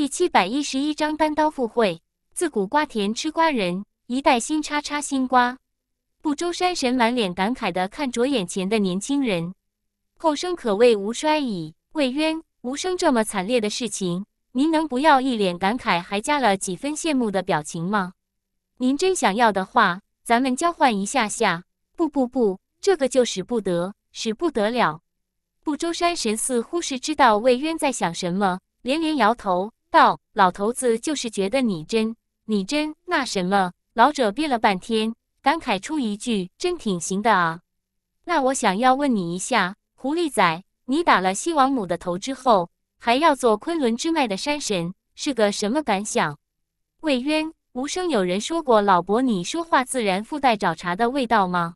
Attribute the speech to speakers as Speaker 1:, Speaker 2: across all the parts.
Speaker 1: 第七百一十一章单刀赴会。自古瓜田吃瓜人，一代新叉叉新瓜。不周山神满脸感慨地看着眼前的年轻人，后生可谓无衰矣。魏渊，无生这么惨烈的事情，您能不要一脸感慨，还加了几分羡慕的表情吗？您真想要的话，咱们交换一下下。不不不，这个就使不得，使不得了。不周山神似乎是知道魏渊在想什么，连连摇头。道：“老头子就是觉得你真，你真那什么。”老者憋了半天，感慨出一句：“真挺行的啊。”那我想要问你一下，狐狸仔，你打了西王母的头之后，还要做昆仑之脉的山神，是个什么感想？魏渊，无声有人说过，老伯你说话自然附带找茬的味道吗？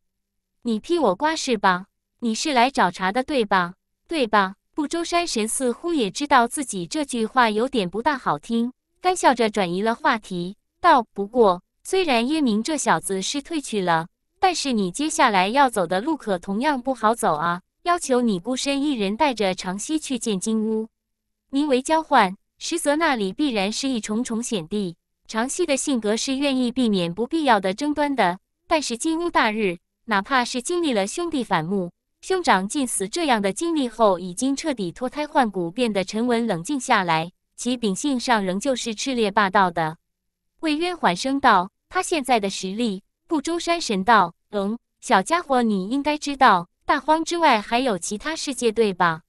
Speaker 1: 你劈我瓜是吧？你是来找茬的对吧？对吧？不周山神似乎也知道自己这句话有点不大好听，干笑着转移了话题，道：“不过，虽然耶明这小子是退去了，但是你接下来要走的路可同样不好走啊！要求你孤身一人带着长西去见金乌，名为交换，实则那里必然是一重重险地。长西的性格是愿意避免不必要的争端的，但是金乌大日，哪怕是经历了兄弟反目。”兄长近死这样的经历后，已经彻底脱胎换骨，变得沉稳冷静下来。其秉性上仍旧是炽烈霸道的。魏渊缓声道：“他现在的实力，不周山神道嗯，小家伙，你应该知道，大荒之外还有其他世界，对吧？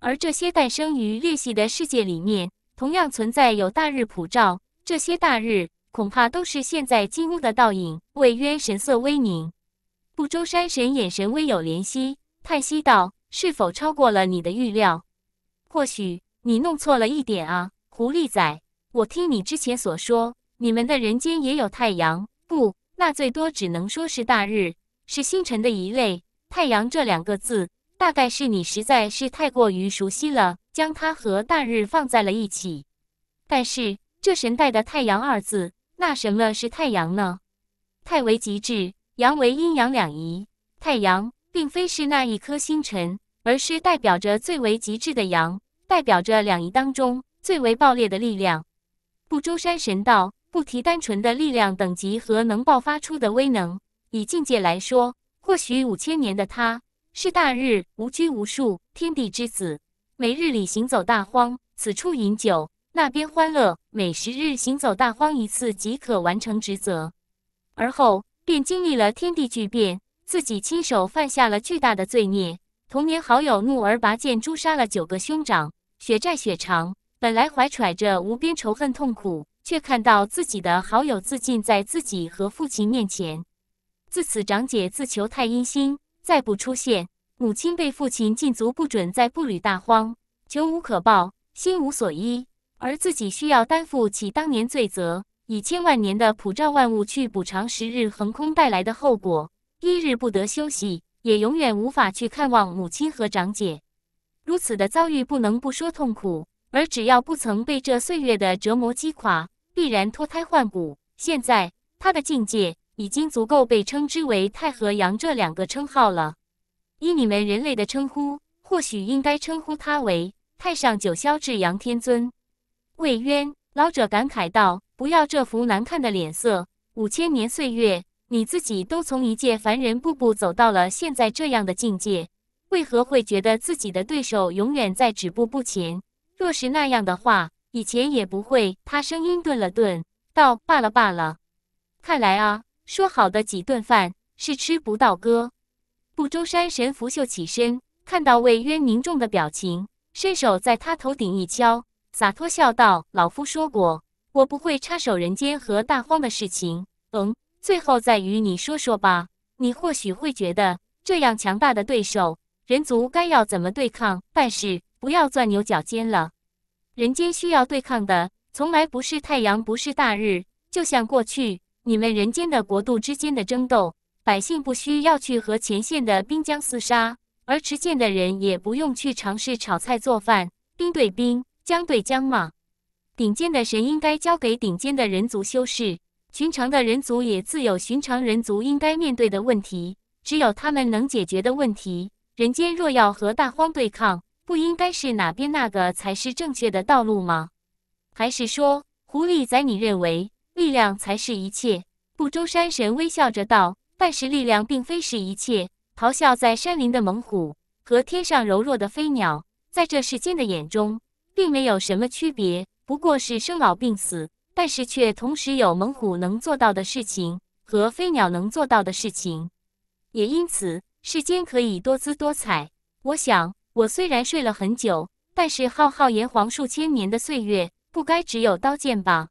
Speaker 1: 而这些诞生于裂隙的世界里面，同样存在有大日普照。这些大日，恐怕都是现在金乌的倒影。”魏渊神色微凝，不周山神眼神微有怜惜。叹息道：“是否超过了你的预料？或许你弄错了一点啊，狐狸仔。我听你之前所说，你们的人间也有太阳？不，那最多只能说是大日，是星辰的一类。太阳这两个字，大概是你实在是太过于熟悉了，将它和大日放在了一起。但是这神带的太阳二字，那什么是太阳呢？太为极致，阳为阴阳两仪，太阳。”并非是那一颗星辰，而是代表着最为极致的阳，代表着两仪当中最为爆裂的力量。不周山神道不提单纯的力量等级和能爆发出的威能，以境界来说，或许五千年的他是大日无拘无束，天地之子，每日里行走大荒，此处饮酒，那边欢乐，每十日行走大荒一次即可完成职责，而后便经历了天地巨变。自己亲手犯下了巨大的罪孽，童年好友怒而拔剑诛杀了九个兄长，血债血偿。本来怀揣着无边仇恨、痛苦，却看到自己的好友自尽在自己和父亲面前。自此，长姐自求太阴心，再不出现。母亲被父亲禁足，不准再步履大荒，求无可报，心无所依。而自己需要担负起当年罪责，以千万年的普照万物去补偿十日横空带来的后果。一日不得休息，也永远无法去看望母亲和长姐。如此的遭遇，不能不说痛苦。而只要不曾被这岁月的折磨击垮，必然脱胎换骨。现在他的境界已经足够被称之为太和阳这两个称号了。依你们人类的称呼，或许应该称呼他为太上九霄至阳天尊。魏渊老者感慨道：“不要这副难看的脸色，五千年岁月。”你自己都从一介凡人步步走到了现在这样的境界，为何会觉得自己的对手永远在止步不前？若是那样的话，以前也不会。他声音顿了顿，道：“罢了罢了，看来啊，说好的几顿饭是吃不到哥。”不周山神拂袖起身，看到魏渊凝重的表情，伸手在他头顶一敲，洒脱笑道：“老夫说过，我不会插手人间和大荒的事情。”嗯。最后再与你说说吧，你或许会觉得这样强大的对手，人族该要怎么对抗？但是不要钻牛角尖了。人间需要对抗的从来不是太阳，不是大日。就像过去你们人间的国度之间的争斗，百姓不需要去和前线的兵将厮杀，而持剑的人也不用去尝试炒菜做饭。兵对兵，将对将嘛。顶尖的神应该交给顶尖的人族修士。寻常的人族也自有寻常人族应该面对的问题，只有他们能解决的问题。人间若要和大荒对抗，不应该是哪边那个才是正确的道路吗？还是说，狐狸仔，你认为力量才是一切？不周山神微笑着道：“但是力量并非是一切。咆哮在山林的猛虎和天上柔弱的飞鸟，在这世间的眼中，并没有什么区别，不过是生老病死。”但是却同时有猛虎能做到的事情和飞鸟能做到的事情，也因此世间可以多姿多彩。我想，我虽然睡了很久，但是浩浩炎黄数千年的岁月，不该只有刀剑吧？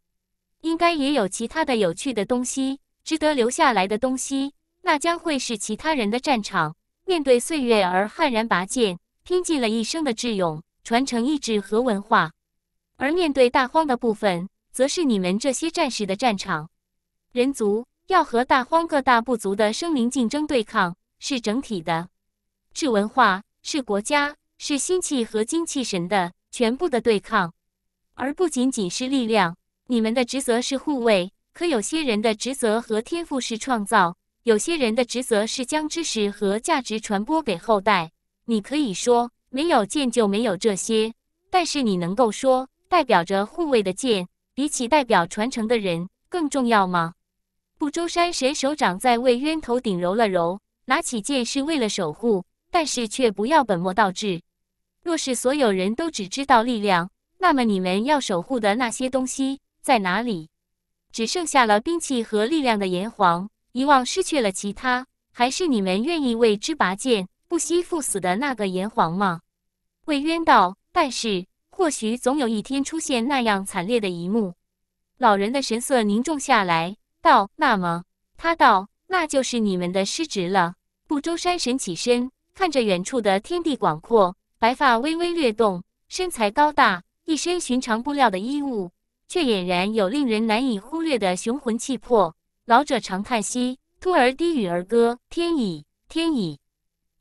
Speaker 1: 应该也有其他的有趣的东西，值得留下来的东西。那将会是其他人的战场，面对岁月而悍然拔剑，拼尽了一生的智勇，传承意志和文化。而面对大荒的部分。则是你们这些战士的战场，人族要和大荒各大部族的生灵竞争对抗，是整体的，是文化，是国家，是心气和精气神的全部的对抗，而不仅仅是力量。你们的职责是护卫，可有些人的职责和天赋是创造，有些人的职责是将知识和价值传播给后代。你可以说没有剑就没有这些，但是你能够说代表着护卫的剑。比起代表传承的人更重要吗？不周山神手掌在魏渊头顶揉了揉，拿起剑是为了守护，但是却不要本末倒置。若是所有人都只知道力量，那么你们要守护的那些东西在哪里？只剩下了兵器和力量的炎黄，遗忘失去了其他，还是你们愿意为之拔剑、不惜赴死的那个炎黄吗？魏渊道：“但是。”或许总有一天出现那样惨烈的一幕。老人的神色凝重下来，道：“那么，他道，那就是你们的失职了。”不周山神起身，看着远处的天地广阔，白发微微掠动，身材高大，一身寻常布料的衣物，却俨然有令人难以忽略的雄浑气魄。老者长叹息，突而低语而歌：“天已，天已，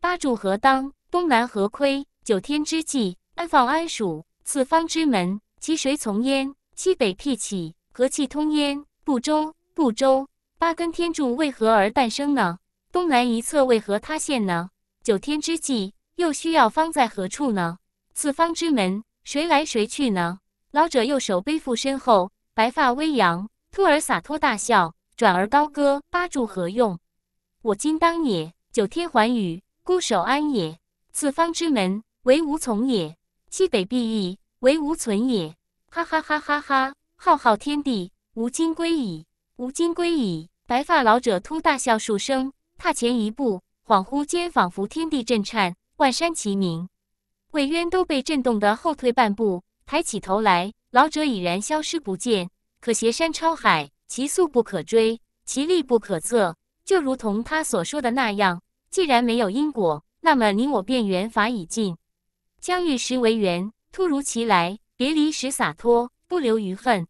Speaker 1: 八柱何当？东南何亏？九天之际，安放安属？”四方之门，其谁从焉？西北辟起，和气通焉。不周，不周。八根天柱为何而诞生呢？东南一侧为何塌陷呢？九天之际又需要方在何处呢？四方之门谁来谁去呢？老者右手背负身后，白发微扬，突而洒脱大笑，转而高歌。八柱何用？我今当也。九天寰宇，孤守安也。四方之门，唯吾从也。西北必异，唯吾存也！哈哈哈哈哈！浩浩天地，吾今归矣！吾今归矣！白发老者突大笑数声，踏前一步，恍惚间仿佛天地震颤，万山齐鸣。魏渊都被震动得后退半步，抬起头来，老者已然消失不见。可携山超海，其速不可追，其力不可测。就如同他所说的那样，既然没有因果，那么你我便缘法已尽。将玉石为缘，突如其来，别离时洒脱，不留余恨。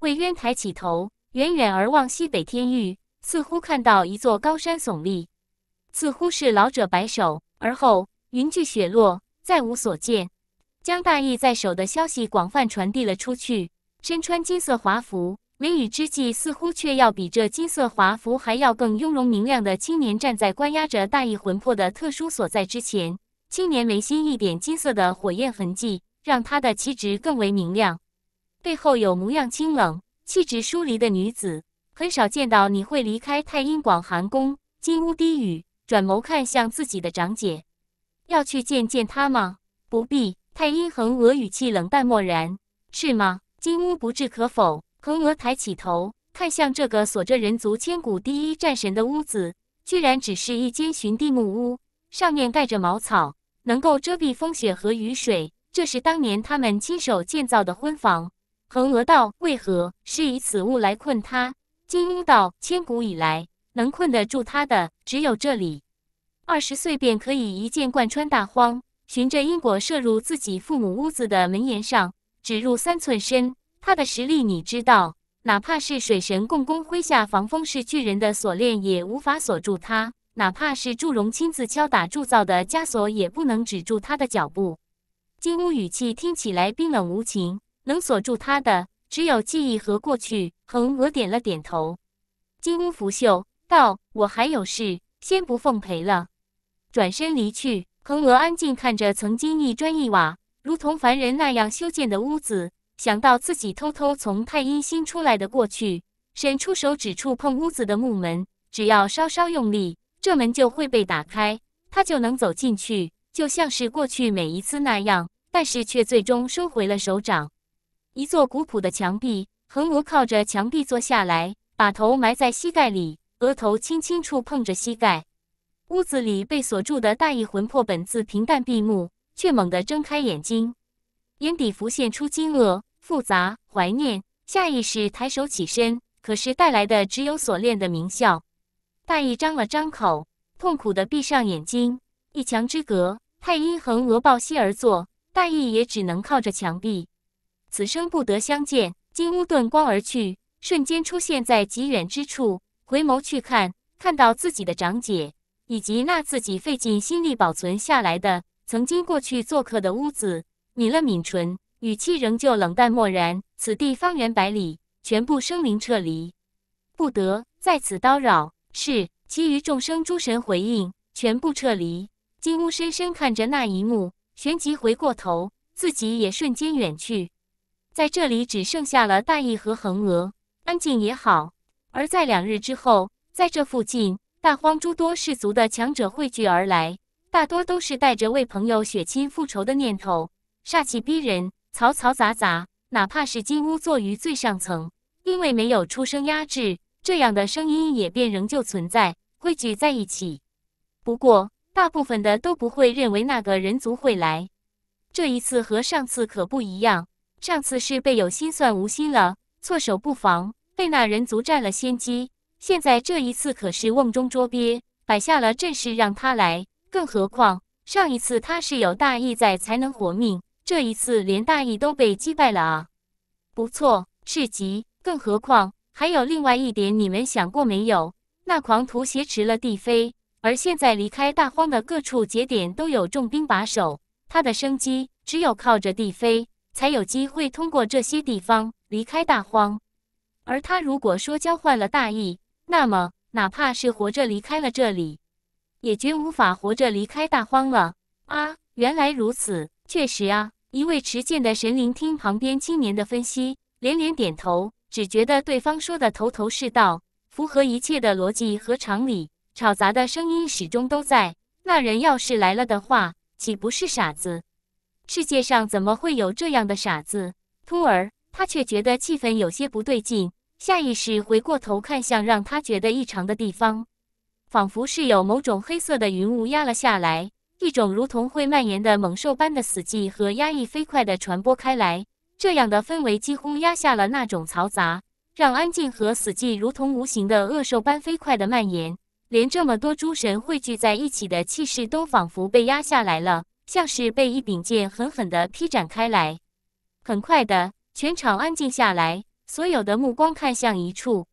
Speaker 1: 魏渊抬起头，远远而望西北天域，似乎看到一座高山耸立，似乎是老者摆手，而后云聚雪落，再无所见。将大义在手的消息广泛传递了出去。身穿金色华服，眉雨之际，似乎却要比这金色华服还要更雍容明亮的青年，站在关押着大义魂魄的特殊所在之前。青年眉心一点金色的火焰痕迹，让他的气质更为明亮。背后有模样清冷、气质疏离的女子。很少见到你会离开太阴广寒宫。金乌低语，转眸看向自己的长姐，要去见见他吗？不必。太阴横娥语气冷淡漠然，是吗？金乌不置可否。横娥抬起头，看向这个锁着人族千古第一战神的屋子，居然只是一间寻地木屋，上面盖着茅草。能够遮蔽风雪和雨水，这是当年他们亲手建造的婚房。恒娥道：“为何是以此物来困他？”金英道：“千古以来，能困得住他的，只有这里。”二十岁便可以一剑贯穿大荒，循着因果射入自己父母屋子的门檐上，只入三寸深。他的实力你知道，哪怕是水神共工麾下防风氏巨人的锁链，也无法锁住他。哪怕是祝融亲自敲打铸造的枷锁，也不能止住他的脚步。金乌语气听起来冰冷无情，能锁住他的只有记忆和过去。恒娥点了点头。金乌拂袖道：“我还有事，先不奉陪了。”转身离去。恒娥安静看着曾经一砖一瓦，如同凡人那样修建的屋子，想到自己偷偷从太阴星出来的过去，伸出手指触碰屋子的木门，只要稍稍用力。这门就会被打开，他就能走进去，就像是过去每一次那样，但是却最终收回了手掌。一座古朴的墙壁，横罗靠着墙壁坐下来，把头埋在膝盖里，额头轻轻触碰着膝盖。屋子里被锁住的大义魂魄本自平淡闭目，却猛地睁开眼睛，眼底浮现出惊愕、复杂、怀念，下意识抬手起身，可是带来的只有锁链的鸣笑。大义张了张口，痛苦地闭上眼睛。一墙之隔，太阴横额抱膝而坐，大义也只能靠着墙壁。此生不得相见。金乌遁光而去，瞬间出现在极远之处。回眸去看，看到自己的长姐，以及那自己费尽心力保存下来的、曾经过去做客的屋子。抿了抿唇，语气仍旧冷淡漠然。此地方圆百里，全部生灵撤离，不得在此叨扰。是，其余众生诸神回应，全部撤离。金乌深深看着那一幕，旋即回过头，自己也瞬间远去。在这里只剩下了大义和恒娥，安静也好。而在两日之后，在这附近，大荒诸多氏族的强者汇聚而来，大多都是带着为朋友血亲复仇的念头，煞气逼人，嘈嘈杂杂。哪怕是金乌坐于最上层，因为没有出声压制。这样的声音也便仍旧存在，汇聚在一起。不过，大部分的都不会认为那个人族会来。这一次和上次可不一样，上次是被有心算无心了，措手不防，被那人族占了先机。现在这一次可是瓮中捉鳖，摆下了阵势让他来。更何况上一次他是有大义在才能活命，这一次连大义都被击败了啊！不错，是极。更何况。还有另外一点，你们想过没有？那狂徒挟持了帝妃，而现在离开大荒的各处节点都有重兵把守，他的生机只有靠着帝妃才有机会通过这些地方离开大荒。而他如果说交换了大义，那么哪怕是活着离开了这里，也绝无法活着离开大荒了。啊，原来如此，确实啊！一位持剑的神灵听旁边青年的分析，连连点头。只觉得对方说的头头是道，符合一切的逻辑和常理。吵杂的声音始终都在。那人要是来了的话，岂不是傻子？世界上怎么会有这样的傻子？突而，他却觉得气氛有些不对劲，下意识回过头看向让他觉得异常的地方，仿佛是有某种黑色的云雾压了下来，一种如同会蔓延的猛兽般的死寂和压抑飞快地传播开来。这样的氛围几乎压下了那种嘈杂，让安静和死寂如同无形的恶兽般飞快的蔓延，连这么多诸神汇聚在一起的气势都仿佛被压下来了，像是被一柄剑狠狠地劈展开来。很快的，全场安静下来，所有的目光看向一处，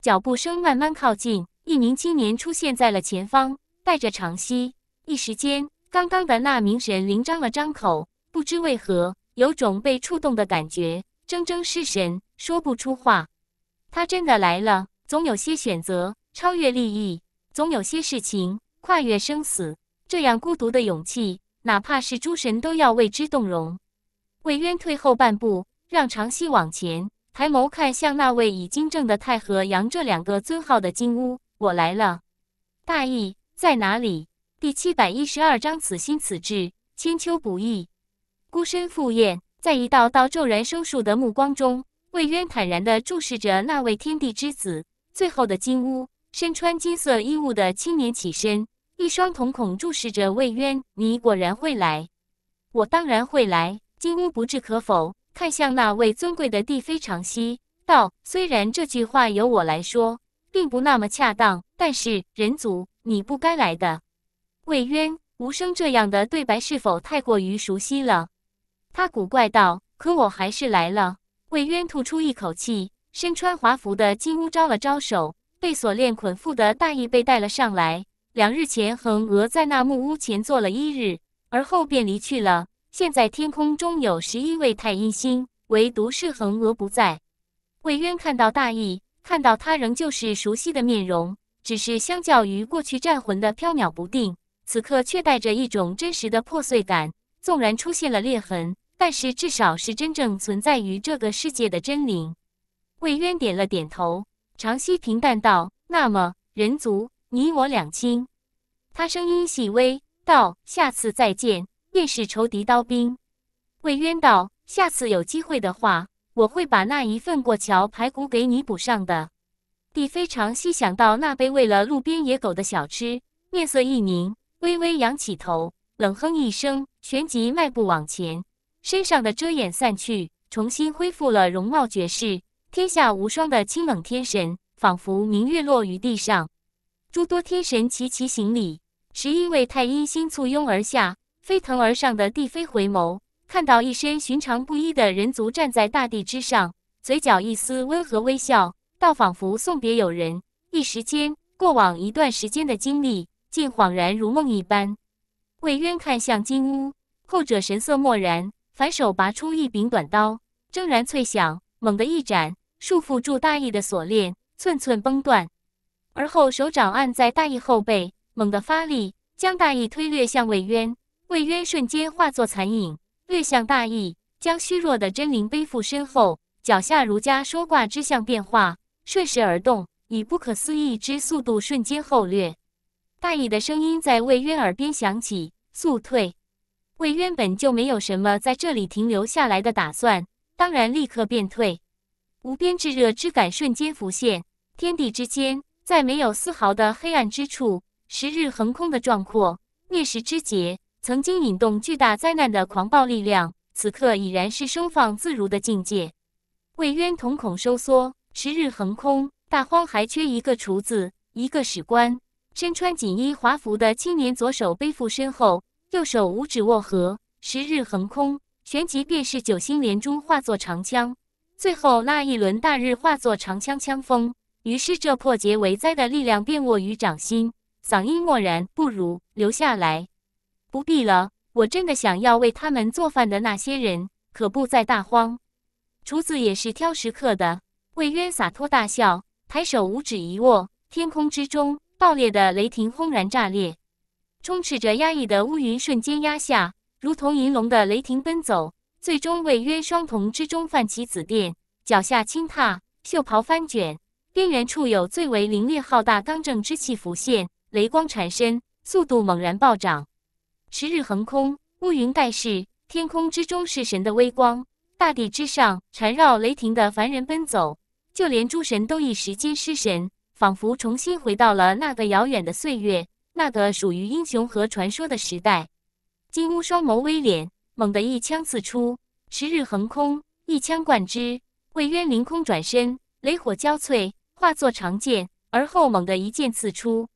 Speaker 1: 脚步声慢慢靠近，一名青年出现在了前方，带着长息。一时间，刚刚的那名神灵张了张口，不知为何。有种被触动的感觉，铮铮失神，说不出话。他真的来了，总有些选择超越利益，总有些事情跨越生死，这样孤独的勇气，哪怕是诸神都要为之动容。魏渊退后半步，让长西往前，抬眸看向那位已经正的太和杨这两个尊号的金乌，我来了。大义在哪里？第七百一十二章：此心此志，千秋不易。孤身赴宴，在一道道骤然生疏的目光中，魏渊坦然地注视着那位天地之子。最后的金乌，身穿金色衣物的青年起身，一双瞳孔注视着魏渊：“你果然会来，我当然会来。”金乌不置可否，看向那位尊贵的帝妃长息道：“虽然这句话由我来说，并不那么恰当，但是人族你不该来的。”魏渊，无声，这样的对白是否太过于熟悉了？他古怪道：“可我还是来了。”魏渊吐出一口气，身穿华服的金乌招了招手，被锁链捆缚的大义被带了上来。两日前，恒娥在那木屋前坐了一日，而后便离去了。现在天空中有十一位太阴星，唯独是恒娥不在。魏渊看到大义，看到他仍旧是熟悉的面容，只是相较于过去战魂的飘渺不定，此刻却带着一种真实的破碎感，纵然出现了裂痕。但是至少是真正存在于这个世界的真灵。魏渊点了点头，长西平淡道：“那么人族，你我两清。”他声音细微道：“下次再见，便是仇敌刀兵。”魏渊道：“下次有机会的话，我会把那一份过桥排骨给你补上的。”帝非常西想到那杯喂了路边野狗的小吃，面色一凝，微微扬起头，冷哼一声，旋即迈步往前。身上的遮掩散去，重新恢复了容貌绝世、天下无双的清冷天神，仿佛明月落于地上。诸多天神齐齐行礼，十一位太阴星簇拥而下，飞腾而上的帝妃回眸，看到一身寻常布衣的人族站在大地之上，嘴角一丝温和微笑，倒仿佛送别友人。一时间，过往一段时间的经历，竟恍然如梦一般。魏渊看向金乌，后者神色漠然。反手拔出一柄短刀，铮然脆响，猛地一斩，束缚住大义的锁链寸寸崩断。而后手掌按在大义后背，猛地发力，将大义推掠向魏渊。魏渊瞬间化作残影，掠向大义，将虚弱的真灵背负身后，脚下儒家说卦之象变化，顺势而动，以不可思议之速度瞬间后掠。大义的声音在魏渊耳边响起：“速退！”魏渊本就没有什么在这里停留下来的打算，当然立刻便退。无边炙热之感瞬间浮现，天地之间再没有丝毫的黑暗之处。十日横空的壮阔，灭世之劫，曾经引动巨大灾难的狂暴力量，此刻已然是收放自如的境界。魏渊瞳孔收缩，十日横空。大荒还缺一个厨子，一个史官。身穿锦衣华服的青年，左手背负身后。右手五指握合，十日横空，旋即便是九星连珠化作长枪，最后那一轮大日化作长枪枪锋。于是这破劫为灾的力量便握于掌心。嗓音漠然：“不如留下来，不必了。我真的想要为他们做饭的那些人，可不在大荒。厨子也是挑食客的。”魏渊洒脱大笑，抬手五指一握，天空之中爆裂的雷霆轰然炸裂。充斥着压抑的乌云，瞬间压下，如同银龙的雷霆奔走，最终为约双瞳之中泛起紫电，脚下轻踏，袖袍翻卷，边缘处有最为凌冽浩大刚正之气浮现，雷光缠身，速度猛然暴涨。十日横空，乌云盖世，天空之中是神的微光，大地之上缠绕雷霆的凡人奔走，就连诸神都一时间失神，仿佛重新回到了那个遥远的岁月。那个属于英雄和传说的时代，金乌双眸微敛，猛地一枪刺出，十日横空，一枪贯之。魏渊凌空转身，雷火交瘁，化作长剑，而后猛地一剑刺出。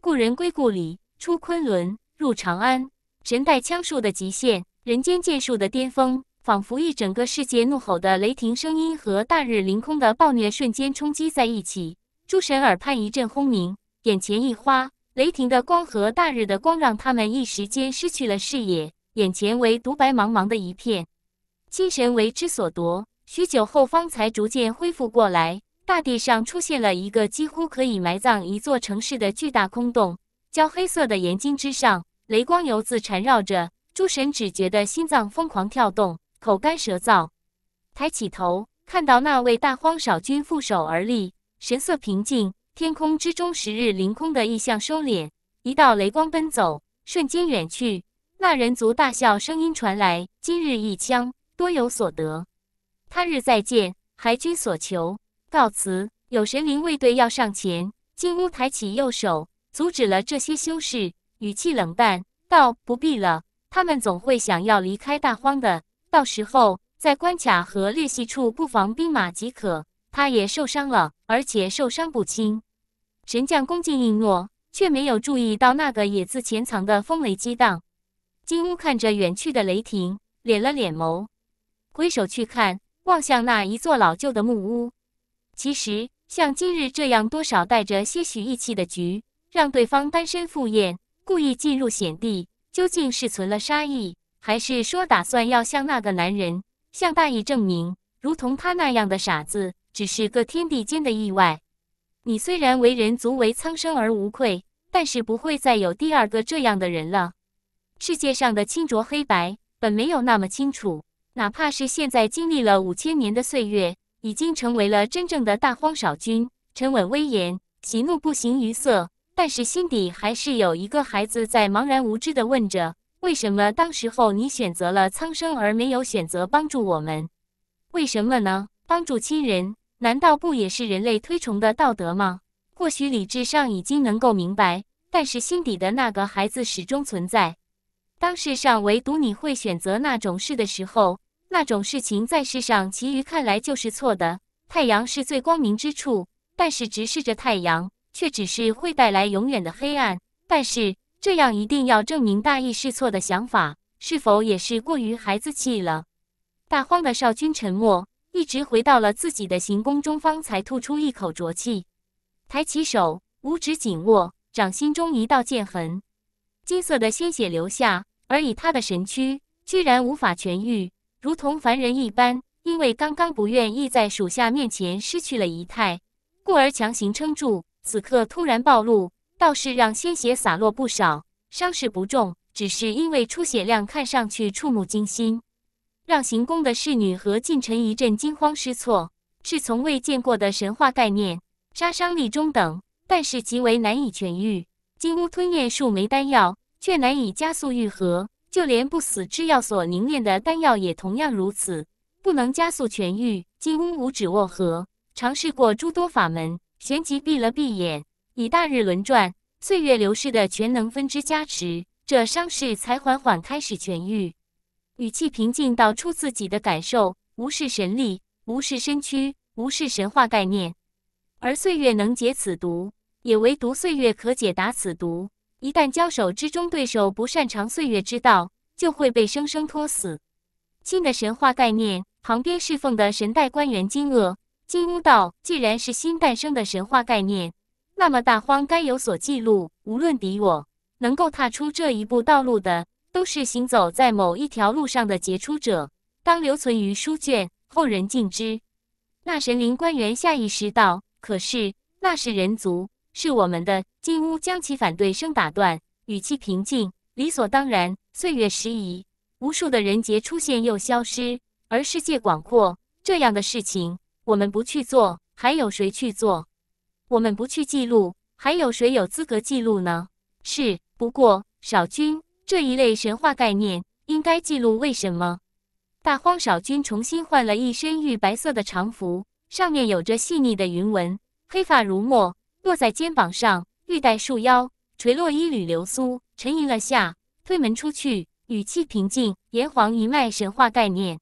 Speaker 1: 故人归故里，出昆仑，入长安，神代枪术的极限，人间剑术的巅峰，仿佛一整个世界怒吼的雷霆声音和大日凌空的暴虐瞬间冲击在一起，诸神耳畔一阵轰鸣，眼前一花。雷霆的光和大日的光让他们一时间失去了视野，眼前唯独白茫茫的一片，精神为之所夺，许久后方才逐渐恢复过来。大地上出现了一个几乎可以埋葬一座城市的巨大空洞，焦黑色的岩晶之上，雷光游自缠绕着。诸神只觉得心脏疯狂跳动，口干舌燥，抬起头，看到那位大荒少君负手而立，神色平静。天空之中，十日凌空的异象收敛，一道雷光奔走，瞬间远去。那人族大笑，声音传来：“今日一枪，多有所得。他日再见，还君所求。告辞。”有神灵卫队要上前，金乌抬起右手，阻止了这些修士，语气冷淡道：“不必了，他们总会想要离开大荒的。到时候，在关卡和裂隙处布防兵马即可。”他也受伤了，而且受伤不轻。神将恭敬应诺，却没有注意到那个野字潜藏的风雷激荡。金乌看着远去的雷霆，敛了敛眸，挥手去看，望向那一座老旧的木屋。其实，像今日这样多少带着些许义气的局，让对方单身赴宴，故意进入险地，究竟是存了杀意，还是说打算要向那个男人向大义证明，如同他那样的傻子？只是个天地间的意外。你虽然为人族为苍生而无愧，但是不会再有第二个这样的人了。世界上的清浊黑白本没有那么清楚，哪怕是现在经历了五千年的岁月，已经成为了真正的大荒少君，沉稳威严，喜怒不形于色，但是心底还是有一个孩子在茫然无知的问着：为什么当时候你选择了苍生，而没有选择帮助我们？为什么呢？帮助亲人。难道不也是人类推崇的道德吗？或许理智上已经能够明白，但是心底的那个孩子始终存在。当世上唯独你会选择那种事的时候，那种事情在世上其余看来就是错的。太阳是最光明之处，但是直视着太阳却只是会带来永远的黑暗。但是这样一定要证明大意是错的想法，是否也是过于孩子气了？大荒的少君沉默。一直回到了自己的行宫中，方才吐出一口浊气，抬起手，五指紧握，掌心中一道剑痕，金色的鲜血流下，而以他的神躯，居然无法痊愈，如同凡人一般。因为刚刚不愿意在属下面前失去了仪态，故而强行撑住，此刻突然暴露，倒是让鲜血洒落不少，伤势不重，只是因为出血量看上去触目惊心。让行宫的侍女和近臣一阵惊慌失措，是从未见过的神话概念，杀伤力中等，但是极为难以痊愈。金乌吞咽数枚丹药，却难以加速愈合，就连不死之药所凝炼的丹药也同样如此，不能加速痊愈。金乌五指握合，尝试过诸多法门，旋即闭了闭眼，以大日轮转、岁月流逝的全能分支加持，这伤势才缓缓开始痊愈。语气平静，道出自己的感受，无视神力，无视身躯，无视神话概念。而岁月能解此毒，也唯独岁月可解答此毒。一旦交手之中，对手不擅长岁月之道，就会被生生拖死。新的神话概念旁边侍奉的神代官员惊愕，金乌道：“既然是新诞生的神话概念，那么大荒该有所记录。无论敌我，能够踏出这一步道路的。”都是行走在某一条路上的杰出者，当留存于书卷，后人敬之。那神灵官员下意识道：“可是那是人族，是我们的。”金乌将其反对声打断，语气平静，理所当然。岁月时移，无数的人杰出现又消失，而世界广阔，这样的事情我们不去做，还有谁去做？我们不去记录，还有谁有资格记录呢？是不过，少君。这一类神话概念应该记录为什么？大荒少君重新换了一身玉白色的长服，上面有着细腻的云纹，黑发如墨落在肩膀上，玉带束腰垂落一缕流苏。沉吟了下，推门出去，语气平静。炎黄一脉神话概念，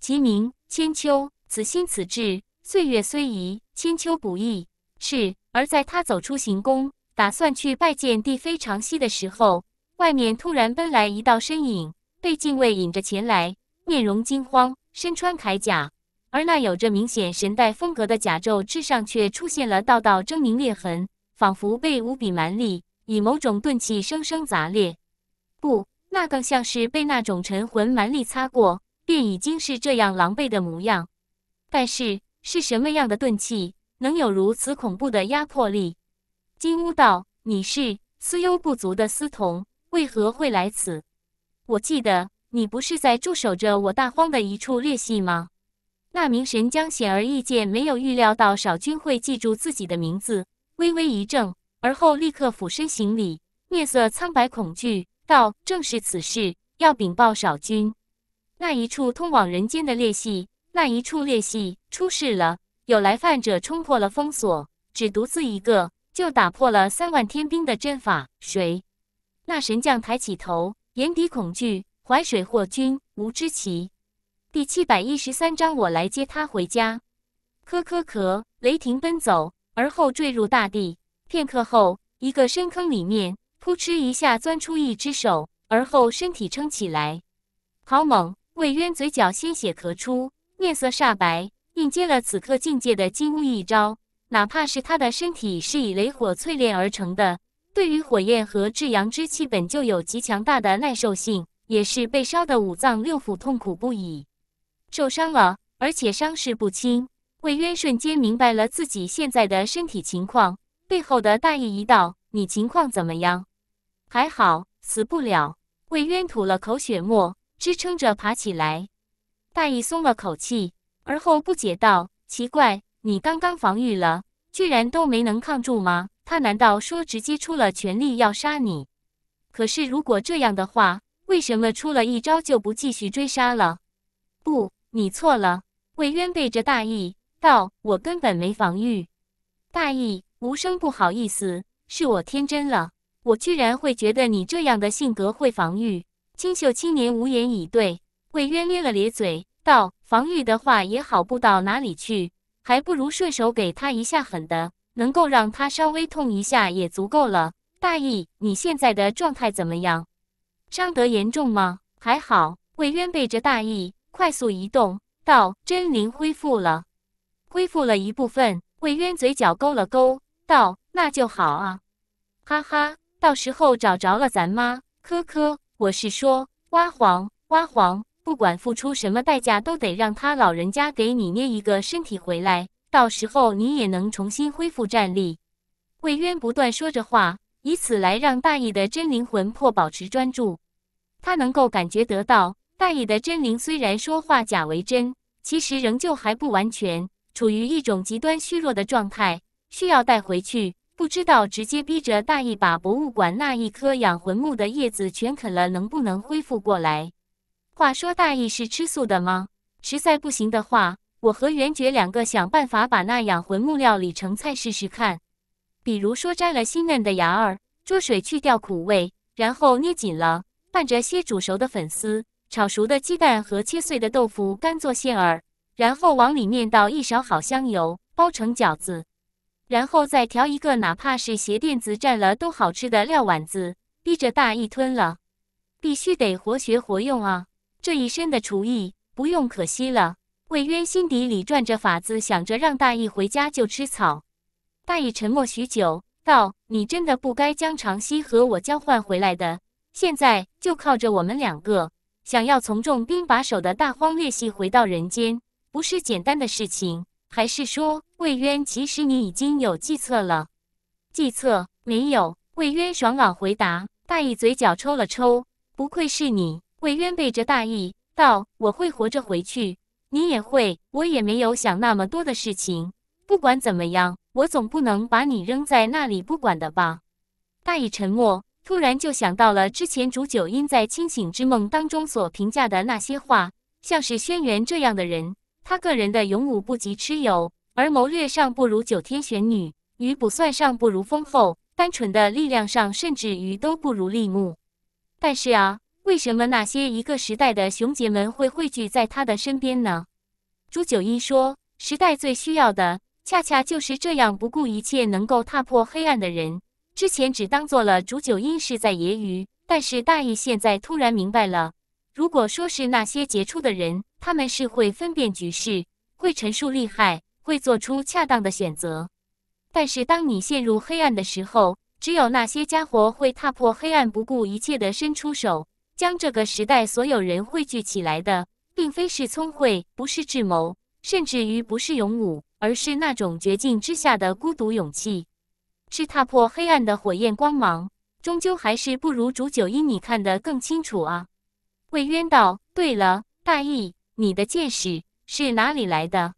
Speaker 1: 其名千秋。此心此志，岁月虽移，千秋不易。是。而在他走出行宫，打算去拜见帝妃长息的时候。外面突然奔来一道身影，被禁卫引着前来，面容惊慌，身穿铠甲，而那有着明显神代风格的甲胄之上，却出现了道道狰狞裂痕，仿佛被无比蛮力以某种钝器生生砸裂。不，那更像是被那种沉魂蛮力擦过，便已经是这样狼狈的模样。但是是什么样的钝器，能有如此恐怖的压迫力？金乌道，你是司幽部族的司童。为何会来此？我记得你不是在驻守着我大荒的一处裂隙吗？那名神将显而易见没有预料到少君会记住自己的名字，微微一怔，而后立刻俯身行礼，面色苍白恐惧，道：“正是此事，要禀报少君。那一处通往人间的裂隙，那一处裂隙出事了，有来犯者冲破了封锁，只独自一个就打破了三万天兵的阵法。谁？”那神将抬起头，眼底恐惧。淮水霍君吴之奇，第七百一十三章，我来接他回家。咳咳咳，雷霆奔走，而后坠入大地。片刻后，一个深坑里面，扑哧一下钻出一只手，而后身体撑起来。好猛！魏渊嘴角鲜血咳出，面色煞白，应接了此刻境界的金乌一招，哪怕是他的身体是以雷火淬炼而成的。对于火焰和至阳之气，本就有极强大的耐受性，也是被烧得五脏六腑痛苦不已，受伤了，而且伤势不轻。魏渊瞬间明白了自己现在的身体情况。背后的大义一道：“你情况怎么样？还好，死不了。魏渊吐了口血沫，支撑着爬起来。大义松了口气，而后不解道：“奇怪，你刚刚防御了，居然都没能抗住吗？”他难道说直接出了全力要杀你？可是如果这样的话，为什么出了一招就不继续追杀了？不，你错了。魏渊背着大义道：“我根本没防御。”大义无声，不好意思，是我天真了，我居然会觉得你这样的性格会防御。清秀青年无言以对。魏渊咧了咧嘴道：“防御的话也好不到哪里去，还不如顺手给他一下狠的。”能够让他稍微痛一下也足够了。大义，你现在的状态怎么样？伤得严重吗？还好。魏渊背着大义快速移动，道：“真灵恢复了，恢复了一部分。”魏渊嘴角勾了勾，道：“那就好啊，哈哈，到时候找着了咱妈，科科，我是说，挖黄，挖黄，不管付出什么代价，都得让他老人家给你捏一个身体回来。”到时候你也能重新恢复战力。魏渊不断说着话，以此来让大义的真灵魂魄保持专注。他能够感觉得到，大义的真灵虽然说话假为真，其实仍旧还不完全，处于一种极端虚弱的状态，需要带回去。不知道直接逼着大义把博物馆那一颗养魂木的叶子全啃了，能不能恢复过来？话说大义是吃素的吗？实在不行的话。我和袁觉两个想办法把那养魂木料理成菜试试看，比如说摘了新嫩的芽儿，焯水去掉苦味，然后捏紧了，拌着些煮熟的粉丝、炒熟的鸡蛋和切碎的豆腐干做馅儿，然后往里面倒一勺好香油，包成饺子，然后再调一个哪怕是鞋垫子蘸了都好吃的料碗子，逼着大一吞了，必须得活学活用啊！这一身的厨艺不用可惜了。魏渊心底里转着法子，想着让大义回家就吃草。大义沉默许久，道：“你真的不该将长熙和我交换回来的。现在就靠着我们两个，想要从重兵把守的大荒裂隙回到人间，不是简单的事情。”还是说，魏渊，其实你已经有计策了？计策没有。魏渊爽朗回答。大义嘴角抽了抽，不愧是你。魏渊背着大义道：“我会活着回去。”你也会，我也没有想那么多的事情。不管怎么样，我总不能把你扔在那里不管的吧？大意沉默，突然就想到了之前主九阴在清醒之梦当中所评价的那些话。像是轩辕这样的人，他个人的勇武不及蚩尤，而谋略上不如九天玄女，于卜算上不如丰厚，单纯的力量上甚至于都不如立木。但是啊。为什么那些一个时代的雄杰们会汇聚在他的身边呢？朱九阴说：“时代最需要的，恰恰就是这样不顾一切能够踏破黑暗的人。”之前只当做了朱九阴是在揶揄，但是大义现在突然明白了。如果说是那些杰出的人，他们是会分辨局势，会陈述利害，会做出恰当的选择。但是当你陷入黑暗的时候，只有那些家伙会踏破黑暗，不顾一切的伸出手。将这个时代所有人汇聚起来的，并非是聪慧，不是智谋，甚至于不是勇武，而是那种绝境之下的孤独勇气，是踏破黑暗的火焰光芒。终究还是不如煮九因你看得更清楚啊！魏渊道：“对了，大义，你的见识是哪里来的？”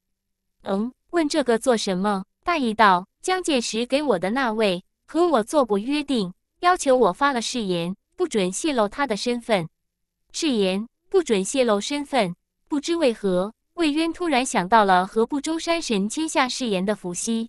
Speaker 1: 嗯，问这个做什么？大义道：“将介石给我的那位和我做过约定，要求我发了誓言。”不准泄露他的身份，誓言不准泄露身份。不知为何，魏渊突然想到了和不周山神签下誓言的伏羲。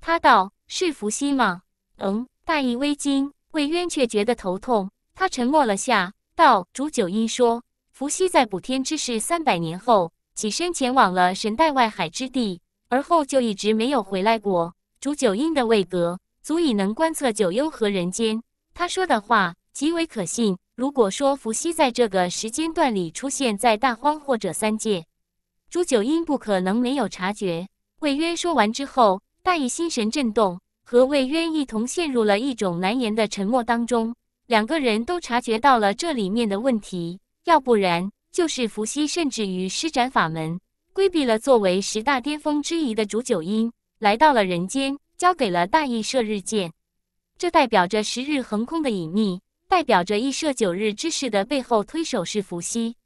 Speaker 1: 他道：“是伏羲吗？”嗯，大意微惊。魏渊却觉得头痛。他沉默了下，道：“主九阴说，伏羲在补天之事三百年后，起身前往了神代外海之地，而后就一直没有回来过。主九阴的位格足以能观测九幽和人间，他说的话。”极为可信。如果说伏羲在这个时间段里出现在大荒或者三界，朱九阴不可能没有察觉。魏渊说完之后，大义心神震动，和魏渊一同陷入了一种难言的沉默当中。两个人都察觉到了这里面的问题，要不然就是伏羲甚至于施展法门，规避了作为十大巅峰之一的朱九阴来到了人间，交给了大义射日箭，这代表着十日横空的隐秘。代表着羿射九日之事的背后推手是伏羲，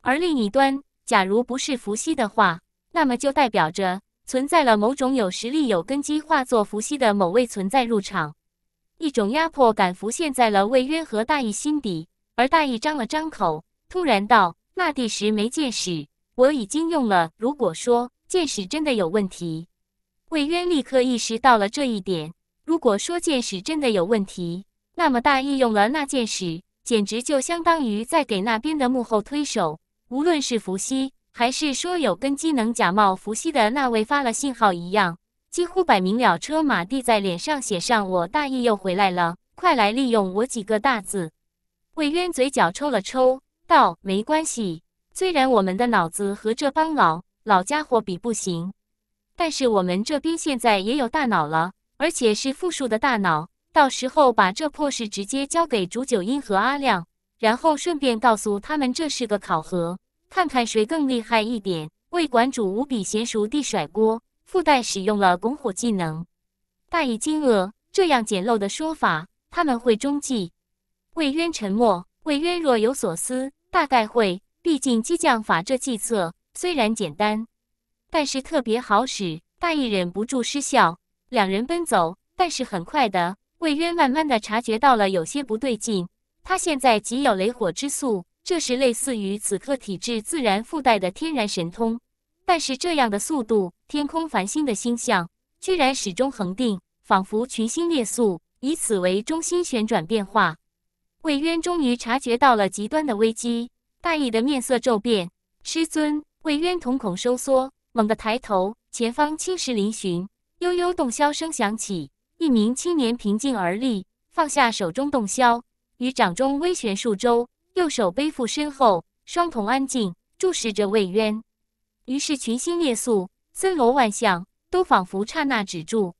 Speaker 1: 而另一端，假如不是伏羲的话，那么就代表着存在了某种有实力、有根基，化作伏羲的某位存在入场。一种压迫感浮现在了魏渊和大义心底。而大义张了张口，突然道：“那地时没见识，我已经用了。如果说见识真的有问题，魏渊立刻意识到了这一点。如果说见识真的有问题。”那么大意用了那件事，简直就相当于在给那边的幕后推手，无论是伏羲，还是说有根基能假冒伏羲的那位发了信号一样，几乎摆明了车马地在脸上写上“我大意又回来了，快来利用我”几个大字。魏渊嘴角抽了抽，道：“没关系，虽然我们的脑子和这帮老老家伙比不行，但是我们这边现在也有大脑了，而且是复数的大脑。”到时候把这破事直接交给竹九音和阿亮，然后顺便告诉他们这是个考核，看看谁更厉害一点。魏馆主无比娴熟地甩锅，附带使用了拱火技能。大意惊愕，这样简陋的说法，他们会中计。魏渊沉默，魏渊若有所思，大概会，毕竟激将法这计策虽然简单，但是特别好使。大意忍不住失笑，两人奔走，但是很快的。魏渊慢慢的察觉到了有些不对劲，他现在极有雷火之速，这是类似于此刻体质自然附带的天然神通。但是这样的速度，天空繁星的星象居然始终恒定，仿佛群星列宿以此为中心旋转变化。魏渊终于察觉到了极端的危机，大意的面色骤变。师尊，魏渊瞳孔收缩，猛地抬头，前方青石嶙峋，悠悠洞箫声响起。一名青年平静而立，放下手中洞箫，于掌中微旋数周，右手背负身后，双瞳安静注视着魏渊。于是群星列宿，森罗万象，都仿佛刹那止住。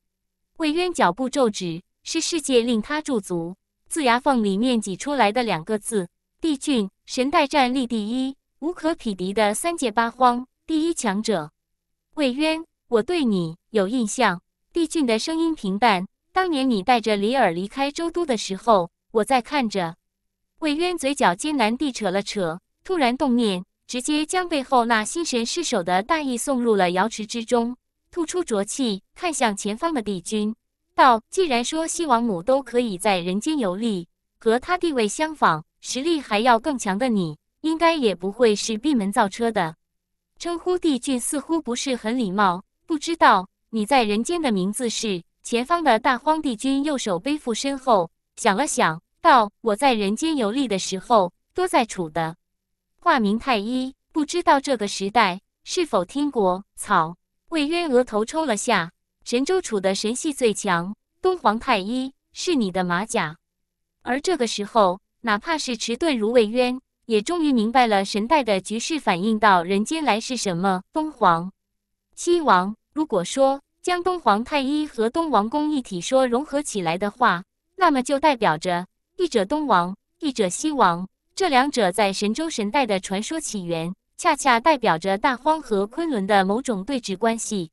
Speaker 1: 魏渊脚步骤止，是世界令他驻足，自牙缝里面挤出来的两个字：帝俊，神代战力第一，无可匹敌的三界八荒第一强者。魏渊，我对你有印象。帝俊的声音平淡。当年你带着李尔离开周都的时候，我在看着。魏渊嘴角艰难地扯了扯，突然动念，直接将背后那心神失守的大意送入了瑶池之中，吐出浊气，看向前方的帝君，道：“既然说西王母都可以在人间游历，和他地位相仿、实力还要更强的你，应该也不会是闭门造车的。”称呼帝俊似乎不是很礼貌，不知道。你在人间的名字是前方的大荒帝君，右手背负身后，想了想，道：“我在人间游历的时候，多在楚的化名太医，不知道这个时代是否听过。”草，魏渊额头抽了下。神州楚的神系最强，东皇太一是你的马甲。而这个时候，哪怕是迟钝如魏渊，也终于明白了神代的局势反映到人间来是什么。东皇，西王。如果说将东皇太一和东王公一体说融合起来的话，那么就代表着一者东王，一者西王这两者在神州神代的传说起源，恰恰代表着大荒和昆仑的某种对峙关系。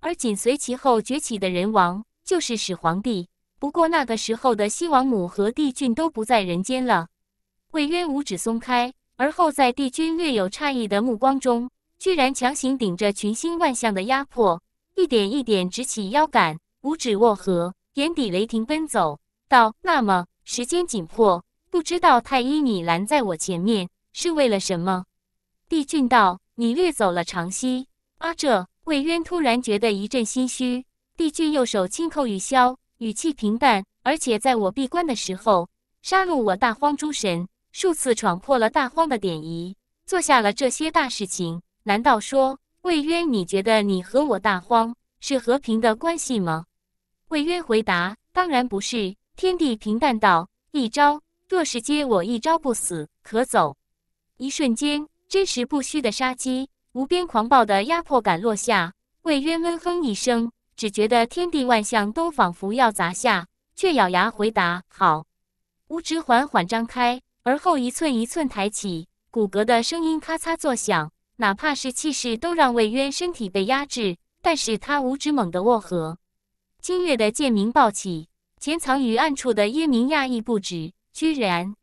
Speaker 1: 而紧随其后崛起的人王就是始皇帝。不过那个时候的西王母和帝俊都不在人间了。魏渊五指松开，而后在帝君略有诧异的目光中。居然强行顶着群星万象的压迫，一点一点直起腰杆，五指握合，眼底雷霆奔走。道：“那么时间紧迫，不知道太医你拦在我前面是为了什么？”帝俊道：“你掠走了长息。”啊，这魏渊突然觉得一阵心虚。帝俊右手轻扣玉箫，语气平淡。而且在我闭关的时候，杀戮我大荒诸神，数次闯破了大荒的典仪，做下了这些大事情。难道说魏渊，你觉得你和我大荒是和平的关系吗？魏渊回答：“当然不是。”天地平淡道：“一招，若是接我一招不死，可走。”一瞬间，真实不虚的杀机，无边狂暴的压迫感落下。魏渊闷哼一声，只觉得天地万象都仿佛要砸下，却咬牙回答：“好。”五指缓缓张开，而后一寸一寸抬起，骨骼的声音咔嚓作响。哪怕是气势都让魏渊身体被压制，但是他五指猛地握合，金月的剑鸣暴起，潜藏于暗处的耶明讶异不止，居然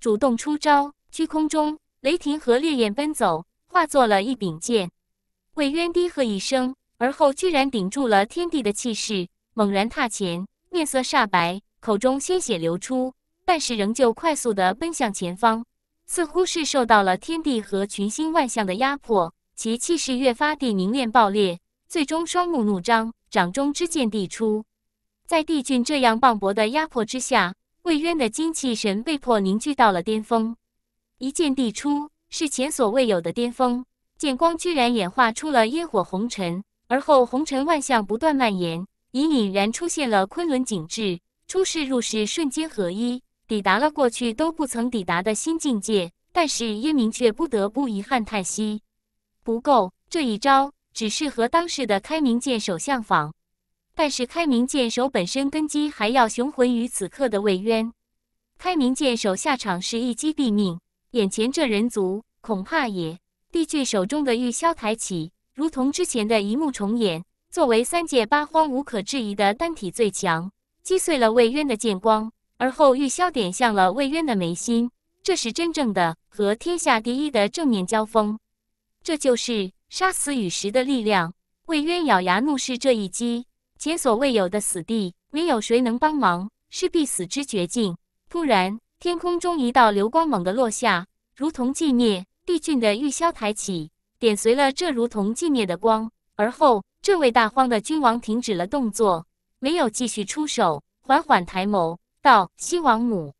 Speaker 1: 主动出招。虚空中雷霆和烈焰奔走，化作了一柄剑。魏渊低喝一声，而后居然顶住了天地的气势，猛然踏前，面色煞白，口中鲜血流出，但是仍旧快速地奔向前方。似乎是受到了天地和群星万象的压迫，其气势越发地凝练爆裂，最终双目怒张，掌中之剑递出。在帝俊这样磅礴的压迫之下，魏渊的精气神被迫凝聚到了巅峰。一剑递出，是前所未有的巅峰。剑光居然演化出了烟火红尘，而后红尘万象不断蔓延，隐隐然出现了昆仑景致。出世入世瞬间合一。抵达了过去都不曾抵达的新境界，但是耶明却不得不遗憾叹息：不够，这一招只适合当时的开明剑手相仿。但是开明剑手本身根基还要雄浑于此刻的魏渊。开明剑手下场是一击毙命，眼前这人族恐怕也。帝俊手中的玉箫抬起，如同之前的一幕重演。作为三界八荒无可置疑的单体最强，击碎了魏渊的剑光。而后，玉箫点向了魏渊的眉心，这是真正的和天下第一的正面交锋。这就是杀死雨石的力量。魏渊咬牙怒视这一击，前所未有的死地，没有谁能帮忙，是必死之绝境。突然，天空中一道流光猛地落下，如同寂灭。帝俊的玉箫抬起，点随了这如同寂灭的光。而后，这位大荒的君王停止了动作，没有继续出手，缓缓抬眸。道西王母，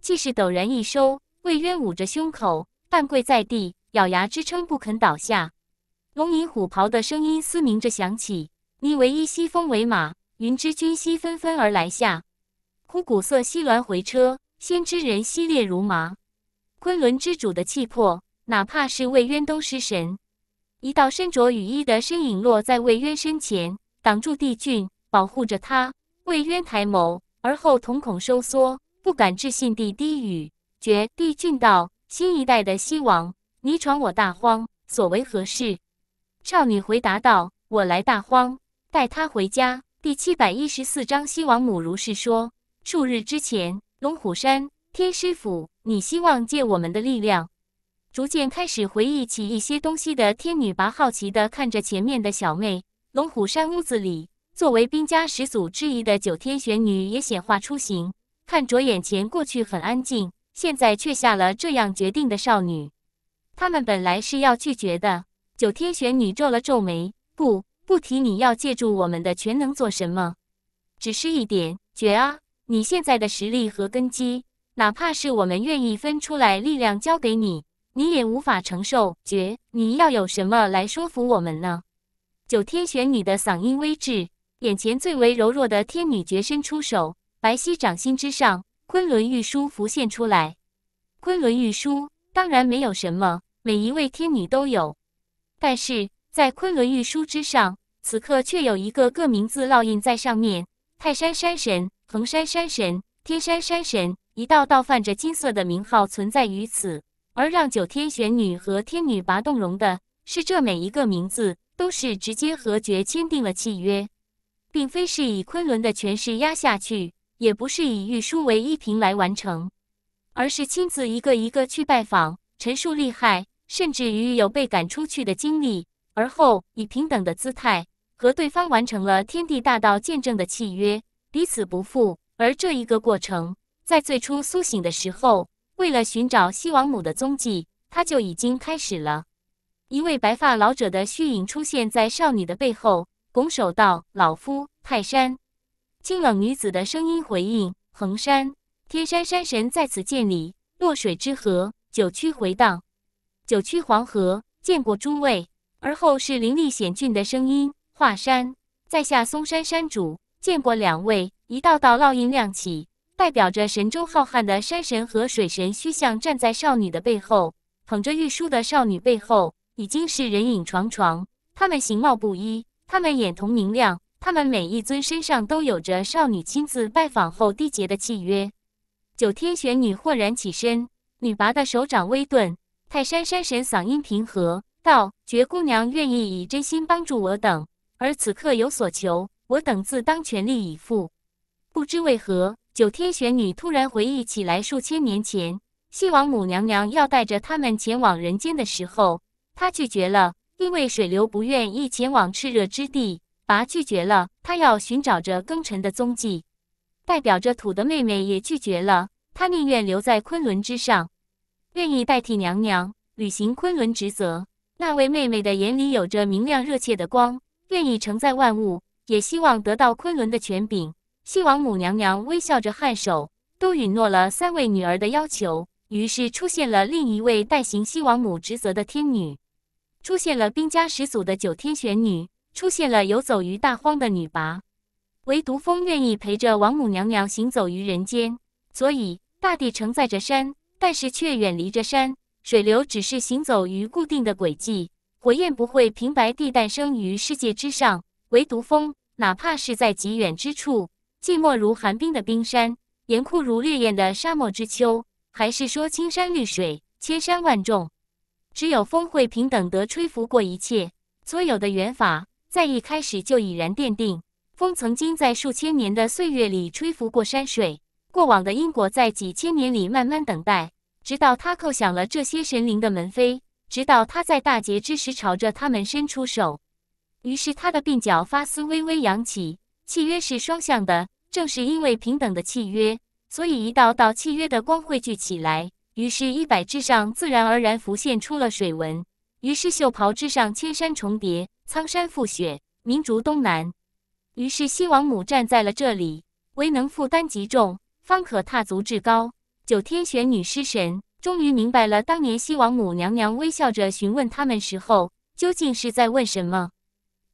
Speaker 1: 气势陡然一收。魏渊捂着胸口，半跪在地，咬牙支撑，不肯倒下。龙吟虎咆的声音嘶鸣着响起。你唯一西风为马，云之君兮纷纷而来下。枯骨色兮鸾回车，仙之人兮烈如麻。昆仑之主的气魄，哪怕是魏渊都失神。一道身着羽衣的身影落在魏渊身前，挡住帝俊，保护着他。魏渊抬眸。而后，瞳孔收缩，不敢置信地低语：“绝地俊道，新一代的西王，你闯我大荒，所为何事？”少女回答道：“我来大荒，带他回家。”第七百一十四章，西王母如是说。数日之前，龙虎山天师府，你希望借我们的力量？逐渐开始回忆起一些东西的天女，拔好奇地看着前面的小妹。龙虎山屋子里。作为兵家始祖之一的九天玄女也显化出行，看着眼前过去很安静，现在却下了这样决定的少女。他们本来是要拒绝的。九天玄女皱了皱眉：“不，不提你要借助我们的全能做什么，只是一点绝啊！你现在的实力和根基，哪怕是我们愿意分出来力量交给你，你也无法承受。绝，你要有什么来说服我们呢？”九天玄女的嗓音微滞。眼前最为柔弱的天女绝伸出手，白皙掌心之上，昆仑玉书浮现出来。昆仑玉书当然没有什么，每一位天女都有，但是在昆仑玉书之上，此刻却有一个个名字烙印在上面。泰山山神、衡山山神、天山山神，一道道泛着金色的名号存在于此。而让九天玄女和天女拔动容的是，这每一个名字都是直接和绝签订了契约。并非是以昆仑的权势压下去，也不是以玉书为依凭来完成，而是亲自一个一个去拜访，陈述利害，甚至于有被赶出去的经历，而后以平等的姿态和对方完成了天地大道见证的契约，彼此不负。而这一个过程，在最初苏醒的时候，为了寻找西王母的踪迹，他就已经开始了。一位白发老者的虚影出现在少女的背后。拱手道：“老夫泰山。”清冷女子的声音回应：“衡山，天山山神在此见礼。”落水之河，九曲回荡。九曲黄河，见过诸位。而后是灵力险峻的声音：“华山，在下嵩山山主，见过两位。”一道道烙印亮起，代表着神州浩瀚的山神和水神虚像站在少女的背后，捧着玉书的少女背后，已经是人影幢幢，他们形貌不一。他们眼瞳明亮，他们每一尊身上都有着少女亲自拜访后缔结的契约。九天玄女豁然起身，女魃的手掌微顿。泰山山神嗓音平和道：“绝姑娘愿意以真心帮助我等，而此刻有所求，我等自当全力以赴。”不知为何，九天玄女突然回忆起来，数千年前西王母娘娘要带着他们前往人间的时候，她拒绝了。因为水流不愿意前往炽热之地，拔拒绝了他，要寻找着庚辰的踪迹。代表着土的妹妹也拒绝了他，宁愿留在昆仑之上，愿意代替娘娘履行昆仑职责。那位妹妹的眼里有着明亮热切的光，愿意承载万物，也希望得到昆仑的权柄。西王母娘娘微笑着颔首，都允诺了三位女儿的要求。于是出现了另一位代行西王母职责的天女。出现了兵家始祖的九天玄女，出现了游走于大荒的女魃，唯独风愿意陪着王母娘娘行走于人间。所以大地承载着山，但是却远离着山；水流只是行走于固定的轨迹，火焰不会平白地诞生于世界之上。唯独风，哪怕是在极远之处，寂寞如寒冰的冰山，严酷如烈焰的沙漠之秋，还是说青山绿水，千山万重。只有风会平等的吹拂过一切，所有的缘法在一开始就已然奠定。风曾经在数千年的岁月里吹拂过山水，过往的因果在几千年里慢慢等待，直到他叩响了这些神灵的门扉，直到他在大劫之时朝着他们伸出手。于是他的鬓角发丝微微扬起。契约是双向的，正是因为平等的契约，所以一道道契约的光汇聚起来。于是衣摆之上自然而然浮现出了水纹。于是袖袍之上千山重叠，苍山覆雪，明烛东南。于是西王母站在了这里，唯能负担极重，方可踏足至高。九天玄女失神，终于明白了当年西王母娘娘微笑着询问他们时候，究竟是在问什么。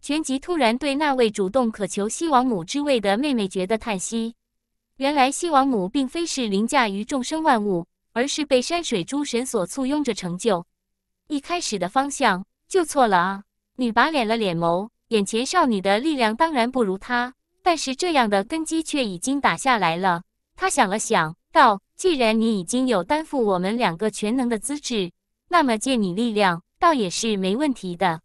Speaker 1: 全集突然对那位主动渴求西王母之位的妹妹觉得叹息。原来西王母并非是凌驾于众生万物。而是被山水诸神所簇拥着成就，一开始的方向就错了啊！女拔敛了敛眸，眼前少女的力量当然不如她，但是这样的根基却已经打下来了。他想了想道：“既然你已经有担负我们两个全能的资质，那么借你力量倒也是没问题的。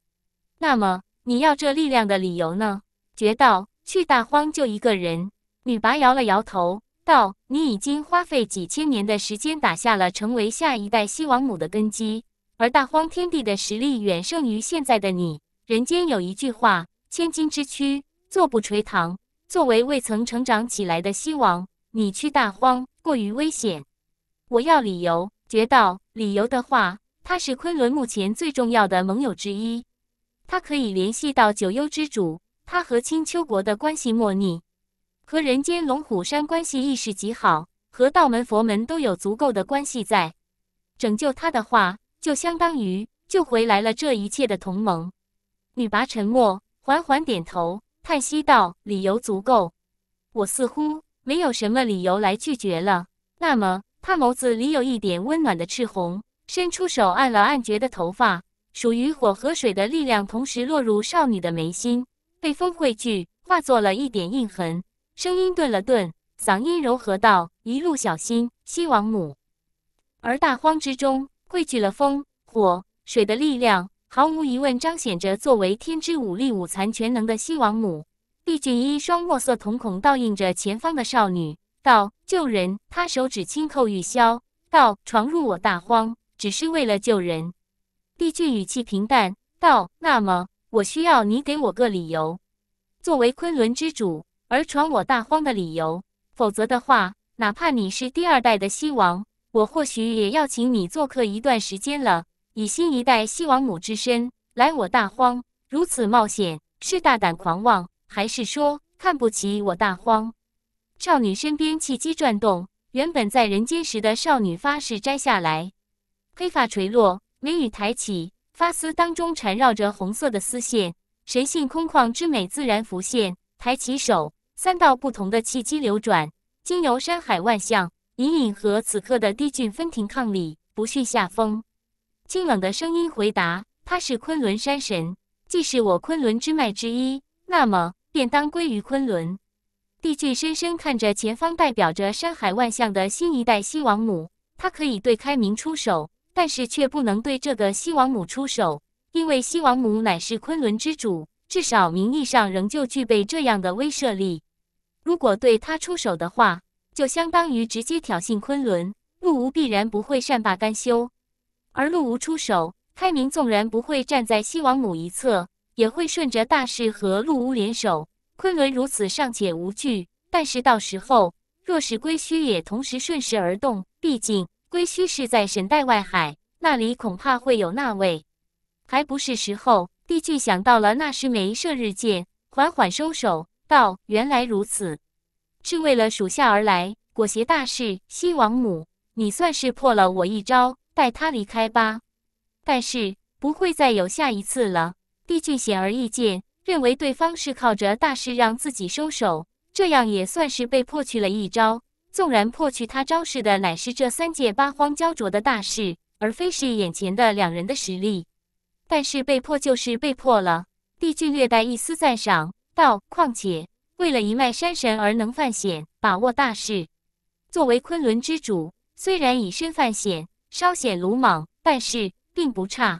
Speaker 1: 那么你要这力量的理由呢？”绝道去大荒就一个人，女拔摇了摇头。道，你已经花费几千年的时间打下了成为下一代西王母的根基，而大荒天地的实力远胜于现在的你。人间有一句话，千金之躯，坐不垂堂。作为未曾成长起来的西王，你去大荒过于危险。我要理由。绝道，理由的话，他是昆仑目前最重要的盟友之一，他可以联系到九幽之主，他和青丘国的关系莫逆。和人间龙虎山关系亦是极好，和道门佛门都有足够的关系在。拯救他的话，就相当于救回来了这一切的同盟。女拔沉默，缓缓点头，叹息道：“理由足够，我似乎没有什么理由来拒绝了。”那么，他眸子里有一点温暖的赤红，伸出手按了按觉的头发，属于火和水的力量同时落入少女的眉心，被风汇聚，化作了一点印痕。声音顿了顿，嗓音柔和道：“一路小心，西王母。”而大荒之中汇聚了风、火、水的力量，毫无疑问彰显着作为天之武力、武残全能的西王母。帝俊一双墨色瞳孔倒映着前方的少女，道：“救人。”他手指轻扣玉箫，道：“闯入我大荒，只是为了救人。”帝俊语气平淡道：“那么，我需要你给我个理由。”作为昆仑之主。而闯我大荒的理由，否则的话，哪怕你是第二代的西王，我或许也要请你做客一段时间了。以新一代西王母之身来我大荒，如此冒险，是大胆狂妄，还是说看不起我大荒？少女身边气机转动，原本在人间时的少女发誓摘下来，黑发垂落，眉宇抬起，发丝当中缠绕着红色的丝线，神性空旷之美自然浮现。抬起手。三道不同的气机流转，经由山海万象，隐隐和此刻的帝俊分庭抗礼，不逊下风。清冷的声音回答：“他是昆仑山神，既是我昆仑之脉之一，那么便当归于昆仑。”帝俊深深看着前方，代表着山海万象的新一代西王母。他可以对开明出手，但是却不能对这个西王母出手，因为西王母乃是昆仑之主。至少名义上仍旧具备这样的威慑力。如果对他出手的话，就相当于直接挑衅昆仑。陆吾必然不会善罢甘休。而陆吾出手，开明纵然不会站在西王母一侧，也会顺着大势和陆吾联手。昆仑如此尚且无惧，但是到时候若是归墟也同时顺势而动，毕竟归墟是在神代外海，那里恐怕会有那位。还不是时候。帝俊想到了那时梅射日箭，缓缓收手，道：“原来如此，是为了属下而来，裹挟大事。西王母，你算是破了我一招，带他离开吧。但是不会再有下一次了。”帝俊显而易见，认为对方是靠着大事让自己收手，这样也算是被破去了一招。纵然破去他招式的乃是这三界八荒焦灼的大事，而非是眼前的两人的实力。但是被迫就是被迫了。帝俊略带一丝赞赏道：“况且为了一脉山神而能犯险，把握大事。作为昆仑之主，虽然以身犯险，稍显鲁莽，但是并不差。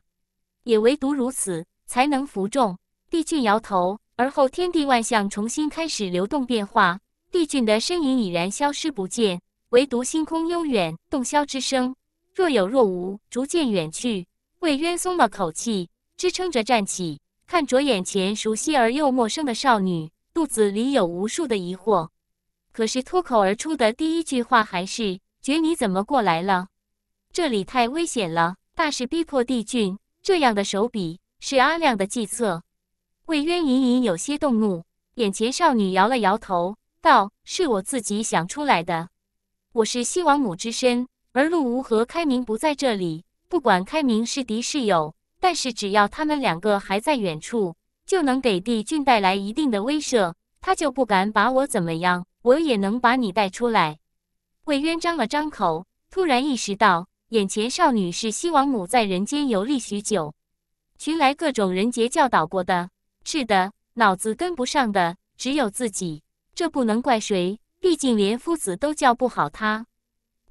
Speaker 1: 也唯独如此，才能服众。”帝俊摇头，而后天地万象重新开始流动变化。帝俊的身影已然消失不见，唯独星空悠远，洞箫之声若有若无，逐渐远去。魏渊松了口气，支撑着站起，看着眼前熟悉而又陌生的少女，肚子里有无数的疑惑，可是脱口而出的第一句话还是：“觉你怎么过来了？这里太危险了。”大事逼迫帝俊这样的手笔是阿亮的计策。魏渊隐隐有些动怒，眼前少女摇了摇头，道：“是我自己想出来的。我是西王母之身，而陆吾和开明不在这里。”不管开明是敌是友，但是只要他们两个还在远处，就能给帝俊带来一定的威慑，他就不敢把我怎么样。我也能把你带出来。魏渊张了张口，突然意识到眼前少女是西王母在人间游历许久，寻来各种人杰教导过的。是的，脑子跟不上，的只有自己，这不能怪谁，毕竟连夫子都教不好他。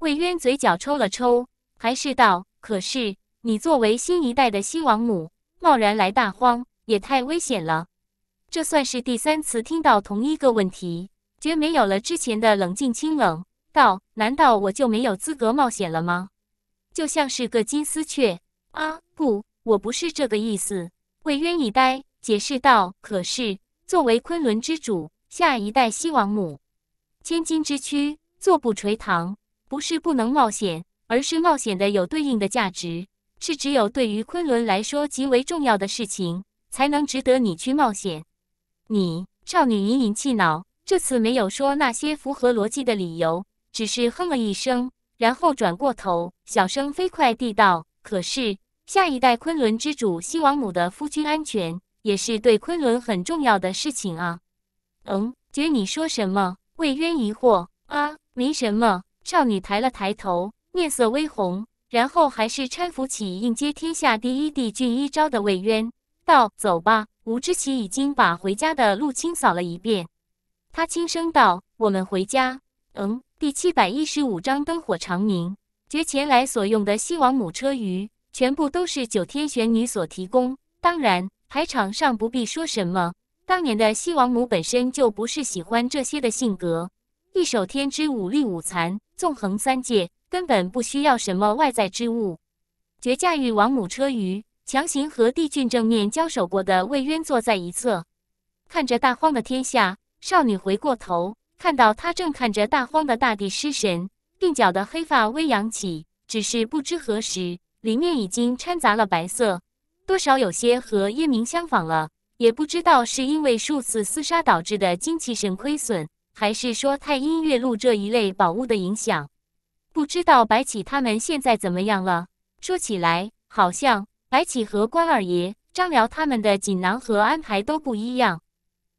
Speaker 1: 魏渊嘴角抽了抽，还是道。可是，你作为新一代的西王母，贸然来大荒也太危险了。这算是第三次听到同一个问题，绝没有了之前的冷静清冷，道：“难道我就没有资格冒险了吗？”就像是个金丝雀啊！不，我不是这个意思。”魏渊一呆，解释道：“可是，作为昆仑之主，下一代西王母，千金之躯，坐不垂堂，不是不能冒险。”而是冒险的，有对应的价值，是只有对于昆仑来说极为重要的事情，才能值得你去冒险。你少女隐隐气恼，这次没有说那些符合逻辑的理由，只是哼了一声，然后转过头，小声飞快地道：“可是下一代昆仑之主西王母的夫君安全，也是对昆仑很重要的事情啊。”“嗯，觉你说什么？”魏渊疑惑。“啊，没什么。”少女抬了抬头。面色微红，然后还是搀扶起应接天下第一帝俊一招的魏渊，道：“走吧，吴知奇已经把回家的路清扫了一遍。”他轻声道：“我们回家。”嗯。第七百一十五章灯火长明。绝前来所用的西王母车舆，全部都是九天玄女所提供。当然，排场上不必说什么。当年的西王母本身就不是喜欢这些的性格，一手天之武力武残，纵横三界。根本不需要什么外在之物。绝驾驭王母车舆强行和帝俊正面交手过的魏渊坐在一侧，看着大荒的天下少女回过头，看到他正看着大荒的大地失神，鬓角的黑发微扬起，只是不知何时里面已经掺杂了白色，多少有些和夜明相仿了。也不知道是因为数次厮杀导致的精气神亏损，还是说太阴月露这一类宝物的影响。不知道白起他们现在怎么样了？说起来，好像白起和关二爷、张辽他们的锦囊和安排都不一样。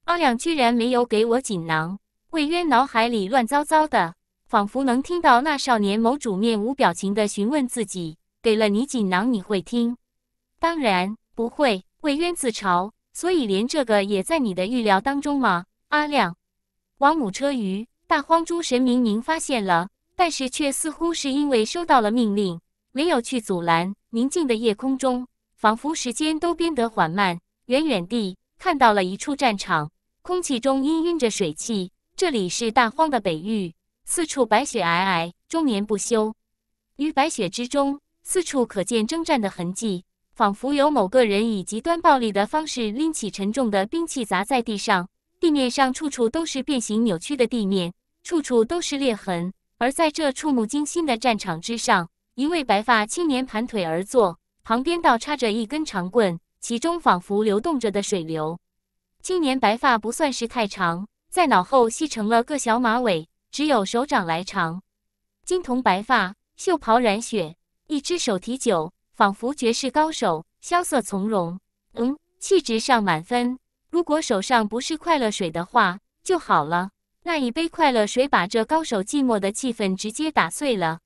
Speaker 1: 阿亮居然没有给我锦囊！魏渊脑海里乱糟糟的，仿佛能听到那少年某主面无表情地询问自己：“给了你锦囊，你会听？”当然不会。魏渊自嘲。所以连这个也在你的预料当中吗？阿亮，王母车舆，大荒诸神明，明发现了？但是却似乎是因为收到了命令，没有去阻拦。宁静的夜空中，仿佛时间都变得缓慢。远远地看到了一处战场，空气中氤氲着水汽。这里是大荒的北域，四处白雪皑皑，终年不休。于白雪之中，四处可见征战的痕迹，仿佛有某个人以极端暴力的方式拎起沉重的兵器砸在地上。地面上处处都是变形扭曲的地面，处处都是裂痕。而在这触目惊心的战场之上，一位白发青年盘腿而坐，旁边倒插着一根长棍，其中仿佛流动着的水流。青年白发不算是太长，在脑后系成了个小马尾，只有手掌来长。金铜白发，袖袍染血，一只手提酒，仿佛绝世高手，萧瑟从容。嗯，气质上满分。如果手上不是快乐水的话就好了。那一杯快乐水把这高手寂寞的气氛直接打碎了，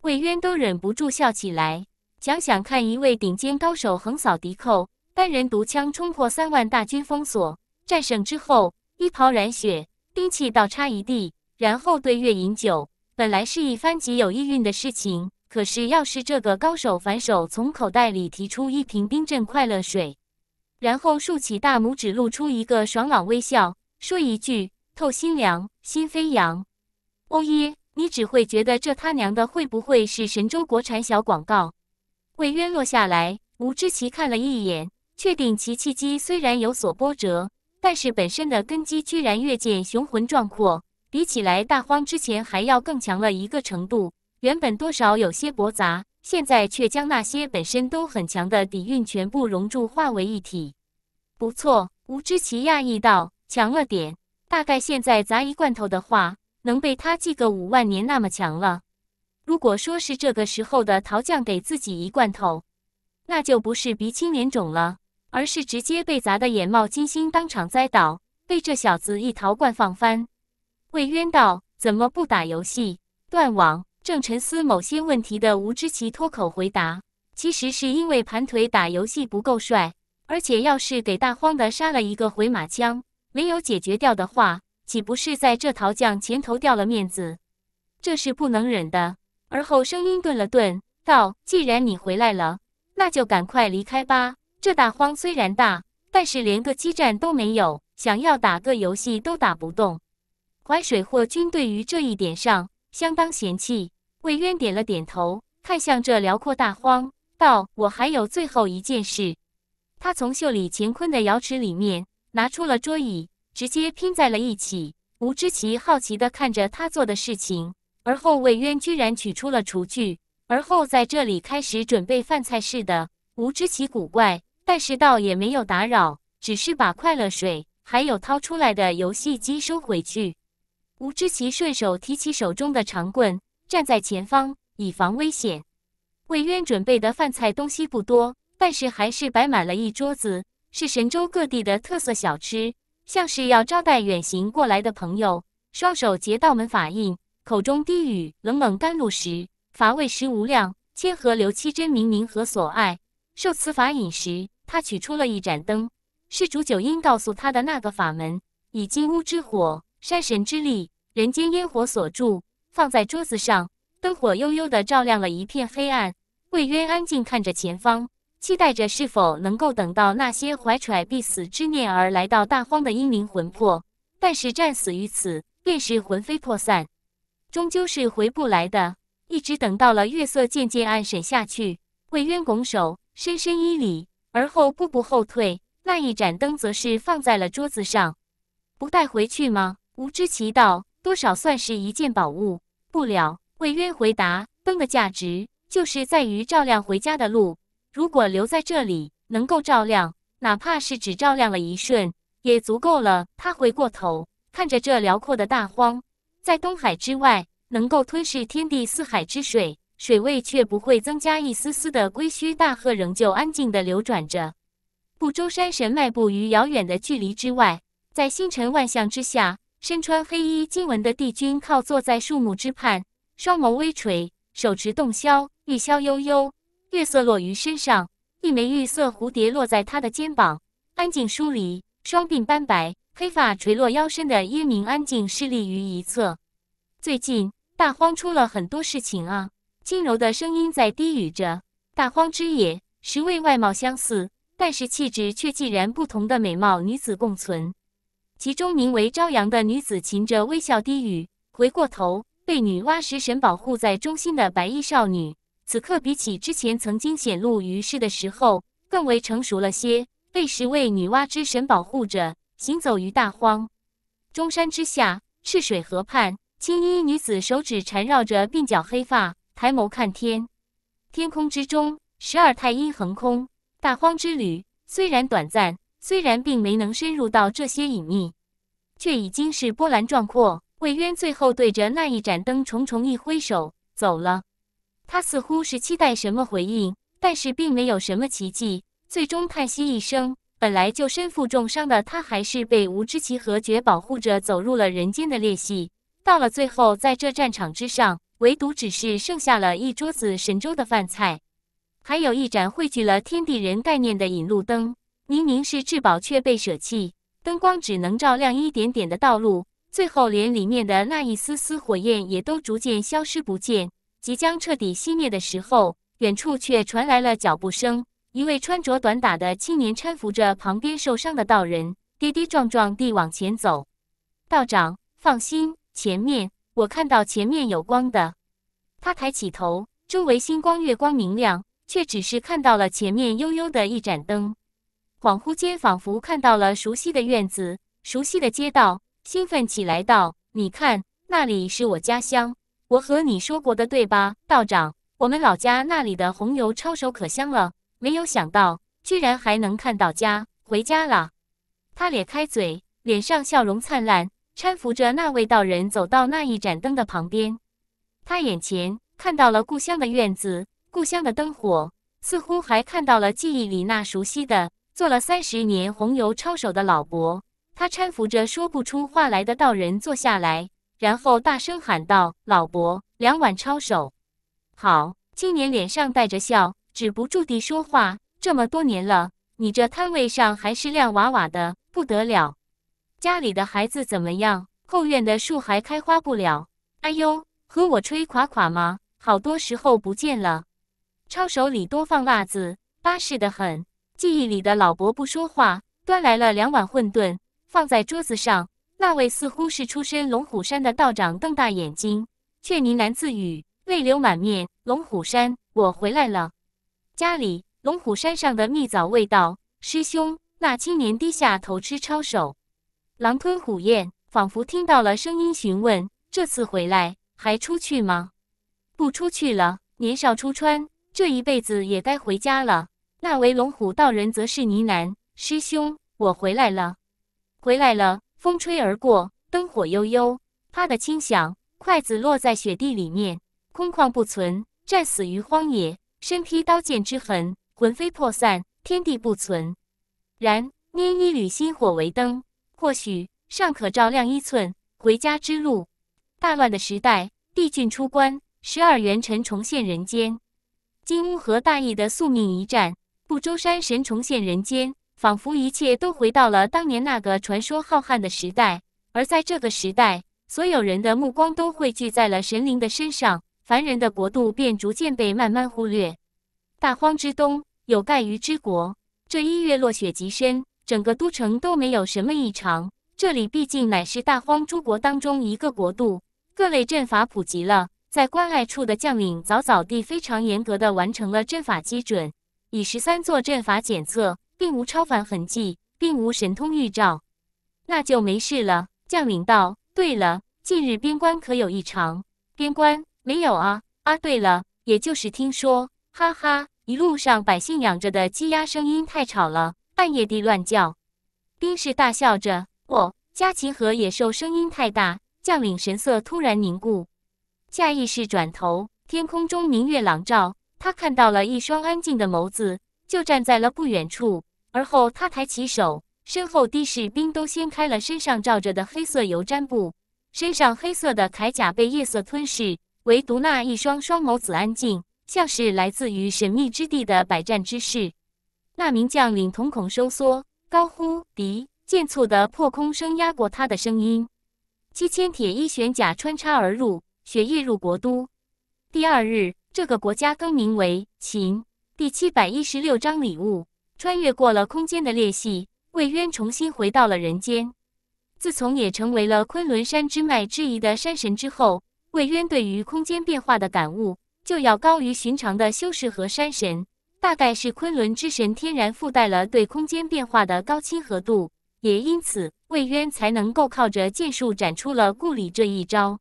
Speaker 1: 魏渊都忍不住笑起来。想想看，一位顶尖高手横扫敌寇，单人独枪冲破三万大军封锁，战胜之后，衣袍染血，兵器倒插一地，然后对月饮酒，本来是一番极有意蕴的事情。可是，要是这个高手反手从口袋里提出一瓶冰镇快乐水，然后竖起大拇指，露出一个爽朗微笑，说一句。透心凉，心飞扬。欧耶！你只会觉得这他娘的会不会是神州国产小广告？魏渊落下来，吴知奇看了一眼，确定其契机虽然有所波折，但是本身的根基居然越见雄浑壮阔，比起来大荒之前还要更强了一个程度。原本多少有些驳杂，现在却将那些本身都很强的底蕴全部融铸化为一体。不错，吴知奇讶异道：“强了点。”大概现在砸一罐头的话，能被他记个五万年那么强了。如果说是这个时候的陶匠给自己一罐头，那就不是鼻青脸肿了，而是直接被砸的眼冒金星，当场栽倒，被这小子一陶罐放翻。魏渊道：“怎么不打游戏？”断网，正沉思某些问题的吴之奇脱口回答：“其实是因为盘腿打游戏不够帅，而且要是给大荒的杀了一个回马枪。”没有解决掉的话，岂不是在这桃将前头掉了面子？这是不能忍的。而后声音顿了顿，道：“既然你回来了，那就赶快离开吧。这大荒虽然大，但是连个基站都没有，想要打个游戏都打不动。”淮水或军对于这一点上相当嫌弃。魏渊点了点头，看向这辽阔大荒，道：“我还有最后一件事。”他从袖里乾坤的瑶池里面。拿出了桌椅，直接拼在了一起。吴知奇好奇的看着他做的事情，而后魏渊居然取出了厨具，而后在这里开始准备饭菜似的。吴知奇古怪，但是倒也没有打扰，只是把快乐水还有掏出来的游戏机收回去。吴知奇顺手提起手中的长棍，站在前方以防危险。魏渊准备的饭菜东西不多，但是还是摆满了一桌子。是神州各地的特色小吃，像是要招待远行过来的朋友。双手结道门法印，口中低语：“冷冷甘露时，乏味食无量，千和刘七真明明何所爱？”受此法饮食，他取出了一盏灯，是竹九阴告诉他的那个法门，以金乌之火、山神之力、人间烟火所铸，放在桌子上，灯火悠悠地照亮了一片黑暗。魏渊安静看着前方。期待着是否能够等到那些怀揣必死之念而来到大荒的英灵魂魄，但是战死于此便是魂飞魄散，终究是回不来的。一直等到了月色渐渐暗沉下去，魏渊拱手深深一礼，而后步步后退。那一盏灯则是放在了桌子上，不带回去吗？吴知奇道：“多少算是一件宝物？”不了，魏渊回答：“灯的价值就是在于照亮回家的路。”如果留在这里，能够照亮，哪怕是只照亮了一瞬，也足够了。他回过头，看着这辽阔的大荒，在东海之外，能够吞噬天地四海之水，水位却不会增加一丝丝的归墟大河，仍旧安静的流转着。不周山神迈步于遥远的距离之外，在星辰万象之下，身穿黑衣金纹的帝君靠坐在树木之畔，双眸微垂，手持洞箫，玉箫悠悠。月色落于身上，一枚玉色蝴蝶落在他的肩膀。安静疏离，双鬓斑白，黑发垂落腰身的耶明安静势立于一侧。最近大荒出了很多事情啊。轻柔的声音在低语着。大荒之野，十位外貌相似，但是气质却截然不同的美貌女子共存。其中名为朝阳的女子噙着微笑低语，回过头，被女娲石神保护在中心的白衣少女。此刻比起之前曾经显露于世的时候，更为成熟了些。被十位女娲之神保护着，行走于大荒，中山之下，赤水河畔，青衣女子手指缠绕着鬓角黑发，抬眸看天。天空之中，十二太阴横空。大荒之旅虽然短暂，虽然并没能深入到这些隐秘，却已经是波澜壮阔。魏渊最后对着那一盏灯重重一挥手，走了。他似乎是期待什么回应，但是并没有什么奇迹。最终叹息一声，本来就身负重伤的他，还是被无知其和觉保护着走入了人间的裂隙。到了最后，在这战场之上，唯独只是剩下了一桌子神州的饭菜，还有一盏汇聚了天地人概念的引路灯。明明是至宝，却被舍弃，灯光只能照亮一点点的道路。最后，连里面的那一丝丝火焰也都逐渐消失不见。即将彻底熄灭的时候，远处却传来了脚步声。一位穿着短打的青年搀扶着旁边受伤的道人，跌跌撞撞地往前走。道长，放心，前面我看到前面有光的。他抬起头，周围星光月光明亮，却只是看到了前面悠悠的一盏灯。恍惚间，仿佛看到了熟悉的院子、熟悉的街道，兴奋起来道：“你看，那里是我家乡。”我和你说过的，对吧？道长，我们老家那里的红油抄手可香了。没有想到，居然还能看到家，回家了。他咧开嘴，脸上笑容灿烂，搀扶着那位道人走到那一盏灯的旁边。他眼前看到了故乡的院子，故乡的灯火，似乎还看到了记忆里那熟悉的做了三十年红油抄手的老伯。他搀扶着说不出话来的道人坐下来。然后大声喊道：“老伯，两碗抄手。”好，青年脸上带着笑，止不住地说话：“这么多年了，你这摊位上还是亮瓦瓦的，不得了。家里的孩子怎么样？后院的树还开花不了？哎呦，和我吹垮垮吗？好多时候不见了。抄手里多放辣子，巴适的很。记忆里的老伯不说话，端来了两碗混沌，放在桌子上。”那位似乎是出身龙虎山的道长，瞪大眼睛，却呢喃自语，泪流满面。龙虎山，我回来了。家里，龙虎山上的蜜枣味道。师兄，那青年低下头吃抄手，狼吞虎咽，仿佛听到了声音询问：“这次回来还出去吗？”不出去了。年少出川，这一辈子也该回家了。那位龙虎道人则是呢喃：“师兄，我回来了，回来了。”风吹而过，灯火悠悠。啪的轻响，筷子落在雪地里面，空旷不存，战死于荒野，身披刀剑之痕，魂飞魄散，天地不存。然捏一缕心火为灯，或许尚可照亮一寸回家之路。大乱的时代，帝俊出关，十二元辰重现人间，金乌和大义的宿命一战，不周山神重现人间。仿佛一切都回到了当年那个传说浩瀚的时代，而在这个时代，所有人的目光都汇聚在了神灵的身上，凡人的国度便逐渐被慢慢忽略。大荒之东有盖于之国，这一月落雪极深，整个都城都没有什么异常。这里毕竟乃是大荒诸国当中一个国度，各类阵法普及了，在关隘处的将领早早地非常严格地完成了阵法基准，以十三座阵法检测。并无超凡痕迹，并无神通预兆，那就没事了。将领道：“对了，近日边关可有异常？”边关没有啊啊！对了，也就是听说，哈哈，一路上百姓养着的鸡鸭声音太吵了，半夜地乱叫。兵士大笑着：“哦，家禽和野兽声音太大。”将领神色突然凝固，下意识转头，天空中明月朗照，他看到了一双安静的眸子，就站在了不远处。而后，他抬起手，身后的士兵都掀开了身上罩着的黑色油毡布，身上黑色的铠甲被夜色吞噬，唯独那一双双眸子安静，像是来自于神秘之地的百战之士。那名将领瞳孔收缩，高呼：“敌！”箭簇的破空声压过他的声音，七千铁衣玄甲穿插而入，血液入国都。第二日，这个国家更名为秦。第七百一十六章礼物。穿越过了空间的裂隙，魏渊重新回到了人间。自从也成为了昆仑山之脉之一的山神之后，魏渊对于空间变化的感悟就要高于寻常的修士和山神。大概是昆仑之神天然附带了对空间变化的高亲和度，也因此魏渊才能够靠着剑术展出了故里这一招，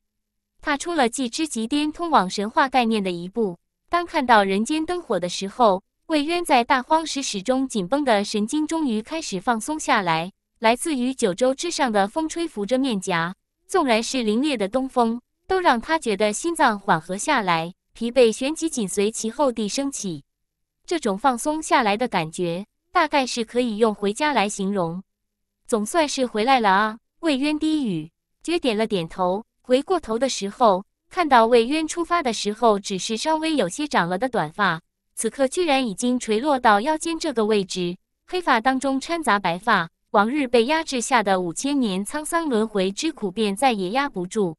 Speaker 1: 踏出了祭之极巅通往神话概念的一步。当看到人间灯火的时候。魏渊在大荒时始终紧绷的神经终于开始放松下来。来自于九州之上的风吹拂着面颊，纵然是凛冽的东风，都让他觉得心脏缓和下来。疲惫旋即紧随其后地升起。这种放松下来的感觉，大概是可以用回家来形容。总算是回来了啊！魏渊低语，撅点了点头。回过头的时候，看到魏渊出发的时候只是稍微有些长了的短发。此刻居然已经垂落到腰间这个位置，黑发当中掺杂白发，往日被压制下的五千年沧桑轮回之苦便再也压不住。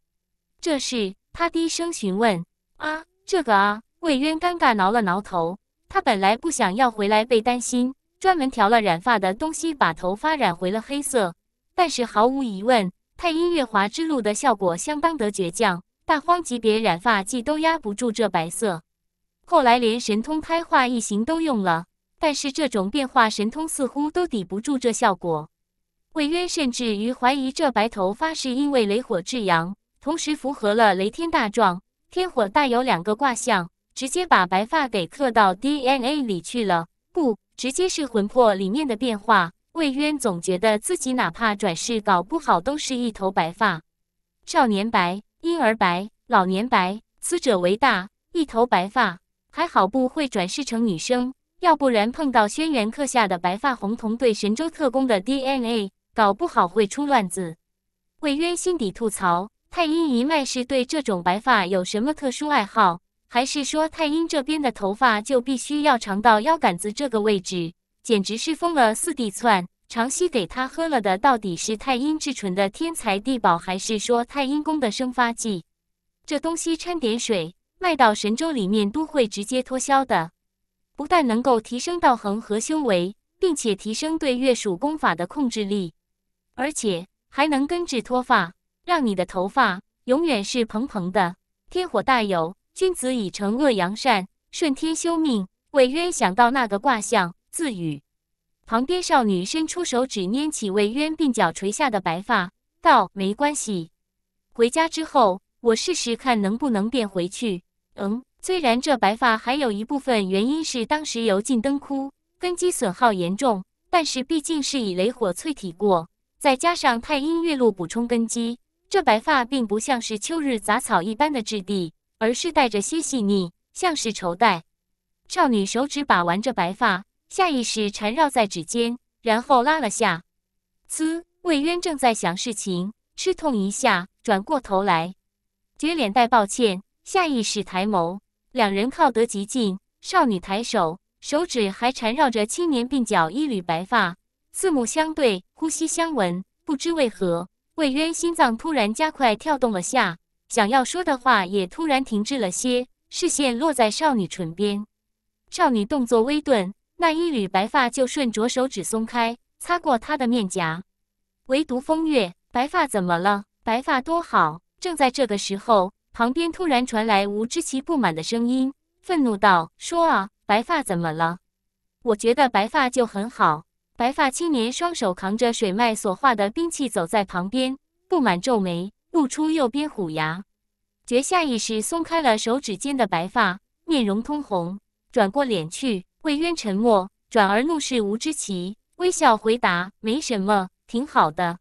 Speaker 1: 这是他低声询问：“啊，这个啊？”魏渊尴尬挠了挠头，他本来不想要回来被担心，专门调了染发的东西把头发染回了黑色。但是毫无疑问，太阴月华之路的效果相当的倔强，大荒级别染发剂都压不住这白色。后来连神通开化一行都用了，但是这种变化神通似乎都抵不住这效果。魏渊甚至于怀疑这白头发是因为雷火至阳，同时符合了雷天大壮、天火大有两个卦象，直接把白发给刻到 DNA 里去了。不，直接是魂魄里面的变化。魏渊总觉得自己哪怕转世，搞不好都是一头白发。少年白，婴儿白，老年白，死者为大，一头白发。还好不会转世成女生，要不然碰到轩辕刻下的白发红瞳对神州特工的 DNA，搞不好会出乱子。魏渊心底吐槽：太阴一脉是对这种白发有什么特殊爱好，还是说太阴这边的头发就必须要长到腰杆子这个位置？简直是疯了！四弟窜，长西给他喝了的到底是太阴至纯的天才地宝，还是说太阴宫的生发剂？这东西掺点水。卖到神州里面都会直接脱销的，不但能够提升道恒和修为，并且提升对月属功法的控制力，而且还能根治脱发，让你的头发永远是蓬蓬的。天火大有，君子以惩恶扬善，顺天修命。魏渊想到那个卦象，自语。旁边少女伸出手指，捻起魏渊鬓角垂下的白发，道：“没关系，回家之后我试试看能不能变回去。”嗯，虽然这白发还有一部分原因是当时油尽灯枯，根基损耗严重，但是毕竟是以雷火淬体过，再加上太阴月露补充根基，这白发并不像是秋日杂草一般的质地，而是带着些细腻，像是绸带。少女手指把玩着白发，下意识缠绕在指尖，然后拉了下。呲！魏渊正在想事情，吃痛一下，转过头来，觉脸带抱歉。下意识抬眸，两人靠得极近。少女抬手，手指还缠绕着青年鬓角一缕白发。四目相对，呼吸相闻。不知为何，魏渊心脏突然加快跳动了下，想要说的话也突然停滞了些。视线落在少女唇边，少女动作微顿，那一缕白发就顺着手指松开，擦过他的面颊。唯独风月，白发怎么了？白发多好。正在这个时候。旁边突然传来吴知奇不满的声音，愤怒道：“说啊，白发怎么了？我觉得白发就很好。”白发青年双手扛着水脉所化的兵器，走在旁边，不满皱眉，露出右边虎牙，觉下意识松开了手指间的白发，面容通红，转过脸去。魏渊沉默，转而怒视吴知奇，微笑回答：“没什么，挺好的。”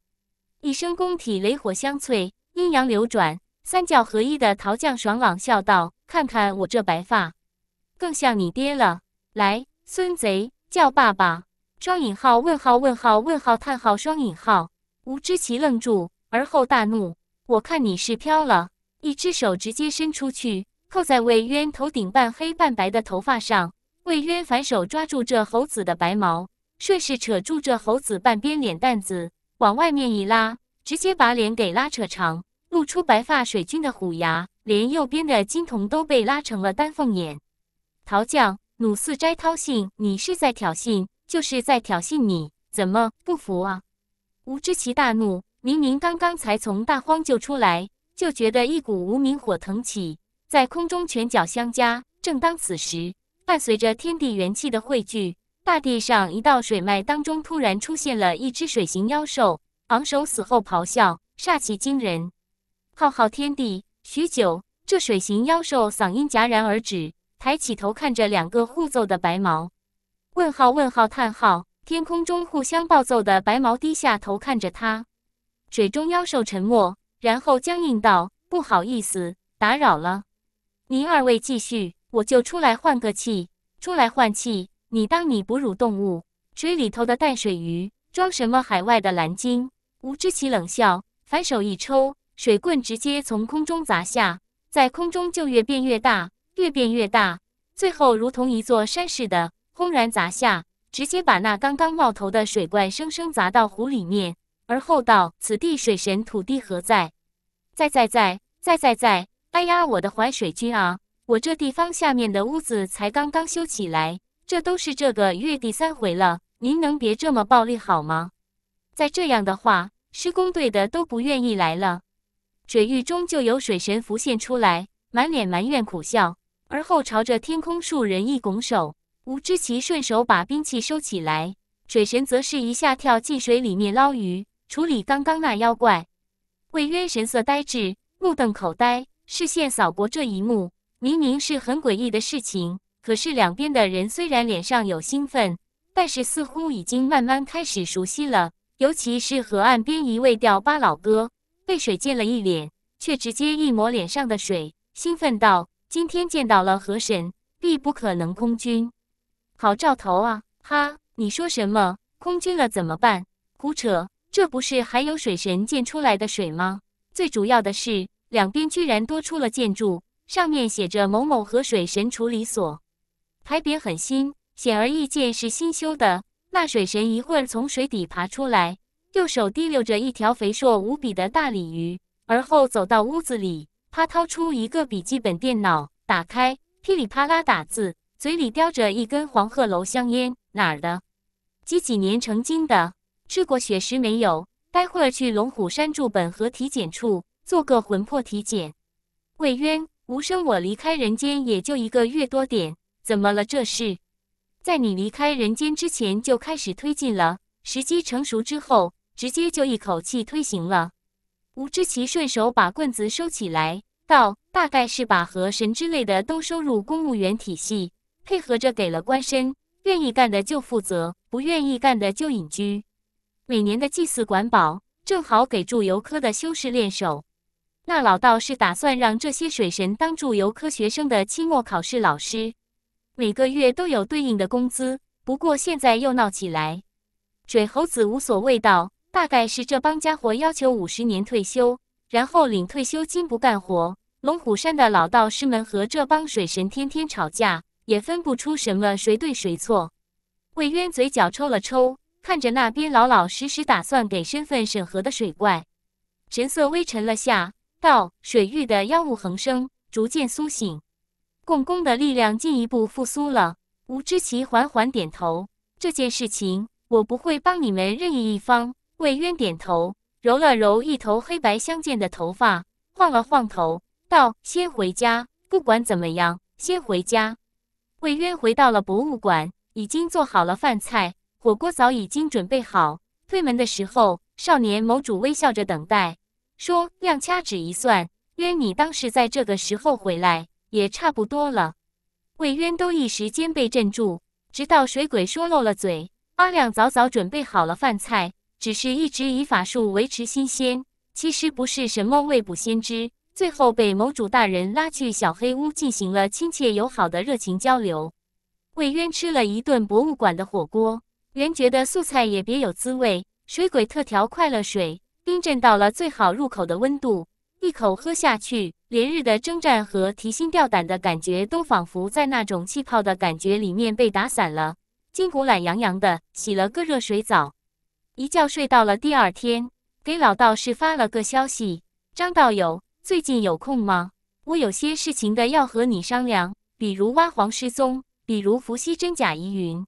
Speaker 1: 一声宫体，雷火相粹，阴阳流转。三教合一的陶匠爽朗笑道：“看看我这白发，更像你爹了。”来，孙贼叫爸爸。双引号问号问号问号叹号双引号。吴知奇愣住，而后大怒：“我看你是飘了！”一只手直接伸出去，扣在魏渊头顶半黑半白的头发上。魏渊反手抓住这猴子的白毛，顺势扯住这猴子半边脸蛋子，往外面一拉，直接把脸给拉扯长。露出白发水军的虎牙，连右边的金瞳都被拉成了丹凤眼。陶将，努四斋掏信，你是在挑衅，就是在挑衅！你怎么不服啊？吴知奇大怒，明明刚刚才从大荒救出来，就觉得一股无名火腾起，在空中拳脚相加。正当此时，伴随着天地元气的汇聚，大地上一道水脉当中突然出现了一只水形妖兽，昂首死后咆哮，煞气惊人。浩浩天地，许久，这水形妖兽嗓音戛然而止，抬起头看着两个互揍的白毛。问号问号叹号，天空中互相暴揍的白毛低下头看着他。水中妖兽沉默，然后僵硬道：“不好意思，打扰了，您二位继续，我就出来换个气。出来换气，你当你哺乳动物？水里头的淡水鱼装什么海外的蓝鲸？”吴知奇冷笑，反手一抽。水棍直接从空中砸下，在空中就越变越大，越变越大，最后如同一座山似的轰然砸下，直接把那刚刚冒头的水怪生生砸到湖里面。而后道：“此地水神土地何在？在在在在在在哎呀，我的淮水君啊，我这地方下面的屋子才刚刚修起来，这都是这个月第三回了，您能别这么暴力好吗？再这样的话，施工队的都不愿意来了。”水域中就有水神浮现出来，满脸埋怨苦笑，而后朝着天空树人一拱手。吴知奇顺手把兵器收起来，水神则是一下跳进水里面捞鱼，处理刚刚那妖怪。魏渊神色呆滞，目瞪口呆，视线扫过这一幕，明明是很诡异的事情，可是两边的人虽然脸上有兴奋，但是似乎已经慢慢开始熟悉了，尤其是河岸边一位钓八老哥。被水溅了一脸，却直接一抹脸上的水，兴奋道：“今天见到了河神，必不可能空军，好兆头啊！哈，你说什么空军了？怎么办？胡扯，这不是还有水神溅出来的水吗？最主要的是，两边居然多出了建筑，上面写着某某河水神处理所，牌匾很新，显而易见是新修的。那水神一会儿从水底爬出来。”右手提溜着一条肥硕无比的大鲤鱼，而后走到屋子里，他掏出一个笔记本电脑，打开，噼里啪啦打字，嘴里叼着一根黄鹤楼香烟。哪儿的？几几年成精的？吃过血食没有？待会儿去龙虎山住本和体检处做个魂魄体检。魏渊，无声，我离开人间也就一个月多点，怎么了？这是在你离开人间之前就开始推进了，时机成熟之后。直接就一口气推行了。吴知奇顺手把棍子收起来，道：“大概是把河神之类的都收入公务员体系，配合着给了官身，愿意干的就负责，不愿意干的就隐居。每年的祭祀管保，正好给祝由科的修士练手。那老道是打算让这些水神当祝由科学生的期末考试老师，每个月都有对应的工资。不过现在又闹起来。”水猴子无所谓道。大概是这帮家伙要求五十年退休，然后领退休金不干活。龙虎山的老道士们和这帮水神天天吵架，也分不出什么谁对谁错。魏渊嘴角抽了抽，看着那边老老实实打算给身份审核的水怪，神色微沉了下，道：“水域的妖物横生，逐渐苏醒，共工的力量进一步复苏了。”吴知奇缓缓点头：“这件事情，我不会帮你们任意一方。”魏渊点头，揉了揉一头黑白相间的头发，晃了晃头，道：“先回家，不管怎么样，先回家。”魏渊回到了博物馆，已经做好了饭菜，火锅早已经准备好。推门的时候，少年某主微笑着等待，说：“亮掐指一算，渊你当时在这个时候回来，也差不多了。”魏渊都一时间被镇住，直到水鬼说漏了嘴，阿亮早早准备好了饭菜。只是一直以法术维持新鲜，其实不是什么未卜先知。最后被某主大人拉去小黑屋，进行了亲切友好的热情交流。魏渊吃了一顿博物馆的火锅，原觉得素菜也别有滋味。水鬼特调快乐水，冰镇到了最好入口的温度，一口喝下去，连日的征战和提心吊胆的感觉都仿佛在那种气泡的感觉里面被打散了。金骨懒洋洋的洗了个热水澡。一觉睡到了第二天，给老道士发了个消息：“张道友，最近有空吗？我有些事情的要和你商量，比如挖黄失踪，比如伏羲真假疑云，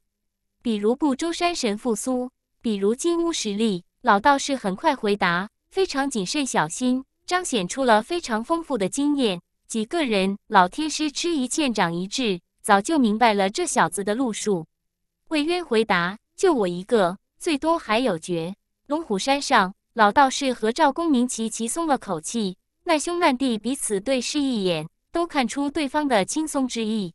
Speaker 1: 比如不周山神复苏，比如金乌实力。”老道士很快回答：“非常谨慎小心，彰显出了非常丰富的经验。”几个人，老天师吃一堑长一智，早就明白了这小子的路数。魏渊回答：“就我一个。”最多还有绝龙虎山上老道士和赵公明齐齐松了口气，难兄难弟彼此对视一眼，都看出对方的轻松之意。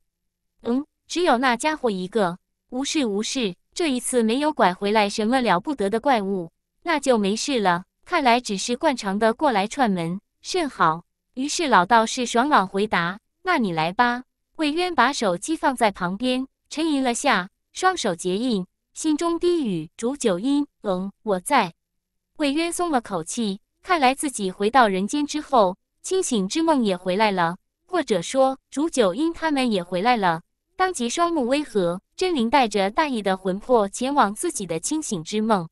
Speaker 1: 嗯，只有那家伙一个，无事无事。这一次没有拐回来什么了不得的怪物，那就没事了。看来只是惯常的过来串门，甚好。于是老道士爽朗回答：“那你来吧。”魏渊把手机放在旁边，沉吟了下，双手结印。心中低语：“烛九阴，嗯，我在。”魏渊松了口气，看来自己回到人间之后，清醒之梦也回来了，或者说，烛九阴他们也回来了。当即双目微合，真灵带着大意的魂魄前往自己的清醒之梦。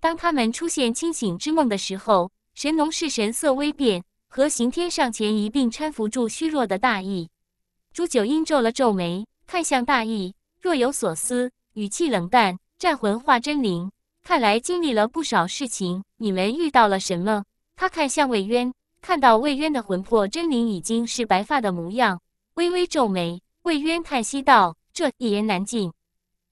Speaker 1: 当他们出现清醒之梦的时候，神农氏神色微变，和刑天上前一并搀扶住虚弱的大义。朱九阴皱了皱眉，看向大义，若有所思。语气冷淡，战魂化真灵，看来经历了不少事情。你们遇到了什么？他看向魏渊，看到魏渊的魂魄真灵已经是白发的模样，微微皱眉。魏渊叹息道：“这一言难尽，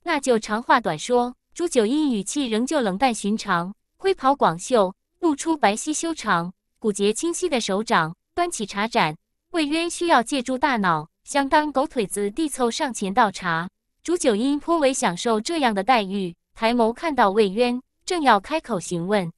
Speaker 1: 那就长话短说。”朱九阴语气仍旧冷淡寻常，灰袍广袖，露出白皙修长、骨节清晰的手掌，端起茶盏。魏渊需要借助大脑，相当狗腿子地凑上前倒茶。朱九英颇为享受这样的待遇，抬眸看到魏渊，正要开口询问，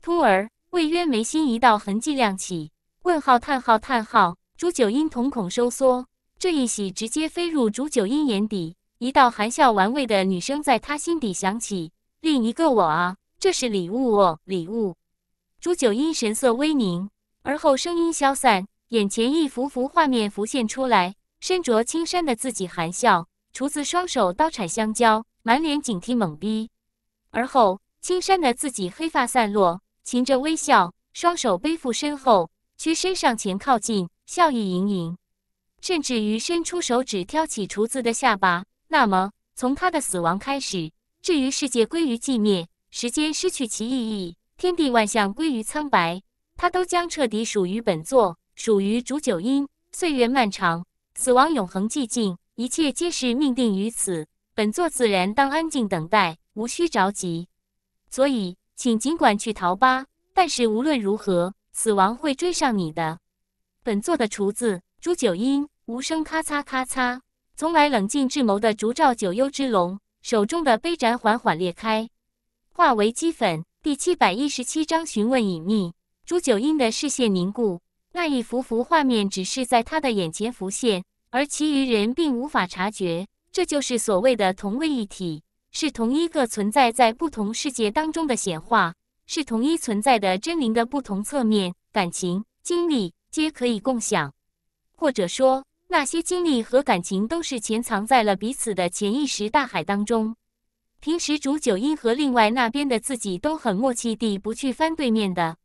Speaker 1: 突而魏渊眉心一道痕迹亮起，问号、叹号、叹号。朱九英瞳孔收缩，这一喜直接飞入朱九英眼底，一道含笑玩味的女声在他心底响起：“另一个我啊，这是礼物哦，礼物。”朱九英神色微凝，而后声音消散，眼前一幅幅画面浮现出来，身着青衫的自己含笑。厨子双手刀铲相交，满脸警惕懵逼。而后，青山的自己黑发散落，噙着微笑，双手背负身后，屈身上前靠近，笑意盈盈，甚至于伸出手指挑起厨子的下巴。那么，从他的死亡开始，至于世界归于寂灭，时间失去其意义，天地万象归于苍白，他都将彻底属于本座，属于煮酒阴，岁月漫长，死亡永恒，寂静。一切皆是命定于此，本座自然当安静等待，无需着急。所以，请尽管去逃吧。但是无论如何，死亡会追上你的。本座的厨子朱九阴无声咔嚓咔嚓，从来冷静智谋的烛照九幽之龙手中的杯盏缓缓裂开，化为齑粉。第七百一十七章询问隐秘。朱九阴的视线凝固，那一幅幅画面只是在他的眼前浮现。而其余人并无法察觉，这就是所谓的同位一体，是同一个存在在不同世界当中的显化，是同一存在的真灵的不同侧面，感情、经历皆可以共享。或者说，那些经历和感情都是潜藏在了彼此的潜意识大海当中。平时主九阴和另外那边的自己都很默契地不去翻对面的，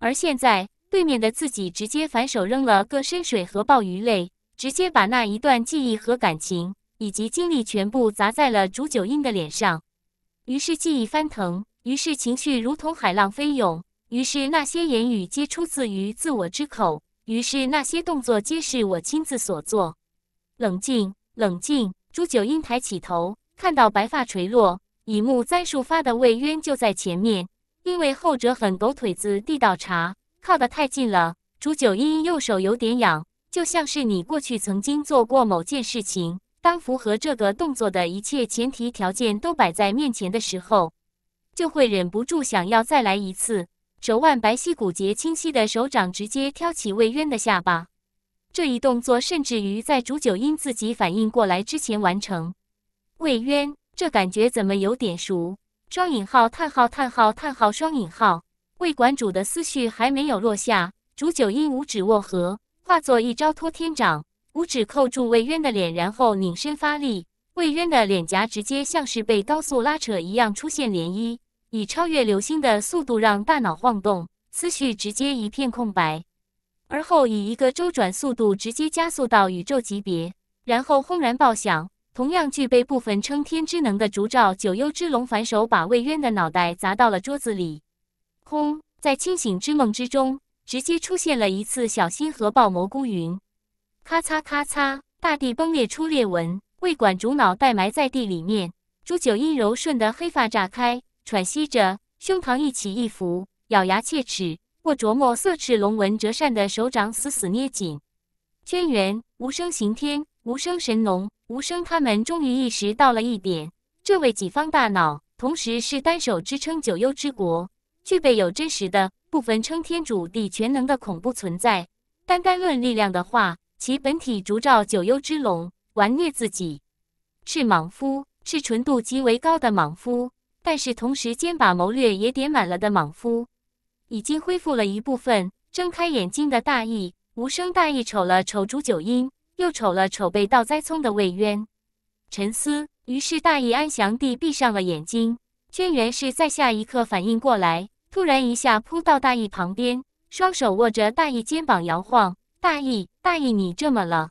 Speaker 1: 而现在对面的自己直接反手扔了个深水和鲍鱼类。直接把那一段记忆和感情以及经历全部砸在了朱九英的脸上，于是记忆翻腾，于是情绪如同海浪飞涌，于是那些言语皆出自于自我之口，于是那些动作皆是我亲自所做。冷静，冷静！朱九英抬起头，看到白发垂落，以木簪束发的魏渊就在前面，因为后者很狗腿子地道茶，靠得太近了。朱九英右手有点痒。就像是你过去曾经做过某件事情，当符合这个动作的一切前提条件都摆在面前的时候，就会忍不住想要再来一次。手腕白皙、骨节清晰的手掌直接挑起魏渊的下巴，这一动作甚至于在竹九音自己反应过来之前完成。魏渊，这感觉怎么有点熟？双引号叹号叹号叹号双引号。魏馆主的思绪还没有落下，竹九音五指握合。化作一招托天掌，五指扣住魏渊的脸，然后拧身发力，魏渊的脸颊直接像是被高速拉扯一样出现涟漪，以超越流星的速度让大脑晃动，思绪直接一片空白。而后以一个周转速度直接加速到宇宙级别，然后轰然爆响。同样具备部分撑天之能的烛照九幽之龙反手把魏渊的脑袋砸到了桌子里，轰！在清醒之梦之中。直接出现了一次小心核爆蘑菇云，咔嚓咔嚓，大地崩裂出裂纹，未管主脑袋埋在地里面。朱九阴柔顺的黑发炸开，喘息着，胸膛一起一伏，咬牙切齿，握着墨色赤龙纹折扇的手掌死死捏紧。轩辕无声，刑天无声，神农无声，他们终于意识到了一点：这位己方大脑，同时是单手支撑九幽之国，具备有真实的。部分称天主地全能的恐怖存在。单单论力量的话，其本体烛照九幽之龙，玩虐自己是莽夫，是纯度极为高的莽夫。但是同时兼把谋略也点满了的莽夫，已经恢复了一部分，睁开眼睛的大义无声。大义瞅了瞅烛九阴，又瞅了瞅被倒栽葱的魏渊，沉思。于是大义安详地闭上了眼睛。轩辕是在下一刻反应过来。突然一下扑到大义旁边，双手握着大义肩膀摇晃，大义，大义你这么了？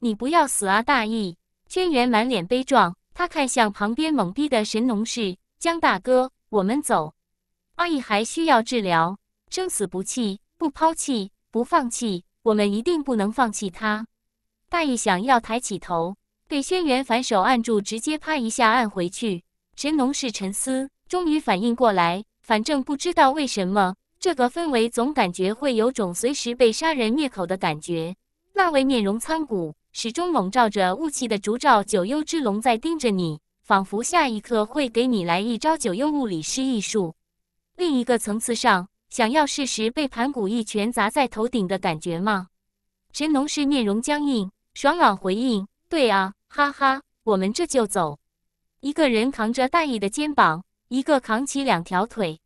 Speaker 1: 你不要死啊！大义，轩辕满脸悲壮，他看向旁边懵逼的神农氏，江大哥，我们走。阿义还需要治疗，生死不弃，不抛弃，不放弃，我们一定不能放弃他。大义想要抬起头，被轩辕反手按住，直接啪一下按回去。神农氏沉思，终于反应过来。反正不知道为什么，这个氛围总感觉会有种随时被杀人灭口的感觉。那位面容苍古、始终笼罩着雾气的烛照九幽之龙在盯着你，仿佛下一刻会给你来一招九幽雾里失艺术。另一个层次上，想要试时被盘古一拳砸在头顶的感觉吗？神农是面容僵硬、爽朗回应：“对啊，哈哈，我们这就走。”一个人扛着大义的肩膀。一个扛起两条腿，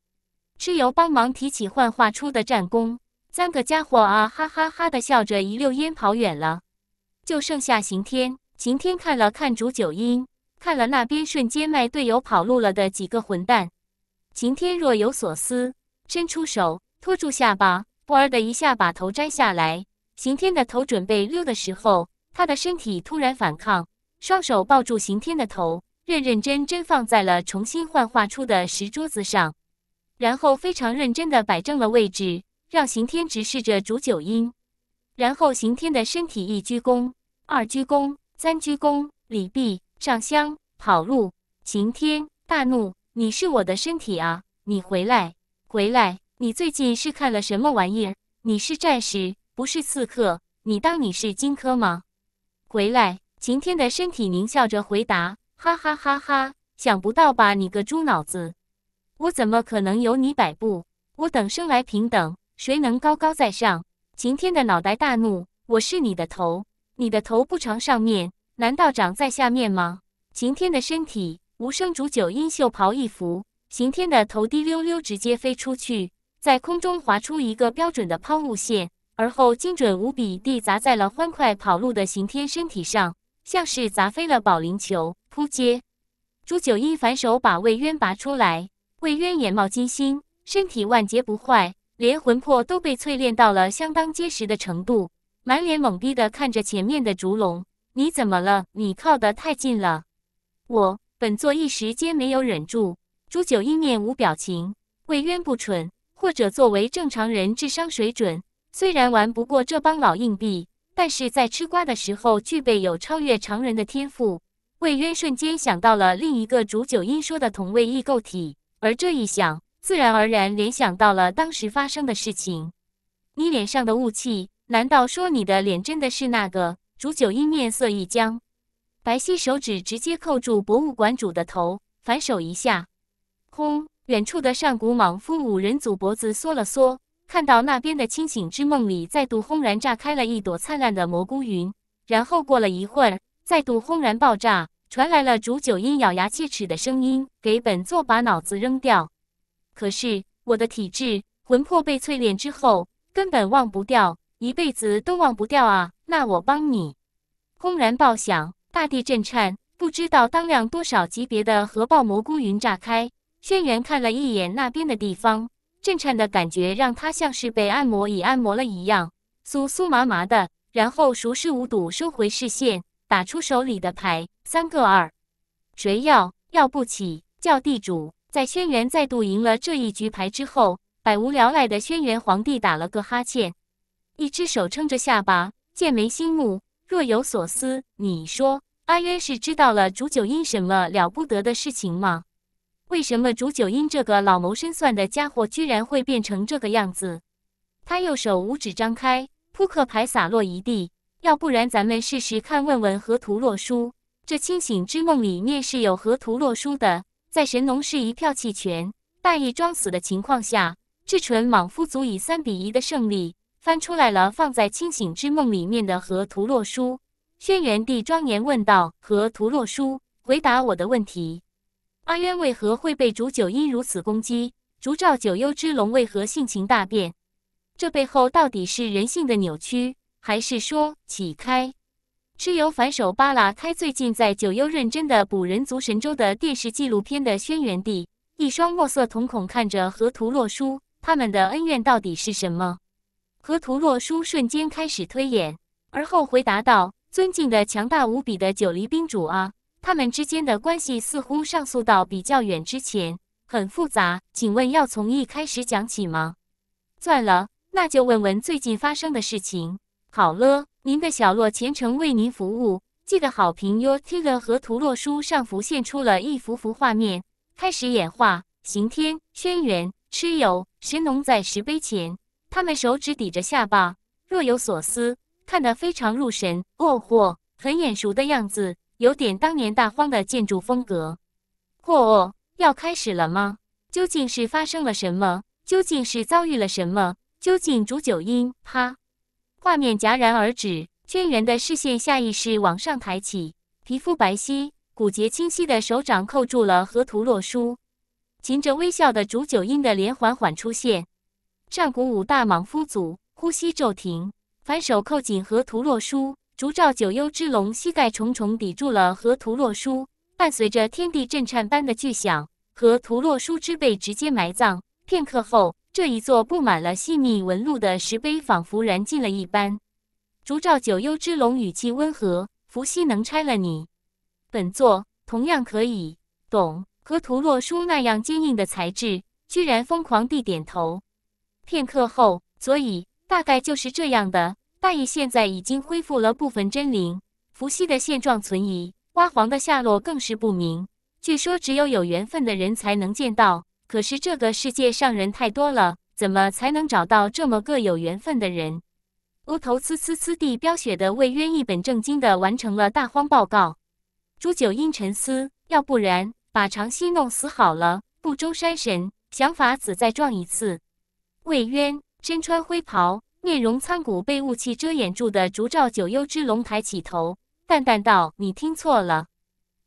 Speaker 1: 蚩尤帮忙提起幻化出的战功，三个家伙啊哈哈哈的笑着一溜烟跑远了，就剩下刑天。刑天看了看烛九阴，看了那边瞬间卖队友跑路了的几个混蛋，刑天若有所思，伸出手托住下巴，啵儿的一下把头摘下来。刑天的头准备溜的时候，他的身体突然反抗，双手抱住刑天的头。认认真真放在了重新幻化出的石桌子上，然后非常认真地摆正了位置，让刑天直视着烛九阴。然后刑天的身体一鞠躬，二鞠躬，三鞠躬，礼毕，上香，跑路。刑天大怒：“你是我的身体啊！你回来，回来！你最近是看了什么玩意儿？你是战士，不是刺客，你当你是荆轲吗？”回来！刑天的身体狞笑着回答。哈哈哈哈！想不到吧，你个猪脑子！我怎么可能由你摆布？我等生来平等，谁能高高在上？刑天的脑袋大怒：“我是你的头，你的头不长上面，难道长在下面吗？”刑天的身体，无声煮酒，因袖袍一拂，刑天的头滴溜溜直接飞出去，在空中划出一个标准的抛物线，而后精准无比地砸在了欢快跑路的刑天身体上，像是砸飞了保龄球。扑街！朱九阴反手把魏渊拔出来，魏渊眼冒金星，身体万劫不坏，连魂魄都被淬炼到了相当结实的程度，满脸懵逼的看着前面的烛龙：“你怎么了？你靠得太近了！”我本座一时间没有忍住。朱九一面无表情。魏渊不蠢，或者作为正常人智商水准，虽然玩不过这帮老硬币，但是在吃瓜的时候具备有超越常人的天赋。魏渊瞬间想到了另一个竹九音说的同位异构体，而这一想，自然而然联想到了当时发生的事情。你脸上的雾气，难道说你的脸真的是那个？竹九音面色一僵，白皙手指直接扣住博物馆主的头，反手一下，轰！远处的上古莽夫五人组脖子缩了缩，看到那边的清醒之梦里再度轰然炸开了一朵灿烂的蘑菇云，然后过了一会儿。再度轰然爆炸，传来了竹九阴咬牙切齿的声音：“给本座把脑子扔掉！”可是我的体质，魂魄被淬炼之后，根本忘不掉，一辈子都忘不掉啊！那我帮你。轰然爆响，大地震颤，不知道当量多少级别的核爆蘑菇云炸开。轩辕看了一眼那边的地方，震颤的感觉让他像是被按摩椅按摩了一样，酥酥麻麻的，然后熟视无睹，收回视线。打出手里的牌，三个二，谁要？要不起，叫地主。在轩辕再度赢了这一局牌之后，百无聊赖的轩辕皇帝打了个哈欠，一只手撑着下巴，剑眉星目，若有所思。你说，阿渊是知道了竹九阴什么了不得的事情吗？为什么竹九阴这个老谋深算的家伙，居然会变成这个样子？他右手五指张开，扑克牌洒落一地。要不然咱们试试看，问问河图洛书。这清醒之梦里面是有河图洛书的。在神农氏一票弃权，大义装死的情况下，至纯莽夫足以三比一的胜利，翻出来了放在清醒之梦里面的河图洛书。轩辕帝庄严问道：“河图洛书，回答我的问题。阿渊为何会被烛九阴如此攻击？烛照九幽之龙为何性情大变？这背后到底是人性的扭曲？”还是说起开，蚩尤反手扒拉开最近在九幽认真的补人族神州的电视纪录片的轩辕帝，一双墨色瞳孔看着河图洛书，他们的恩怨到底是什么？河图洛书瞬间开始推演，而后回答道：“尊敬的强大无比的九黎宾主啊，他们之间的关系似乎上溯到比较远之前，很复杂，请问要从一开始讲起吗？算了，那就问问最近发生的事情。”好了，您的小洛虔诚为您服务，记得好评哟。提了和图洛书上浮现出了一幅幅画面，开始演化。刑天、轩辕、蚩尤、神农在石碑前，他们手指抵着下巴，若有所思，看得非常入神。哦嚯，很眼熟的样子，有点当年大荒的建筑风格。嚯哦，要开始了吗？究竟是发生了什么？究竟是遭遇了什么？究竟主九阴？啪！画面戛然而止，轩辕的视线下意识往上抬起，皮肤白皙、骨节清晰的手掌扣住了河图洛书，噙着微笑的烛九阴的脸缓缓出现。上古五大莽夫祖呼吸骤停，反手扣紧河图洛书，烛照九幽之龙膝盖重重抵住了河图洛书，伴随着天地震颤般的巨响，河图洛书之被直接埋葬。片刻后。这一座布满了细密纹路的石碑，仿佛燃尽了一般。烛照九幽之龙，语气温和：“伏羲能拆了你，本座同样可以。”懂？和图洛书那样坚硬的材质，居然疯狂地点头。片刻后，所以大概就是这样的。大义现在已经恢复了部分真灵，伏羲的现状存疑，娲皇的下落更是不明。据说只有有缘分的人才能见到。可是这个世界上人太多了，怎么才能找到这么个有缘分的人？乌头呲呲呲地飙血的魏渊一本正经的完成了大荒报告。朱九阴沉思，要不然把长息弄死好了。不周山神，想法子再撞一次。魏渊身穿灰袍，面容苍古，被雾气遮掩住的烛照九幽之龙抬起头，淡淡道：“你听错了。”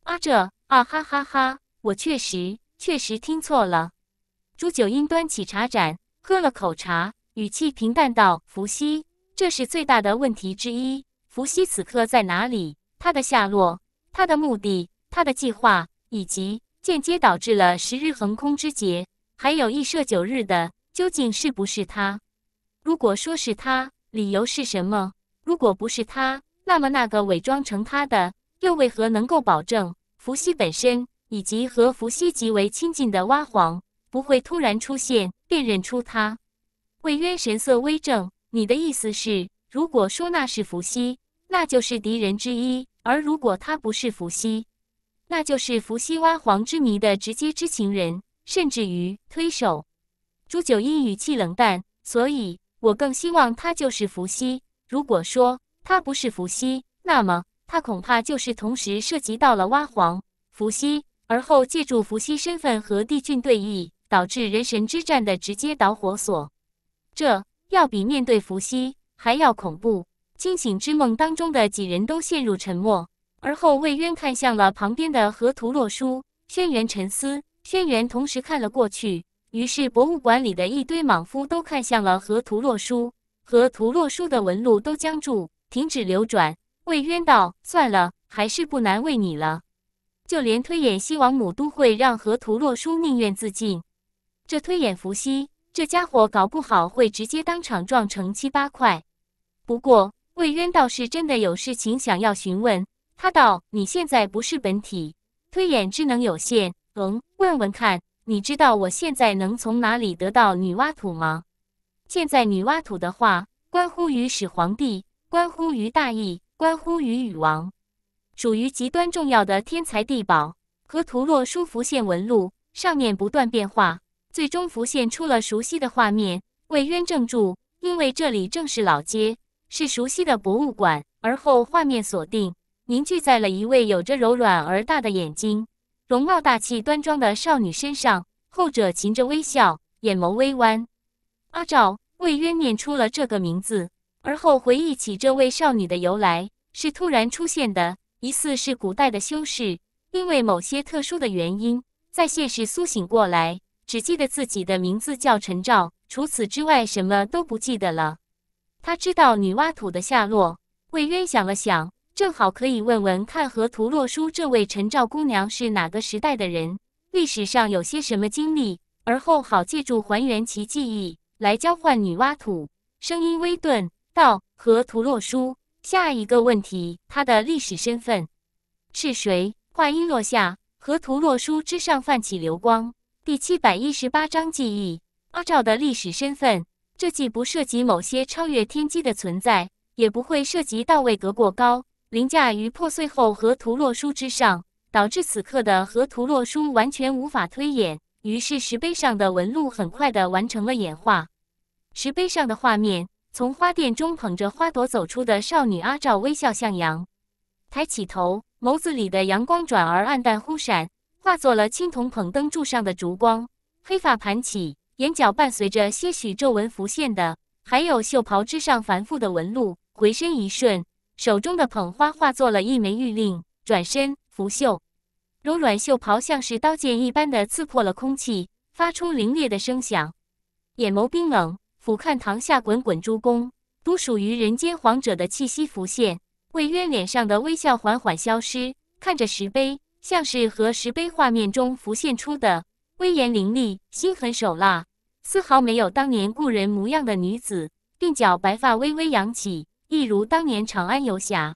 Speaker 1: 啊这啊哈哈哈，我确实。确实听错了。朱九英端起茶盏，喝了口茶，语气平淡道：“伏羲，这是最大的问题之一。伏羲此刻在哪里？他的下落，他的目的，他的计划，以及间接导致了十日横空之劫，还有羿射九日的，究竟是不是他？如果说是他，理由是什么？如果不是他，那么那个伪装成他的，又为何能够保证伏羲本身？”以及和伏羲极为亲近的娲皇不会突然出现，辨认出他。魏渊神色微正，你的意思是，如果说那是伏羲，那就是敌人之一；而如果他不是伏羲，那就是伏羲娲皇之谜的直接知情人，甚至于推手。朱九阴语气冷淡，所以我更希望他就是伏羲。如果说他不是伏羲，那么他恐怕就是同时涉及到了娲皇、伏羲。而后借助伏羲身份和帝俊对弈，导致人神之战的直接导火索，这要比面对伏羲还要恐怖。惊醒之梦当中的几人都陷入沉默，而后魏渊看向了旁边的河图洛书，轩辕沉思，轩辕同时看了过去。于是博物馆里的一堆莽夫都看向了河图洛书，河图洛书的纹路都僵住，停止流转。魏渊道：“算了，还是不难为你了。”就连推演西王母都会让河图洛书宁愿自尽，这推演伏羲这家伙搞不好会直接当场撞成七八块。不过魏渊倒是真的有事情想要询问他，道：“你现在不是本体，推演之能有限。嗯，问问看，你知道我现在能从哪里得到女娲土吗？现在女娲土的话，关乎于始皇帝，关乎于大义，关乎于禹王。”属于极端重要的天才地宝，河图洛书浮现纹路，上面不断变化，最终浮现出了熟悉的画面。魏渊怔住，因为这里正是老街，是熟悉的博物馆。而后画面锁定，凝聚在了一位有着柔软而大的眼睛，容貌大气端庄的少女身上。后者噙着微笑，眼眸微弯。阿照，魏渊念出了这个名字，而后回忆起这位少女的由来，是突然出现的。疑似是古代的修士，因为某些特殊的原因，在现实苏醒过来，只记得自己的名字叫陈照，除此之外什么都不记得了。他知道女娲土的下落。魏渊想了想，正好可以问问看河图洛书这位陈照姑娘是哪个时代的人，历史上有些什么经历，而后好借助还原其记忆来交换女娲土。声音微顿，道：河图洛书。下一个问题，他的历史身份是谁？话音落下，河图洛书之上泛起流光。第七百一十八章记忆：阿照的历史身份，这既不涉及某些超越天机的存在，也不会涉及到位格过高，凌驾于破碎后河图洛书之上，导致此刻的河图洛书完全无法推演。于是，石碑上的纹路很快的完成了演化，石碑上的画面。从花店中捧着花朵走出的少女阿照微笑向阳，抬起头，眸子里的阳光转而暗淡忽闪，化作了青铜捧灯柱上的烛光。黑发盘起，眼角伴随着些许皱纹浮现的，还有袖袍之上繁复的纹路。回身一瞬，手中的捧花化作了一枚玉令，转身拂袖，柔软袖袍像是刀剑一般的刺破了空气，发出凌冽的声响。眼眸冰冷。俯瞰堂下滚滚珠宫，独属于人间皇者的气息浮现。魏渊脸上的微笑缓缓消失，看着石碑，像是和石碑画面中浮现出的威严凌厉、心狠手辣，丝毫没有当年故人模样的女子。鬓角白发微微扬起，一如当年长安游侠。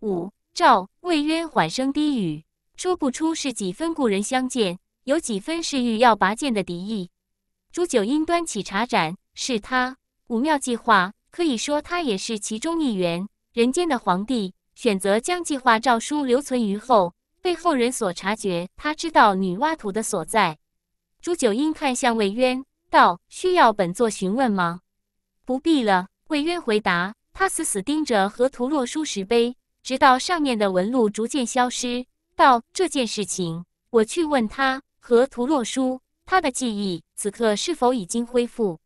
Speaker 1: 五赵魏渊缓声低语，说不出是几分故人相见，有几分是欲要拔剑的敌意。朱九英端起茶盏。是他，武庙计划可以说他也是其中一员。人间的皇帝选择将计划诏书留存于后，被后人所察觉。他知道女娲图的所在。朱九英看向魏渊，道：“需要本座询问吗？”“不必了。”魏渊回答。他死死盯着河图洛书石碑，直到上面的纹路逐渐消失，道：“这件事情，我去问他河图洛书，他的记忆此刻是否已经恢复？”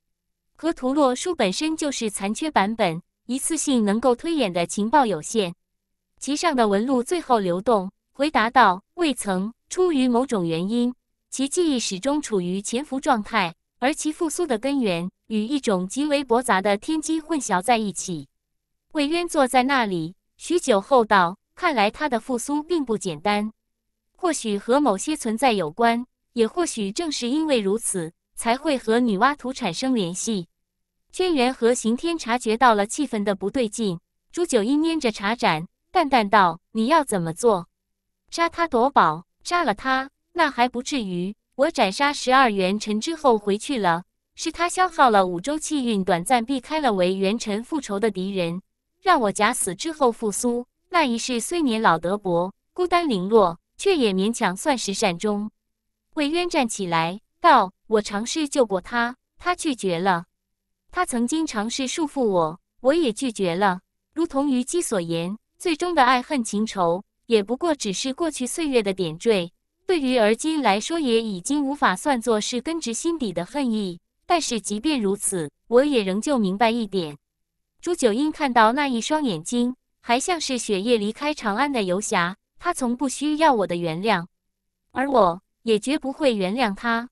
Speaker 1: 河图洛书本身就是残缺版本，一次性能够推演的情报有限。其上的纹路最后流动，回答道：“未曾出于某种原因，其记忆始终处于潜伏状态，而其复苏的根源与一种极为驳杂的天机混淆在一起。”魏渊坐在那里，许久后道：“看来他的复苏并不简单，或许和某些存在有关，也或许正是因为如此。”才会和女娲图产生联系。轩辕和刑天察觉到了气氛的不对劲，朱九一捏着茶盏，淡淡道：“你要怎么做？杀他夺宝？杀了他，那还不至于。我斩杀十二元辰之后回去了，是他消耗了五洲气运，短暂避开了为元辰复仇的敌人，让我假死之后复苏。那一世虽年老德薄，孤单零落，却也勉强算是善终。”魏渊站起来。我尝试救过他，他拒绝了；他曾经尝试束缚我，我也拒绝了。如同虞姬所言，最终的爱恨情仇也不过只是过去岁月的点缀，对于而今来说，也已经无法算作是根植心底的恨意。但是即便如此，我也仍旧明白一点：朱九英看到那一双眼睛，还像是雪夜离开长安的游侠，他从不需要我的原谅，而我也绝不会原谅他。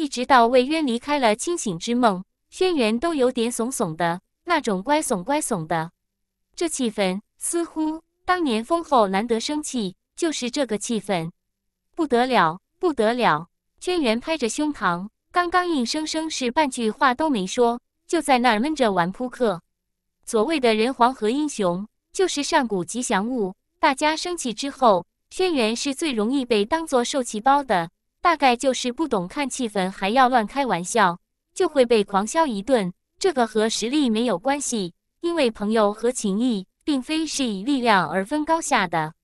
Speaker 1: 一直到魏渊离开了清醒之梦，轩辕都有点怂怂的，那种乖怂乖怂的。这气氛似乎当年封后难得生气就是这个气氛，不得了不得了！轩辕拍着胸膛，刚刚硬生生是半句话都没说，就在那儿闷着玩扑克。所谓的人皇和英雄，就是上古吉祥物。大家生气之后，轩辕是最容易被当做受气包的。大概就是不懂看气氛，还要乱开玩笑，就会被狂削一顿。这个和实力没有关系，因为朋友和情谊，并非是以力量而分高下的，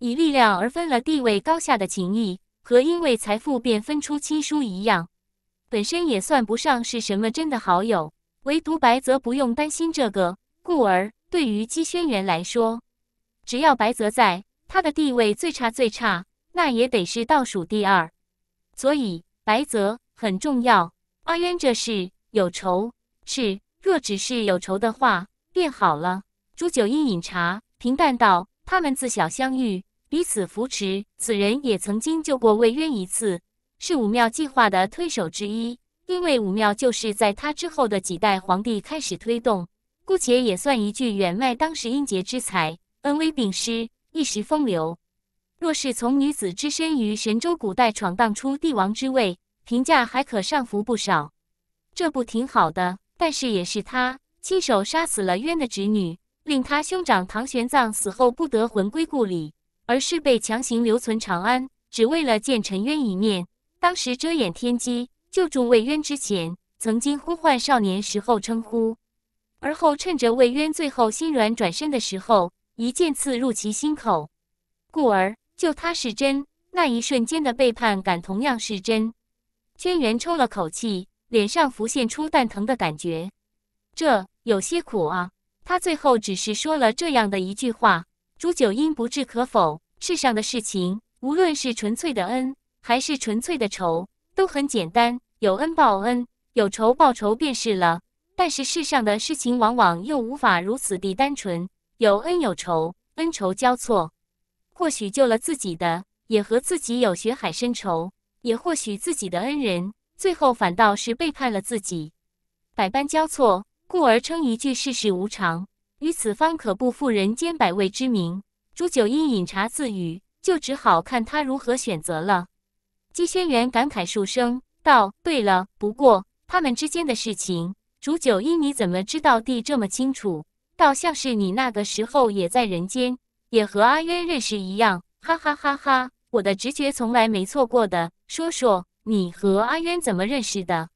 Speaker 1: 以力量而分了地位高下的情谊，和因为财富便分出亲疏一样，本身也算不上是什么真的好友。唯独白泽不用担心这个，故而对于姬轩辕来说，只要白泽在，他的地位最差最差，那也得是倒数第二。所以白泽很重要。阿渊这事有仇是，若只是有仇的话便好了。朱九阴饮茶，平淡道：“他们自小相遇，彼此扶持。此人也曾经救过魏渊一次，是武庙计划的推手之一。因为武庙就是在他之后的几代皇帝开始推动，姑且也算一句远迈当时英杰之才，恩威并施，一时风流。”若是从女子之身于神州古代闯荡出帝王之位，评价还可上浮不少，这不挺好的？但是也是他亲手杀死了渊的侄女，令他兄长唐玄奘死后不得魂归故里，而是被强行留存长安，只为了见陈渊一面。当时遮掩天机，救助魏渊之前，曾经呼唤少年时候称呼，而后趁着魏渊最后心软转身的时候，一剑刺入其心口，故而。就他是真，那一瞬间的背叛感同样是真。轩辕抽了口气，脸上浮现出蛋疼的感觉，这有些苦啊。他最后只是说了这样的一句话。朱九阴不置可否。世上的事情，无论是纯粹的恩，还是纯粹的仇，都很简单，有恩报恩，有仇报仇便是了。但是世上的事情往往又无法如此地单纯，有恩有仇，恩仇交错。或许救了自己的，也和自己有血海深仇；也或许自己的恩人，最后反倒是背叛了自己，百般交错，故而称一句世事无常，于此方可不负人间百味之名。朱九阴饮茶自语，就只好看他如何选择了。姬轩辕感慨数声，道：“对了，不过他们之间的事情，朱九阴，你怎么知道的这么清楚？倒像是你那个时候也在人间。”也和阿渊认识一样，哈哈哈哈！我的直觉从来没错过的。说说你和阿渊怎么认识的？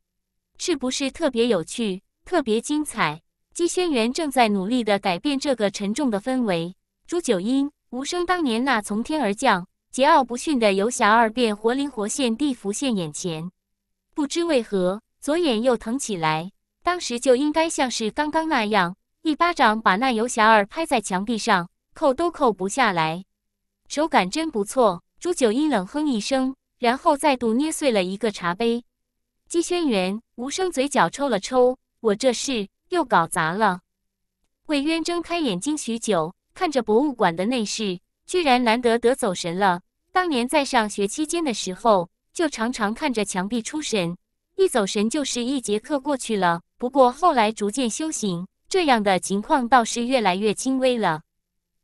Speaker 1: 是不是特别有趣，特别精彩？姬轩辕正在努力地改变这个沉重的氛围。朱九音，无声当年那从天而降、桀骜不驯的游侠二便活灵活现地浮现眼前。不知为何，左眼又疼起来。当时就应该像是刚刚那样，一巴掌把那游侠二拍在墙壁上。扣都扣不下来，手感真不错。朱九阴冷哼一声，然后再度捏碎了一个茶杯。姬轩辕无声嘴角抽了抽，我这是又搞砸了。魏渊睁开眼睛许久，看着博物馆的内饰，居然难得得走神了。当年在上学期间的时候，就常常看着墙壁出神，一走神就是一节课过去了。不过后来逐渐修行，这样的情况倒是越来越轻微了。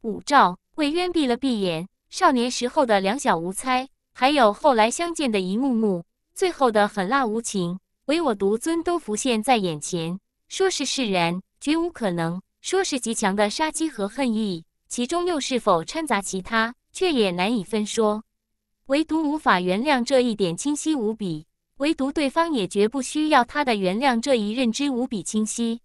Speaker 1: 武曌魏渊闭了闭眼，少年时候的两小无猜，还有后来相见的一幕幕，最后的狠辣无情，唯我独尊，都浮现在眼前。说是释然，绝无可能；说是极强的杀机和恨意，其中又是否掺杂其他，却也难以分说。唯独无法原谅这一点清晰无比，唯独对方也绝不需要他的原谅这一认知无比清晰。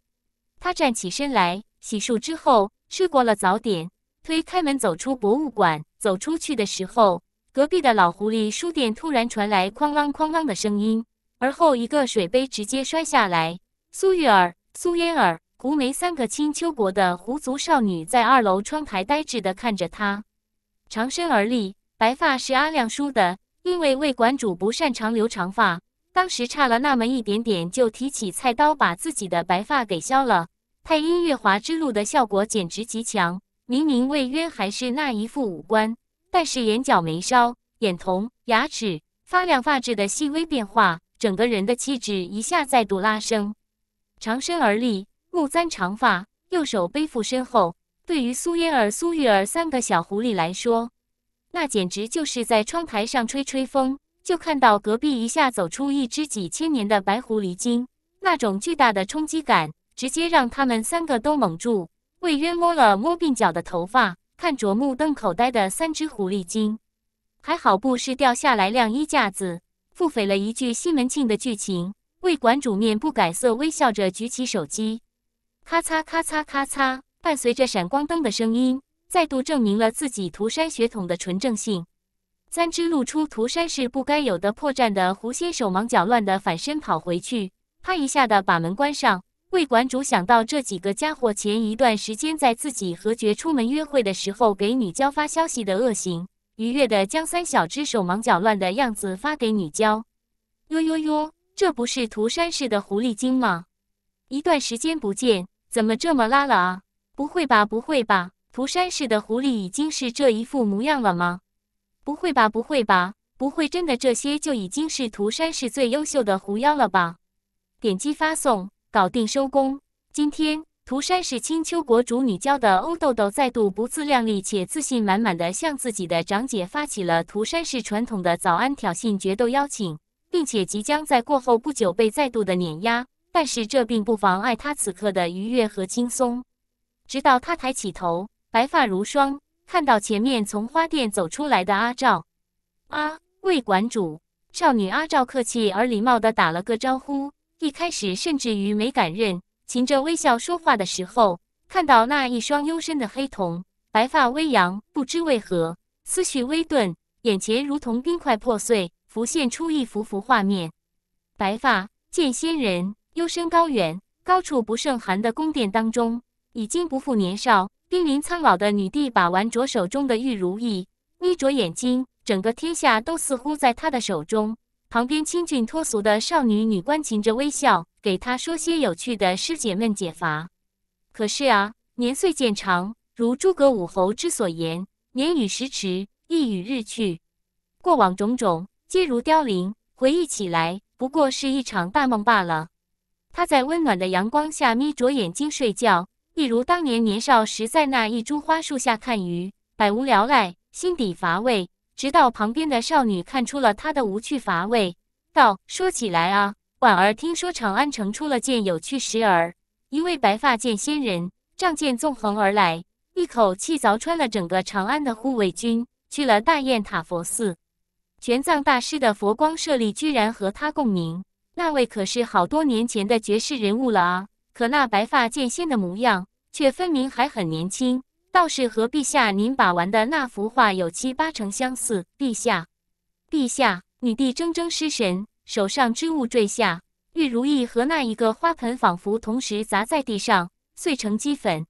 Speaker 1: 他站起身来，洗漱之后，吃过了早点。推开门走出博物馆，走出去的时候，隔壁的老狐狸书店突然传来哐啷哐啷的声音，而后一个水杯直接摔下来。苏玉儿、苏嫣儿、胡梅三个青丘国的狐族少女在二楼窗台呆滞地看着他，长身而立，白发是阿亮梳的，因为魏馆主不擅长留长发，当时差了那么一点点就提起菜刀把自己的白发给削了。太阴月华之路的效果简直极强。明明魏渊还是那一副五官，但是眼角眉梢、眼瞳、牙齿、发亮发质的细微变化，整个人的气质一下再度拉升。长身而立，木簪长发，右手背负身后。对于苏烟儿、苏玉儿三个小狐狸来说，那简直就是在窗台上吹吹风，就看到隔壁一下走出一只几千年的白狐狸精，那种巨大的冲击感，直接让他们三个都懵住。魏渊摸了摸鬓角的头发，看着目瞪口呆的三只狐狸精，还好不是掉下来晾衣架子，腹诽了一句西门庆的剧情。魏馆主面不改色，微笑着举起手机，咔嚓咔嚓咔嚓，伴随着闪光灯的声音，再度证明了自己涂山血统的纯正性。三只露出涂山氏不该有的破绽的狐仙手忙脚乱地反身跑回去，啪一下地把门关上。魏馆主想到这几个家伙前一段时间在自己和绝出门约会的时候给女娇发消息的恶行，愉悦的将三小只手忙脚乱的样子发给女娇。哟哟哟，这不是涂山氏的狐狸精吗？一段时间不见，怎么这么拉了啊？不会吧，不会吧，涂山氏的狐狸已经是这一副模样了吗？不会吧，不会吧，不会真的这些就已经是涂山氏最优秀的狐妖了吧？点击发送。搞定收工。今天涂山氏青丘国主女娇的欧豆豆再度不自量力且自信满满的向自己的长姐发起了涂山市传统的早安挑衅决斗邀请，并且即将在过后不久被再度的碾压。但是这并不妨碍她此刻的愉悦和轻松。直到她抬起头，白发如霜，看到前面从花店走出来的阿赵，啊，魏馆主少女阿赵客气而礼貌的打了个招呼。一开始甚至于没敢认，噙着微笑说话的时候，看到那一双幽深的黑瞳，白发微扬，不知为何思绪微顿，眼前如同冰块破碎，浮现出一幅幅画面。白发见仙人，幽深高远，高处不胜寒的宫殿当中，已经不复年少，濒临苍老的女帝把玩着手中的玉如意，眯着眼睛，整个天下都似乎在他的手中。旁边清俊脱俗的少女女官噙着微笑，给他说些有趣的师姐们解乏。可是啊，年岁渐长，如诸葛武侯之所言：“年与时驰，意与日去，过往种种，皆如凋零。”回忆起来，不过是一场大梦罢了。他在温暖的阳光下眯着眼睛睡觉，一如当年年少时在那一株花树下看鱼，百无聊赖，心底乏味。直到旁边的少女看出了他的无趣乏味，道：“说起来啊，婉儿听说长安城出了件有趣事儿，一位白发剑仙人仗剑纵横而来，一口气凿穿了整个长安的护卫军，去了大雁塔佛寺。玄奘大师的佛光舍利居然和他共鸣，那位可是好多年前的绝世人物了啊！可那白发剑仙的模样，却分明还很年轻。”倒是和陛下您把玩的那幅画有七八成相似。陛下，陛下，女帝铮铮失神，手上织物坠下，玉如意和那一个花盆仿佛同时砸在地上，碎成齑粉。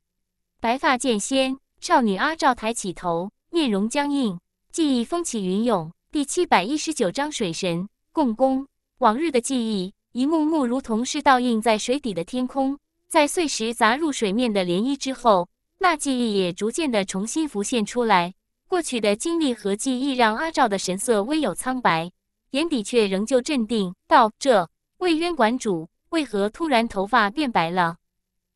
Speaker 1: 白发剑仙少女阿照抬起头，面容僵硬，记忆风起云涌。第七百一十九章水神共工。往日的记忆一幕幕，如同是倒映在水底的天空，在碎石砸入水面的涟漪之后。那记忆也逐渐的重新浮现出来，过去的经历和记忆让阿赵的神色微有苍白，眼底却仍旧镇定，道：“这魏渊馆主为何突然头发变白了？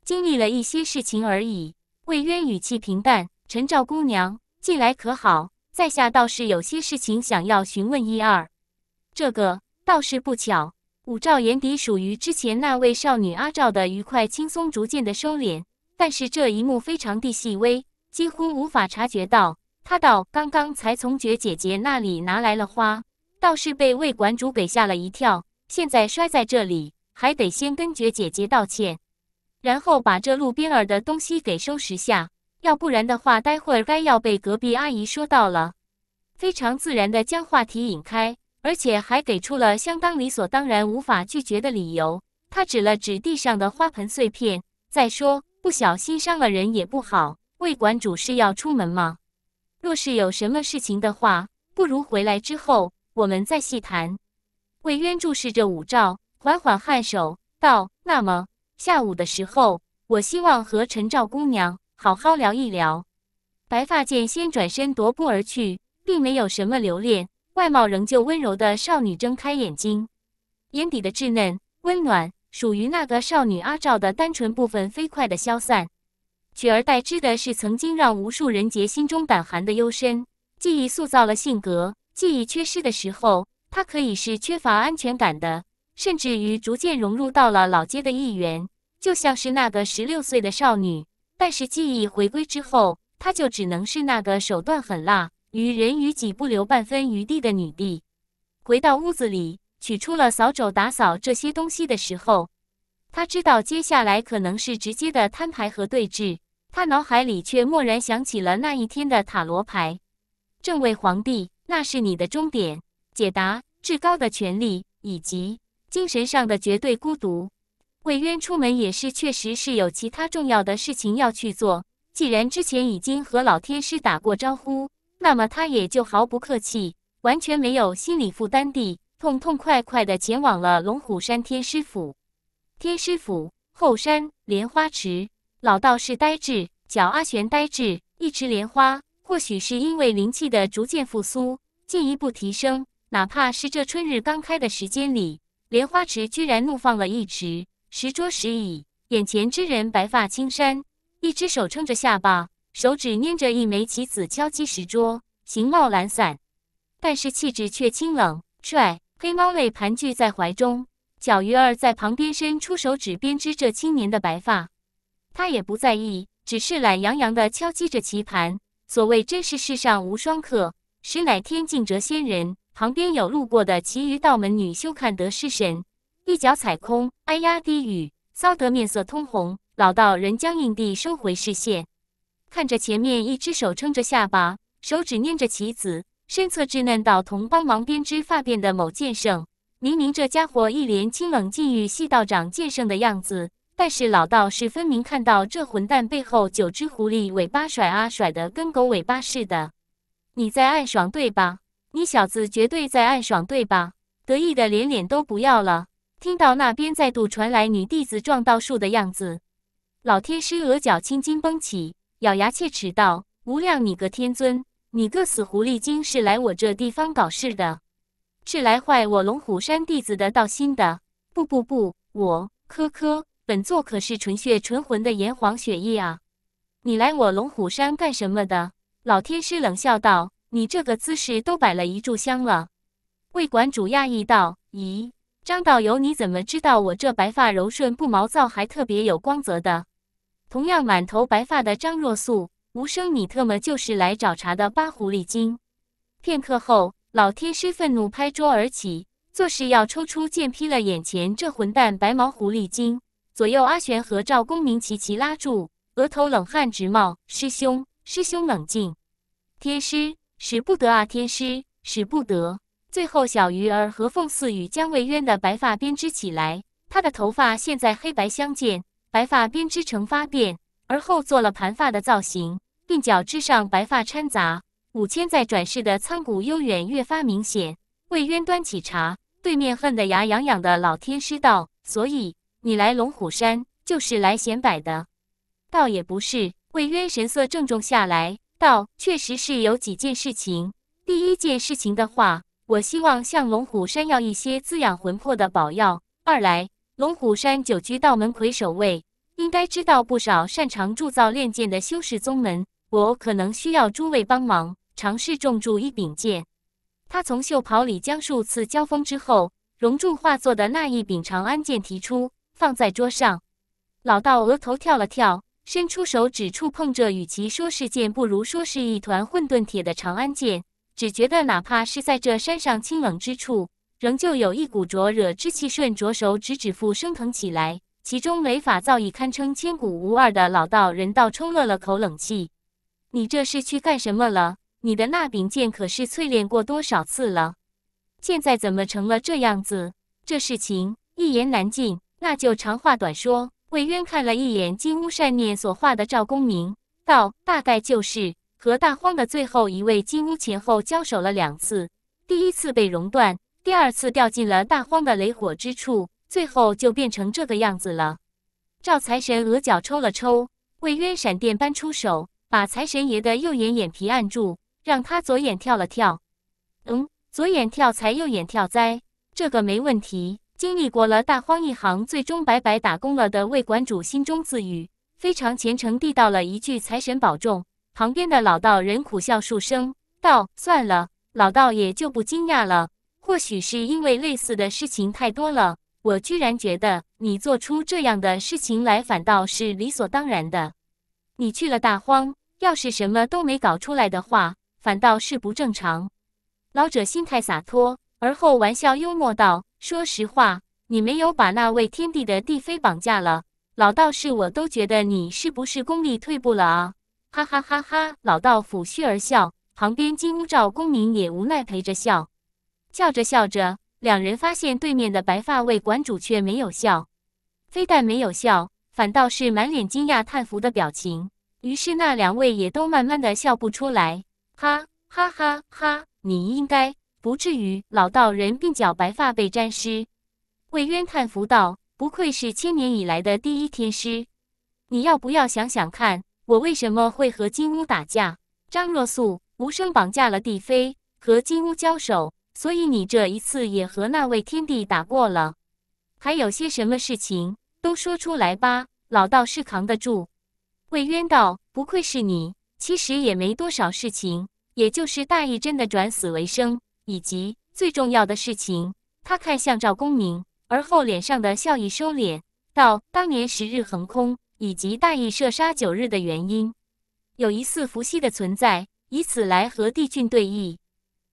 Speaker 1: 经历了一些事情而已。”魏渊语气平淡：“陈赵姑娘近来可好？在下倒是有些事情想要询问一二。”这个倒是不巧。武赵眼底属于之前那位少女阿赵的愉快轻松逐渐的收敛。但是这一幕非常的细微，几乎无法察觉到。他到刚刚才从爵姐姐那里拿来了花，倒是被魏馆主给吓了一跳。现在摔在这里，还得先跟爵姐姐道歉，然后把这路边儿的东西给收拾下，要不然的话，待会儿该要被隔壁阿姨说到了。非常自然的将话题引开，而且还给出了相当理所当然、无法拒绝的理由。他指了指地上的花盆碎片，再说。不小心伤了人也不好。魏馆主是要出门吗？若是有什么事情的话，不如回来之后我们再细谈。魏渊注视着武照，缓缓颔首道：“那么下午的时候，我希望和陈照姑娘好好聊一聊。”白发剑先转身踱步而去，并没有什么留恋。外貌仍旧温柔的少女睁开眼睛，眼底的稚嫩温暖。属于那个少女阿照的单纯部分飞快的消散，取而代之的是曾经让无数人杰心中胆寒的幽深记忆。塑造了性格，记忆缺失的时候，她可以是缺乏安全感的，甚至于逐渐融入到了老街的一员，就像是那个十六岁的少女。但是记忆回归之后，她就只能是那个手段狠辣、与人与己不留半分余地的女帝。回到屋子里。取出了扫帚、打扫这些东西的时候，他知道接下来可能是直接的摊牌和对峙。他脑海里却蓦然想起了那一天的塔罗牌：正位皇帝，那是你的终点，解答至高的权利以及精神上的绝对孤独。魏渊出门也是确实是有其他重要的事情要去做。既然之前已经和老天师打过招呼，那么他也就毫不客气，完全没有心理负担地。痛痛快快的前往了龙虎山天师府，天师府后山莲花池，老道士呆滞，脚阿玄呆滞，一池莲花，或许是因为灵气的逐渐复苏，进一步提升，哪怕是这春日刚开的时间里，莲花池居然怒放了一池。石桌石椅，眼前之人白发青山，一只手撑着下巴，手指捏着一枚棋子敲击石桌，形貌懒散，但是气质却清冷帅。黑猫尾盘踞在怀中，小鱼儿在旁边伸出手指编织着青年的白发，他也不在意，只是懒洋洋地敲击着棋盘。所谓真是世上无双客，实乃天境谪仙人。旁边有路过的其余道门女修看得失神，一脚踩空，哎呀！低语，骚得面色通红。老道人僵硬地收回视线，看着前面一只手撑着下巴，手指捏着棋子。身侧稚嫩道童帮忙编织发辫的某剑圣，明明这家伙一脸清冷禁欲系道长剑圣的样子，但是老道士分明看到这混蛋背后九只狐狸尾巴甩啊甩的，跟狗尾巴似的。你在暗爽对吧？你小子绝对在暗爽对吧？得意的连脸都不要了。听到那边再度传来女弟子撞到树的样子，老天师额角青筋绷起，咬牙切齿道：“无量，你个天尊！”你个死狐狸精，是来我这地方搞事的，是来坏我龙虎山弟子的道心的？不不不，我科科本座可是纯血纯魂的炎黄血裔啊！你来我龙虎山干什么的？老天师冷笑道：“你这个姿势都摆了一炷香了。”魏馆主讶异道：“咦，张道友，你怎么知道我这白发柔顺不毛躁，还特别有光泽的？”同样满头白发的张若素。无声，你特么就是来找茬的八狐狸精！片刻后，老天师愤怒拍桌而起，作势要抽出剑劈了眼前这混蛋白毛狐狸精。左右，阿玄和赵公明齐齐拉住，额头冷汗直冒。师兄，师兄冷静！天师使不得啊！天师使不得！最后，小鱼儿和凤四与姜维渊的白发编织起来，他的头发现在黑白相间，白发编织成发辫。而后做了盘发的造型，鬓角之上白发掺杂，五千在转世的苍古悠远越发明显。魏渊端起茶，对面恨得牙痒痒的老天师道：“所以你来龙虎山就是来显摆的？”倒也不是。魏渊神色郑重下来道：“确实是有几件事情。第一件事情的话，我希望向龙虎山要一些滋养魂魄的宝药。二来，龙虎山久居道门魁首位。”应该知道不少擅长铸造炼剑的修士宗门，我可能需要诸位帮忙尝试重铸一柄剑。他从袖袍里将数次交锋之后熔铸化作的那一柄长安剑提出，放在桌上。老道额头跳了跳，伸出手指触碰着，与其说是剑，不如说是一团混沌铁的长安剑，只觉得哪怕是在这山上清冷之处，仍旧有一股灼热之气顺着手指指腹升腾起来。其中雷法造诣堪称千古无二的老道人，道冲了了口冷气：“你这是去干什么了？你的那柄剑可是淬炼过多少次了？现在怎么成了这样子？这事情一言难尽，那就长话短说。”魏渊看了一眼金乌善念所化的赵公明，道：“大概就是和大荒的最后一位金乌前后交手了两次，第一次被熔断，第二次掉进了大荒的雷火之处。”最后就变成这个样子了。赵财神额角抽了抽，魏渊闪电般出手，把财神爷的右眼眼皮按住，让他左眼跳了跳。嗯，左眼跳财，右眼跳灾，这个没问题。经历过了大荒一行，最终白白打工了的魏馆主心中自语，非常虔诚地道了一句“财神保重”。旁边的老道人苦笑数声，道：“算了，老道也就不惊讶了。或许是因为类似的事情太多了。”我居然觉得你做出这样的事情来，反倒是理所当然的。你去了大荒，要是什么都没搞出来的话，反倒是不正常。老者心态洒脱，而后玩笑幽默道：“说实话，你没有把那位天帝的帝妃绑架了。老道士，我都觉得你是不是功力退步了啊？”哈哈哈哈！老道抚须而笑，旁边金乌照公明也无奈陪着笑，笑着笑着。两人发现对面的白发卫馆主却没有笑，非但没有笑，反倒是满脸惊讶叹服的表情。于是那两位也都慢慢的笑不出来。哈哈哈！哈，你应该不至于。老道人鬓角白发被沾湿，魏渊叹服道：“不愧是千年以来的第一天师，你要不要想想看，我为什么会和金乌打架？”张若素无声绑架了帝妃，和金乌交手。所以你这一次也和那位天帝打过了，还有些什么事情都说出来吧。老道士扛得住。魏渊道：“不愧是你，其实也没多少事情，也就是大义真的转死为生，以及最重要的事情。”他看向赵公明，而后脸上的笑意收敛，道：“当年十日横空，以及大义射杀九日的原因，有疑似伏羲的存在，以此来和帝俊对弈。”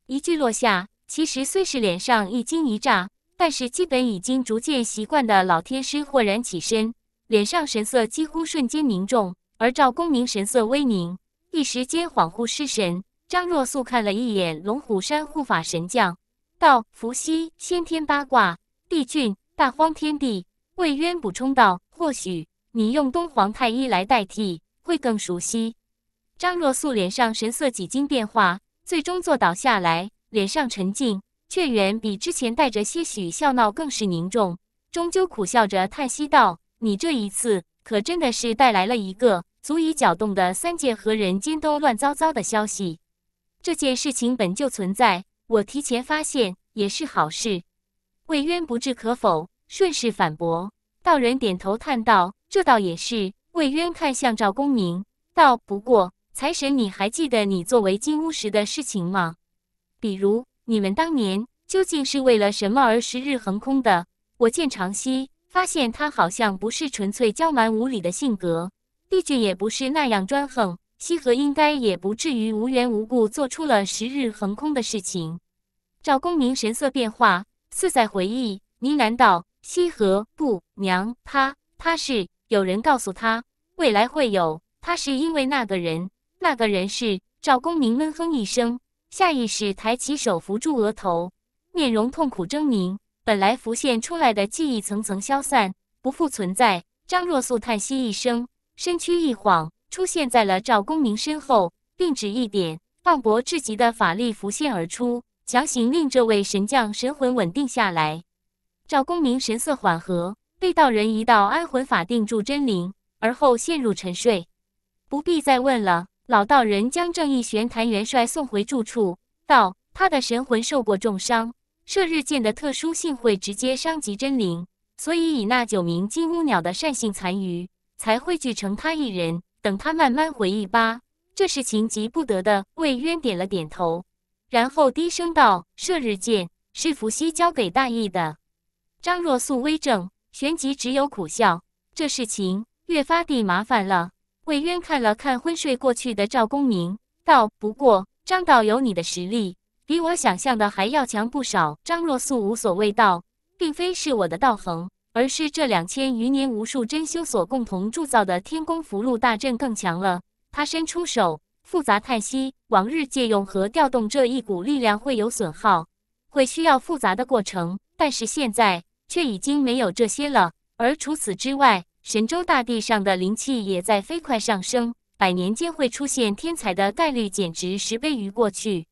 Speaker 1: 一句落下。其实虽是脸上一惊一乍，但是基本已经逐渐习惯的老天师豁然起身，脸上神色几乎瞬间凝重，而赵公明神色微凝，一时间恍惚失神。张若素看了一眼龙虎山护法神将，道：“伏羲、先天八卦、帝俊、大荒天地。”魏渊补充道：“或许你用东皇太一来代替，会更熟悉。”张若素脸上神色几经变化，最终坐倒下来。脸上沉静，却远比之前带着些许笑闹更是凝重。终究苦笑着叹息道：“你这一次可真的是带来了一个足以搅动的三界和人间都乱糟糟的消息。”这件事情本就存在，我提前发现也是好事。魏渊不置可否，顺势反驳。道人点头叹道：“这倒也是。”魏渊看向赵公明，道：“不过财神，你还记得你作为金乌时的事情吗？”比如你们当年究竟是为了什么而十日横空的？我见长西发现他好像不是纯粹娇蛮无理的性格，帝竟也不是那样专横，西河应该也不至于无缘无故做出了十日横空的事情。赵公明神色变化，似在回忆，呢喃道：“西河不娘，他他是有人告诉他未来会有他，是因为那个人。那个人是赵公明。”闷哼一声。下意识抬起手扶住额头，面容痛苦狰狞。本来浮现出来的记忆层层消散，不复存在。张若素叹息一声，身躯一晃，出现在了赵公明身后，定指一点，磅礴至极的法力浮现而出，强行令这位神将神魂稳定下来。赵公明神色缓和，被道人一道安魂法定住真灵，而后陷入沉睡。不必再问了。老道人将郑义玄、谭元帅送回住处，道：“他的神魂受过重伤，射日箭的特殊性会直接伤及真灵，所以以那九名金乌鸟的善性残余，才汇聚成他一人。等他慢慢回忆吧。这事情急不得的。”魏渊点了点头，然后低声道：“射日箭是伏羲交给大义的。”张若素微怔，旋即只有苦笑。这事情越发地麻烦了。魏渊看了看昏睡过去的赵公明，道：“不过张道友，你的实力比我想象的还要强不少。”张若素无所谓道：“并非是我的道行，而是这两千余年无数真修所共同铸造的天宫福禄大阵更强了。”他伸出手，复杂叹息：“往日借用和调动这一股力量会有损耗，会需要复杂的过程，但是现在却已经没有这些了。而除此之外，”神州大地上的灵气也在飞快上升，百年间会出现天才的概率简直十倍于过去。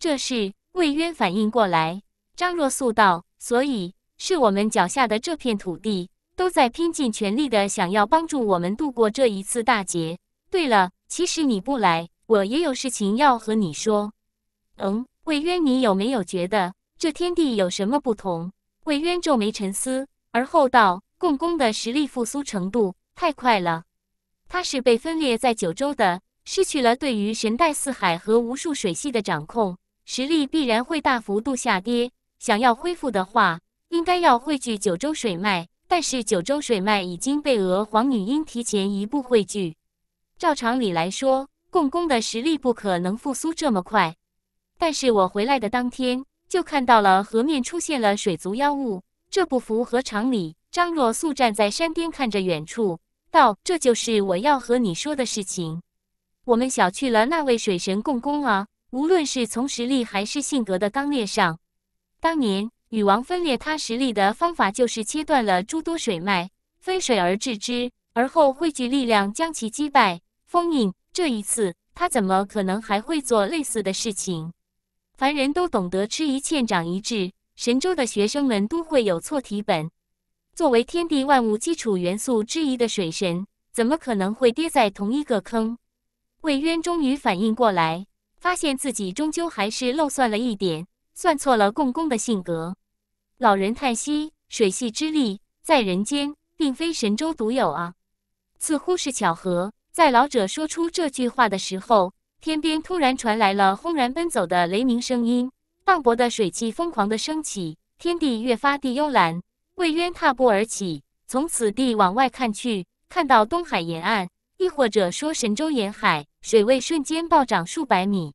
Speaker 1: 这时，魏渊反应过来，张若素道：“所以是我们脚下的这片土地，都在拼尽全力的想要帮助我们度过这一次大劫。对了，其实你不来，我也有事情要和你说。”“嗯，魏渊，你有没有觉得这天地有什么不同？”魏渊皱眉沉思，而后道。共工的实力复苏程度太快了，他是被分裂在九州的，失去了对于神代四海和无数水系的掌控，实力必然会大幅度下跌。想要恢复的话，应该要汇聚九州水脉，但是九州水脉已经被娥皇女英提前一步汇聚。照常理来说，共工的实力不可能复苏这么快，但是我回来的当天就看到了河面出现了水族妖物，这不符合常理。张若素站在山巅，看着远处，道：“这就是我要和你说的事情。我们小觑了那位水神共工啊！无论是从实力还是性格的刚烈上，当年禹王分裂他实力的方法，就是切断了诸多水脉，分水而治之，而后汇聚力量将其击败、封印。这一次，他怎么可能还会做类似的事情？凡人都懂得吃一堑长一智，神州的学生们都会有错题本。”作为天地万物基础元素之一的水神，怎么可能会跌在同一个坑？魏渊终于反应过来，发现自己终究还是漏算了一点，算错了共工的性格。老人叹息：“水系之力在人间，并非神州独有啊。”似乎是巧合，在老者说出这句话的时候，天边突然传来了轰然奔走的雷鸣声音，磅礴的水汽疯狂地升起，天地越发地幽蓝。魏渊踏步而起，从此地往外看去，看到东海沿岸，亦或者说神州沿海，水位瞬间暴涨数百米，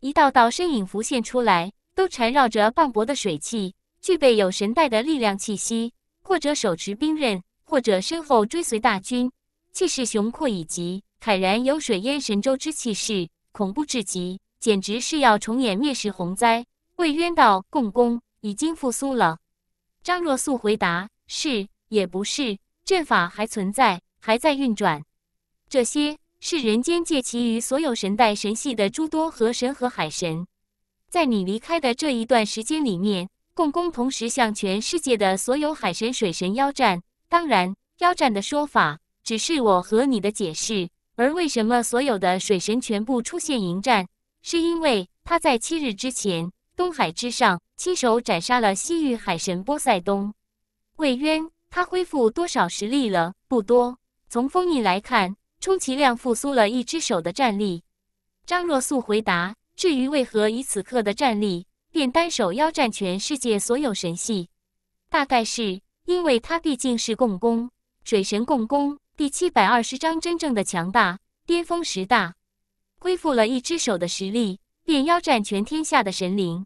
Speaker 1: 一道道身影浮现出来，都缠绕着磅礴的水汽，具备有神代的力量气息，或者手持兵刃，或者身后追随大军，气势雄阔，以及慨然有水淹神州之气势，恐怖至极，简直是要重演灭世洪灾。魏渊道：“共工已经复苏了。”张若素回答：“是也不是，阵法还存在，还在运转。这些是人间界其余所有神代神系的诸多河神和海神，在你离开的这一段时间里面，共工同时向全世界的所有海神、水神邀战。当然，邀战的说法只是我和你的解释。而为什么所有的水神全部出现迎战，是因为他在七日之前，东海之上。”亲手斩杀了西域海神波塞冬，魏渊，他恢复多少实力了？不多，从封印来看，充其量复苏了一只手的战力。张若素回答：“至于为何以此刻的战力便单手腰战全世界所有神系，大概是因为他毕竟是共工，水神共工。第七百二十章真正的强大巅峰十大，恢复了一只手的实力便腰战全天下的神灵。”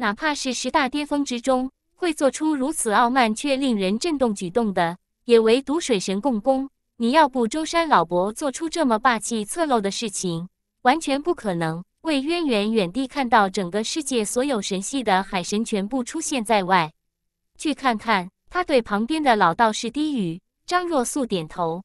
Speaker 1: 哪怕是十大巅峰之中，会做出如此傲慢却令人震动举动的，也唯独水神共工。你要不，舟山老伯做出这么霸气侧漏的事情，完全不可能。为渊源远地看到整个世界所有神系的海神全部出现在外，去看看。他对旁边的老道士低语。张若素点头。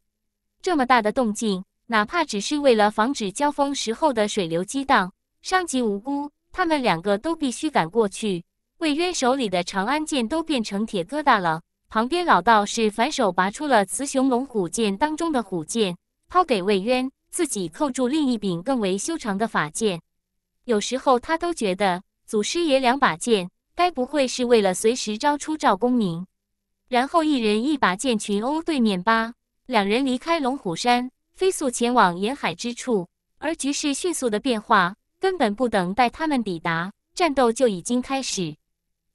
Speaker 1: 这么大的动静，哪怕只是为了防止交锋时候的水流激荡，伤及无辜。他们两个都必须赶过去。魏渊手里的长安剑都变成铁疙瘩了。旁边老道士反手拔出了雌雄龙虎剑当中的虎剑，抛给魏渊，自己扣住另一柄更为修长的法剑。有时候他都觉得祖师爷两把剑，该不会是为了随时招出赵公明，然后一人一把剑群殴对面吧？两人离开龙虎山，飞速前往沿海之处，而局势迅速的变化。根本不等待他们抵达，战斗就已经开始。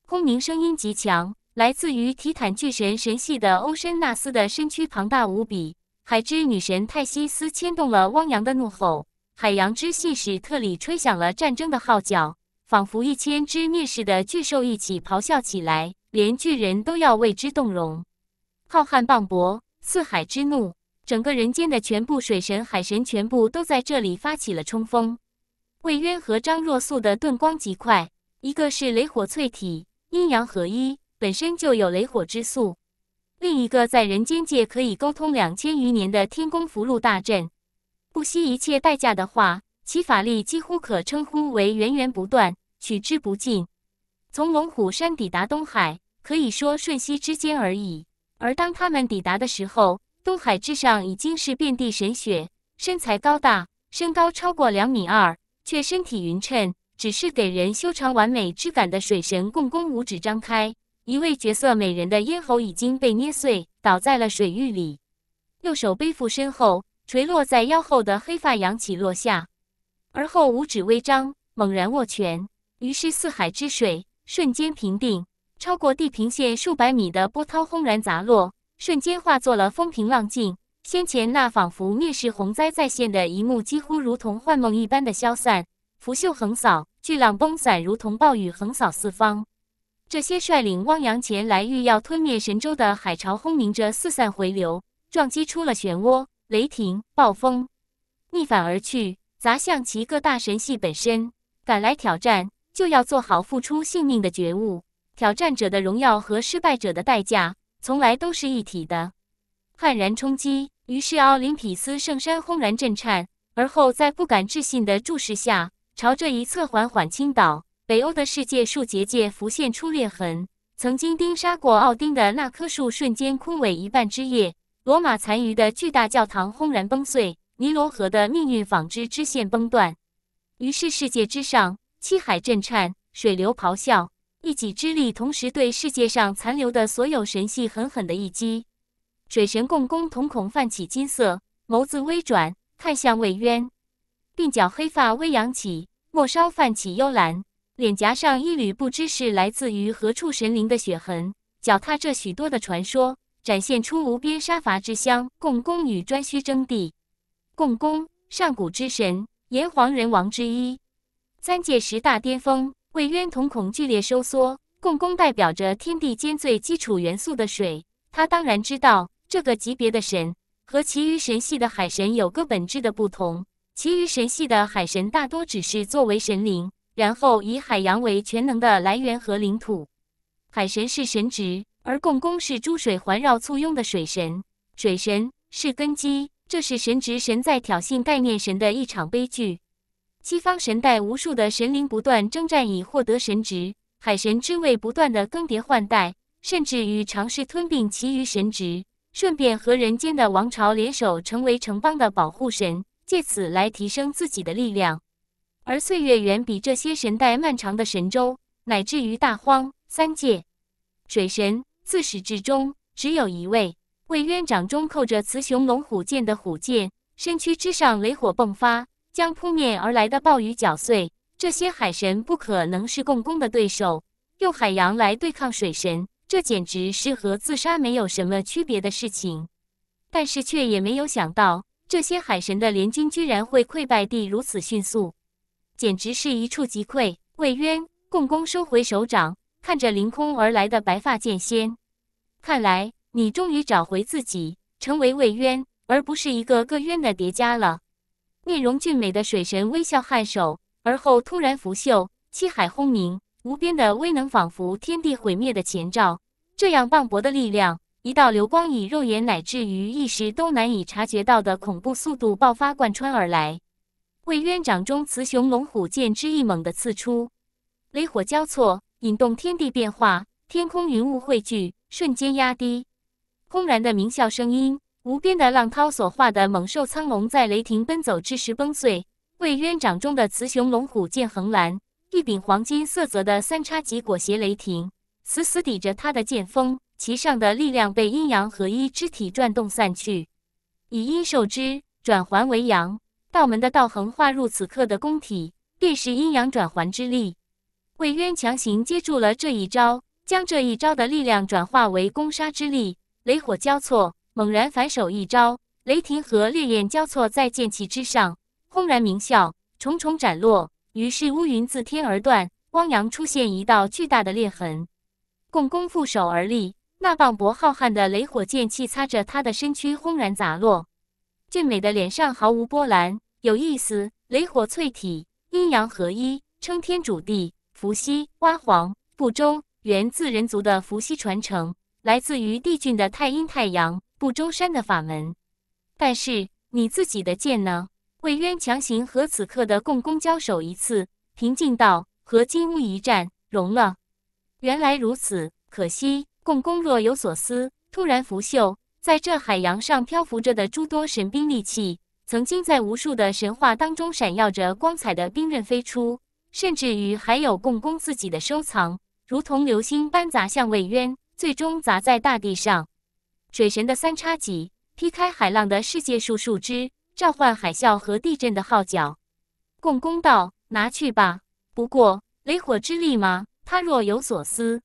Speaker 1: 轰鸣声音极强，来自于提坦巨神神系的欧申纳斯的身躯庞大无比。海之女神泰西斯牵动了汪洋的怒吼，海洋之系史特里吹响了战争的号角，仿佛一千只蔑视的巨兽一起咆哮起来，连巨人都要为之动容。浩瀚磅礴，四海之怒，整个人间的全部水神海神全部都在这里发起了冲锋。魏渊和张若素的遁光极快，一个是雷火淬体，阴阳合一，本身就有雷火之素；另一个在人间界可以沟通两千余年的天宫福禄大阵，不惜一切代价的话，其法力几乎可称呼为源源不断，取之不尽。从龙虎山抵达东海，可以说瞬息之间而已。而当他们抵达的时候，东海之上已经是遍地神雪，身材高大，身高超过两米二。却身体匀称，只是给人修长完美之感的水神共工五指张开，一位绝色美人的咽喉已经被捏碎，倒在了水域里。右手背负身后，垂落在腰后的黑发扬起落下，而后五指微张，猛然握拳，于是四海之水瞬间平定，超过地平线数百米的波涛轰然砸落，瞬间化作了风平浪静。先前那仿佛灭世洪灾再现的一幕，几乎如同幻梦一般的消散，拂袖横扫，巨浪崩散，如同暴雨横扫四方。这些率领汪洋前来欲要吞灭神州的海潮，轰鸣着四散回流，撞击出了漩涡、雷霆、暴风，逆反而去砸向其各大神系本身。敢来挑战，就要做好付出性命的觉悟。挑战者的荣耀和失败者的代价，从来都是一体的。悍然冲击！于是，奥林匹斯圣山轰然震颤，而后在不敢置信的注视下，朝这一侧缓缓倾倒。北欧的世界树结界浮现出裂痕，曾经钉杀过奥丁的那棵树瞬间枯萎一半枝叶。罗马残余的巨大教堂轰然崩碎，尼罗河的命运纺织支线崩断。于是，世界之上，七海震颤，水流咆哮，一己之力同时对世界上残留的所有神系狠狠的一击。水神共工瞳孔泛起金色，眸子微转，看向魏渊。鬓角黑发微扬起，末梢泛起幽蓝，脸颊上一缕不知是来自于何处神灵的血痕。脚踏着许多的传说，展现出无边杀伐之香。共工与颛顼争地。共工，上古之神，炎黄人王之一，三界十大巅峰。魏渊瞳孔剧烈收缩。共工代表着天地间最基础元素的水，他当然知道。这个级别的神和其余神系的海神有个本质的不同，其余神系的海神大多只是作为神灵，然后以海洋为全能的来源和领土。海神是神职，而共工是诸水环绕簇拥的水神。水神是根基，这是神职神在挑衅概念神的一场悲剧。西方神代无数的神灵不断征战以获得神职，海神之位不断的更迭换代，甚至于尝试吞并其余神职。顺便和人间的王朝联手，成为城邦的保护神，借此来提升自己的力量。而岁月远比这些神代漫长的神州，乃至于大荒三界，水神自始至终只有一位。魏渊掌中扣着雌雄龙虎剑的虎剑，身躯之上雷火迸发，将扑面而来的暴雨搅碎。这些海神不可能是共工的对手，用海洋来对抗水神。这简直是和自杀没有什么区别的事情，但是却也没有想到，这些海神的联军居然会溃败地如此迅速，简直是一触即溃。魏渊，共工收回手掌，看着凌空而来的白发剑仙，看来你终于找回自己，成为魏渊，而不是一个个渊的叠加了。面容俊美的水神微笑颔首，而后突然拂袖，七海轰鸣。无边的威能仿佛天地毁灭的前兆，这样磅礴的力量，一道流光以肉眼乃至于一时都难以察觉到的恐怖速度爆发，贯穿而来。魏渊掌中雌雄龙虎剑之意猛地刺出，雷火交错，引动天地变化，天空云雾汇聚，瞬间压低。轰然的鸣啸声音，无边的浪涛所化的猛兽苍龙在雷霆奔走之时崩碎。魏渊掌中的雌雄龙虎剑横拦。一柄黄金色泽的三叉戟裹挟雷霆，死死抵着他的剑锋，其上的力量被阴阳合一肢体转动散去，以阴受之，转环为阳。道门的道恒划入此刻的攻体，便是阴阳转环之力。魏渊强行接住了这一招，将这一招的力量转化为攻杀之力，雷火交错，猛然反手一招，雷霆和烈焰交错在剑气之上，轰然鸣啸，重重斩落。于是，乌云自天而断，汪洋出现一道巨大的裂痕。共工负手而立，那磅礴浩瀚的雷火剑气擦着他的身躯轰然砸落。俊美的脸上毫无波澜。有意思，雷火淬体，阴阳合一，称天主地。伏羲、娲皇、不周，源自人族的伏羲传承，来自于帝俊的太阴、太阳、不周山的法门。但是，你自己的剑呢？魏渊强行和此刻的共工交手一次，平静道：“和金乌一战，融了。”原来如此，可惜。共工若有所思，突然拂袖，在这海洋上漂浮着的诸多神兵利器，曾经在无数的神话当中闪耀着光彩的兵刃飞出，甚至于还有共工自己的收藏，如同流星般砸向魏渊，最终砸在大地上。水神的三叉戟劈开海浪的世界树树枝。召唤海啸和地震的号角，共工道：“拿去吧。不过雷火之力吗？”他若有所思，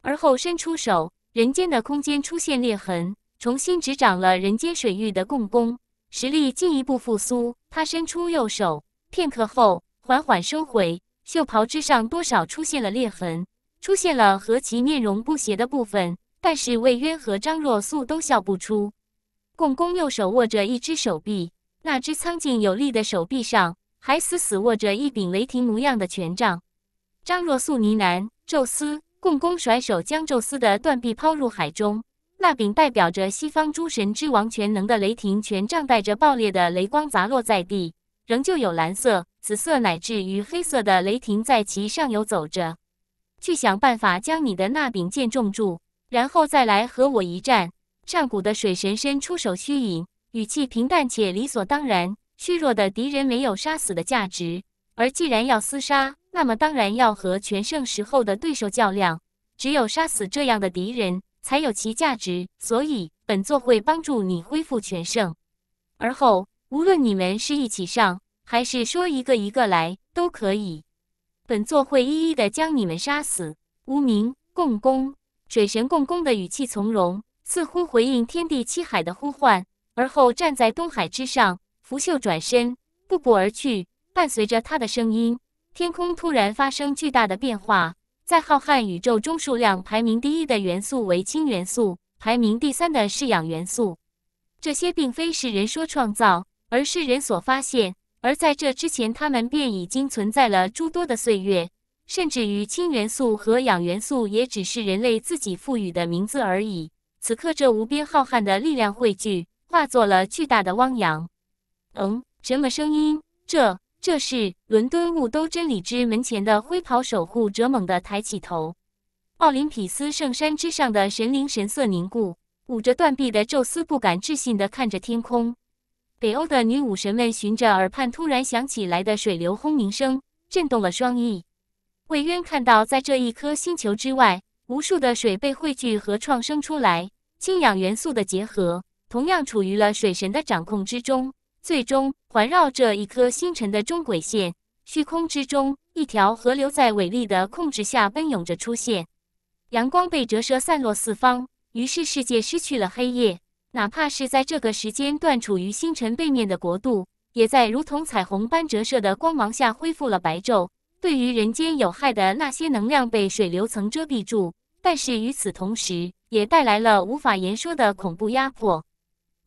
Speaker 1: 而后伸出手，人间的空间出现裂痕，重新执掌了人间水域的共工，实力进一步复苏。他伸出右手，片刻后缓缓收回，袖袍之上多少出现了裂痕，出现了和其面容不协的部分，但是魏渊和张若素都笑不出。共工右手握着一只手臂。那只苍劲有力的手臂上，还死死握着一柄雷霆模样的权杖。张若素呢喃：“宙斯，共工甩手将宙斯的断臂抛入海中。那柄代表着西方诸神之王全能的雷霆权杖，带着爆裂的雷光砸落在地，仍旧有蓝色、紫色乃至于黑色的雷霆在其上游走着。去想办法将你的那柄剑重铸，然后再来和我一战。”上古的水神伸出手虚引。语气平淡且理所当然，虚弱的敌人没有杀死的价值。而既然要厮杀，那么当然要和全胜时候的对手较量。只有杀死这样的敌人，才有其价值。所以，本座会帮助你恢复全胜。而后，无论你们是一起上，还是说一个一个来，都可以。本座会一一的将你们杀死。无名，共工，水神共工的语气从容，似乎回应天地七海的呼唤。而后站在东海之上，拂袖转身，步步而去。伴随着他的声音，天空突然发生巨大的变化。在浩瀚宇宙中，数量排名第一的元素为氢元素，排名第三的是氧元素。这些并非是人说创造，而是人所发现。而在这之前，它们便已经存在了诸多的岁月。甚至于氢元素和氧元素，也只是人类自己赋予的名字而已。此刻，这无边浩瀚的力量汇聚。化作了巨大的汪洋。嗯，什么声音？这，这是伦敦雾都真理之门前的灰袍守护者猛地抬起头。奥林匹斯圣山之上的神灵神色凝固，捂着断臂的宙斯不敢置信的看着天空。北欧的女武神们循着耳畔突然响起来的水流轰鸣声，震动了双翼。魏渊看到，在这一颗星球之外，无数的水被汇聚和创生出来，氢氧元素的结合。同样处于了水神的掌控之中，最终环绕着一颗星辰的中轨线。虚空之中，一条河流在伟力的控制下奔涌着出现。阳光被折射散落四方，于是世界失去了黑夜。哪怕是在这个时间段处于星辰背面的国度，也在如同彩虹般折射的光芒下恢复了白昼。对于人间有害的那些能量被水流层遮蔽住，但是与此同时，也带来了无法言说的恐怖压迫。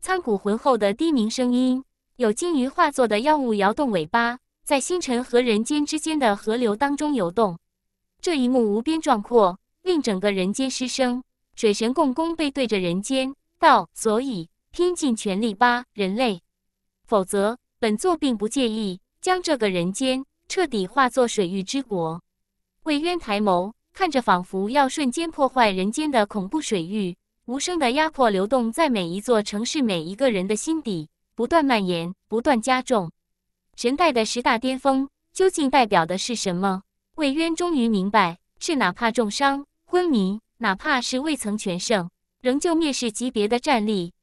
Speaker 1: 苍古浑厚的低鸣声音，有鲸鱼化作的妖物摇动尾巴，在星辰和人间之间的河流当中游动。这一幕无边壮阔，令整个人间失声。水神共工背对着人间，道：“所以拼尽全力吧，人类。否则，本座并不介意将这个人间彻底化作水域之国。”魏渊抬眸，看着仿佛要瞬间破坏人间的恐怖水域。无声的压迫流动在每一座城市、每一个人的心底不断蔓延，不断加重。神代的十大巅峰究竟代表的是什么？魏渊终于明白，是哪怕重伤昏迷，哪怕是未曾全胜，仍旧蔑视级别的战力。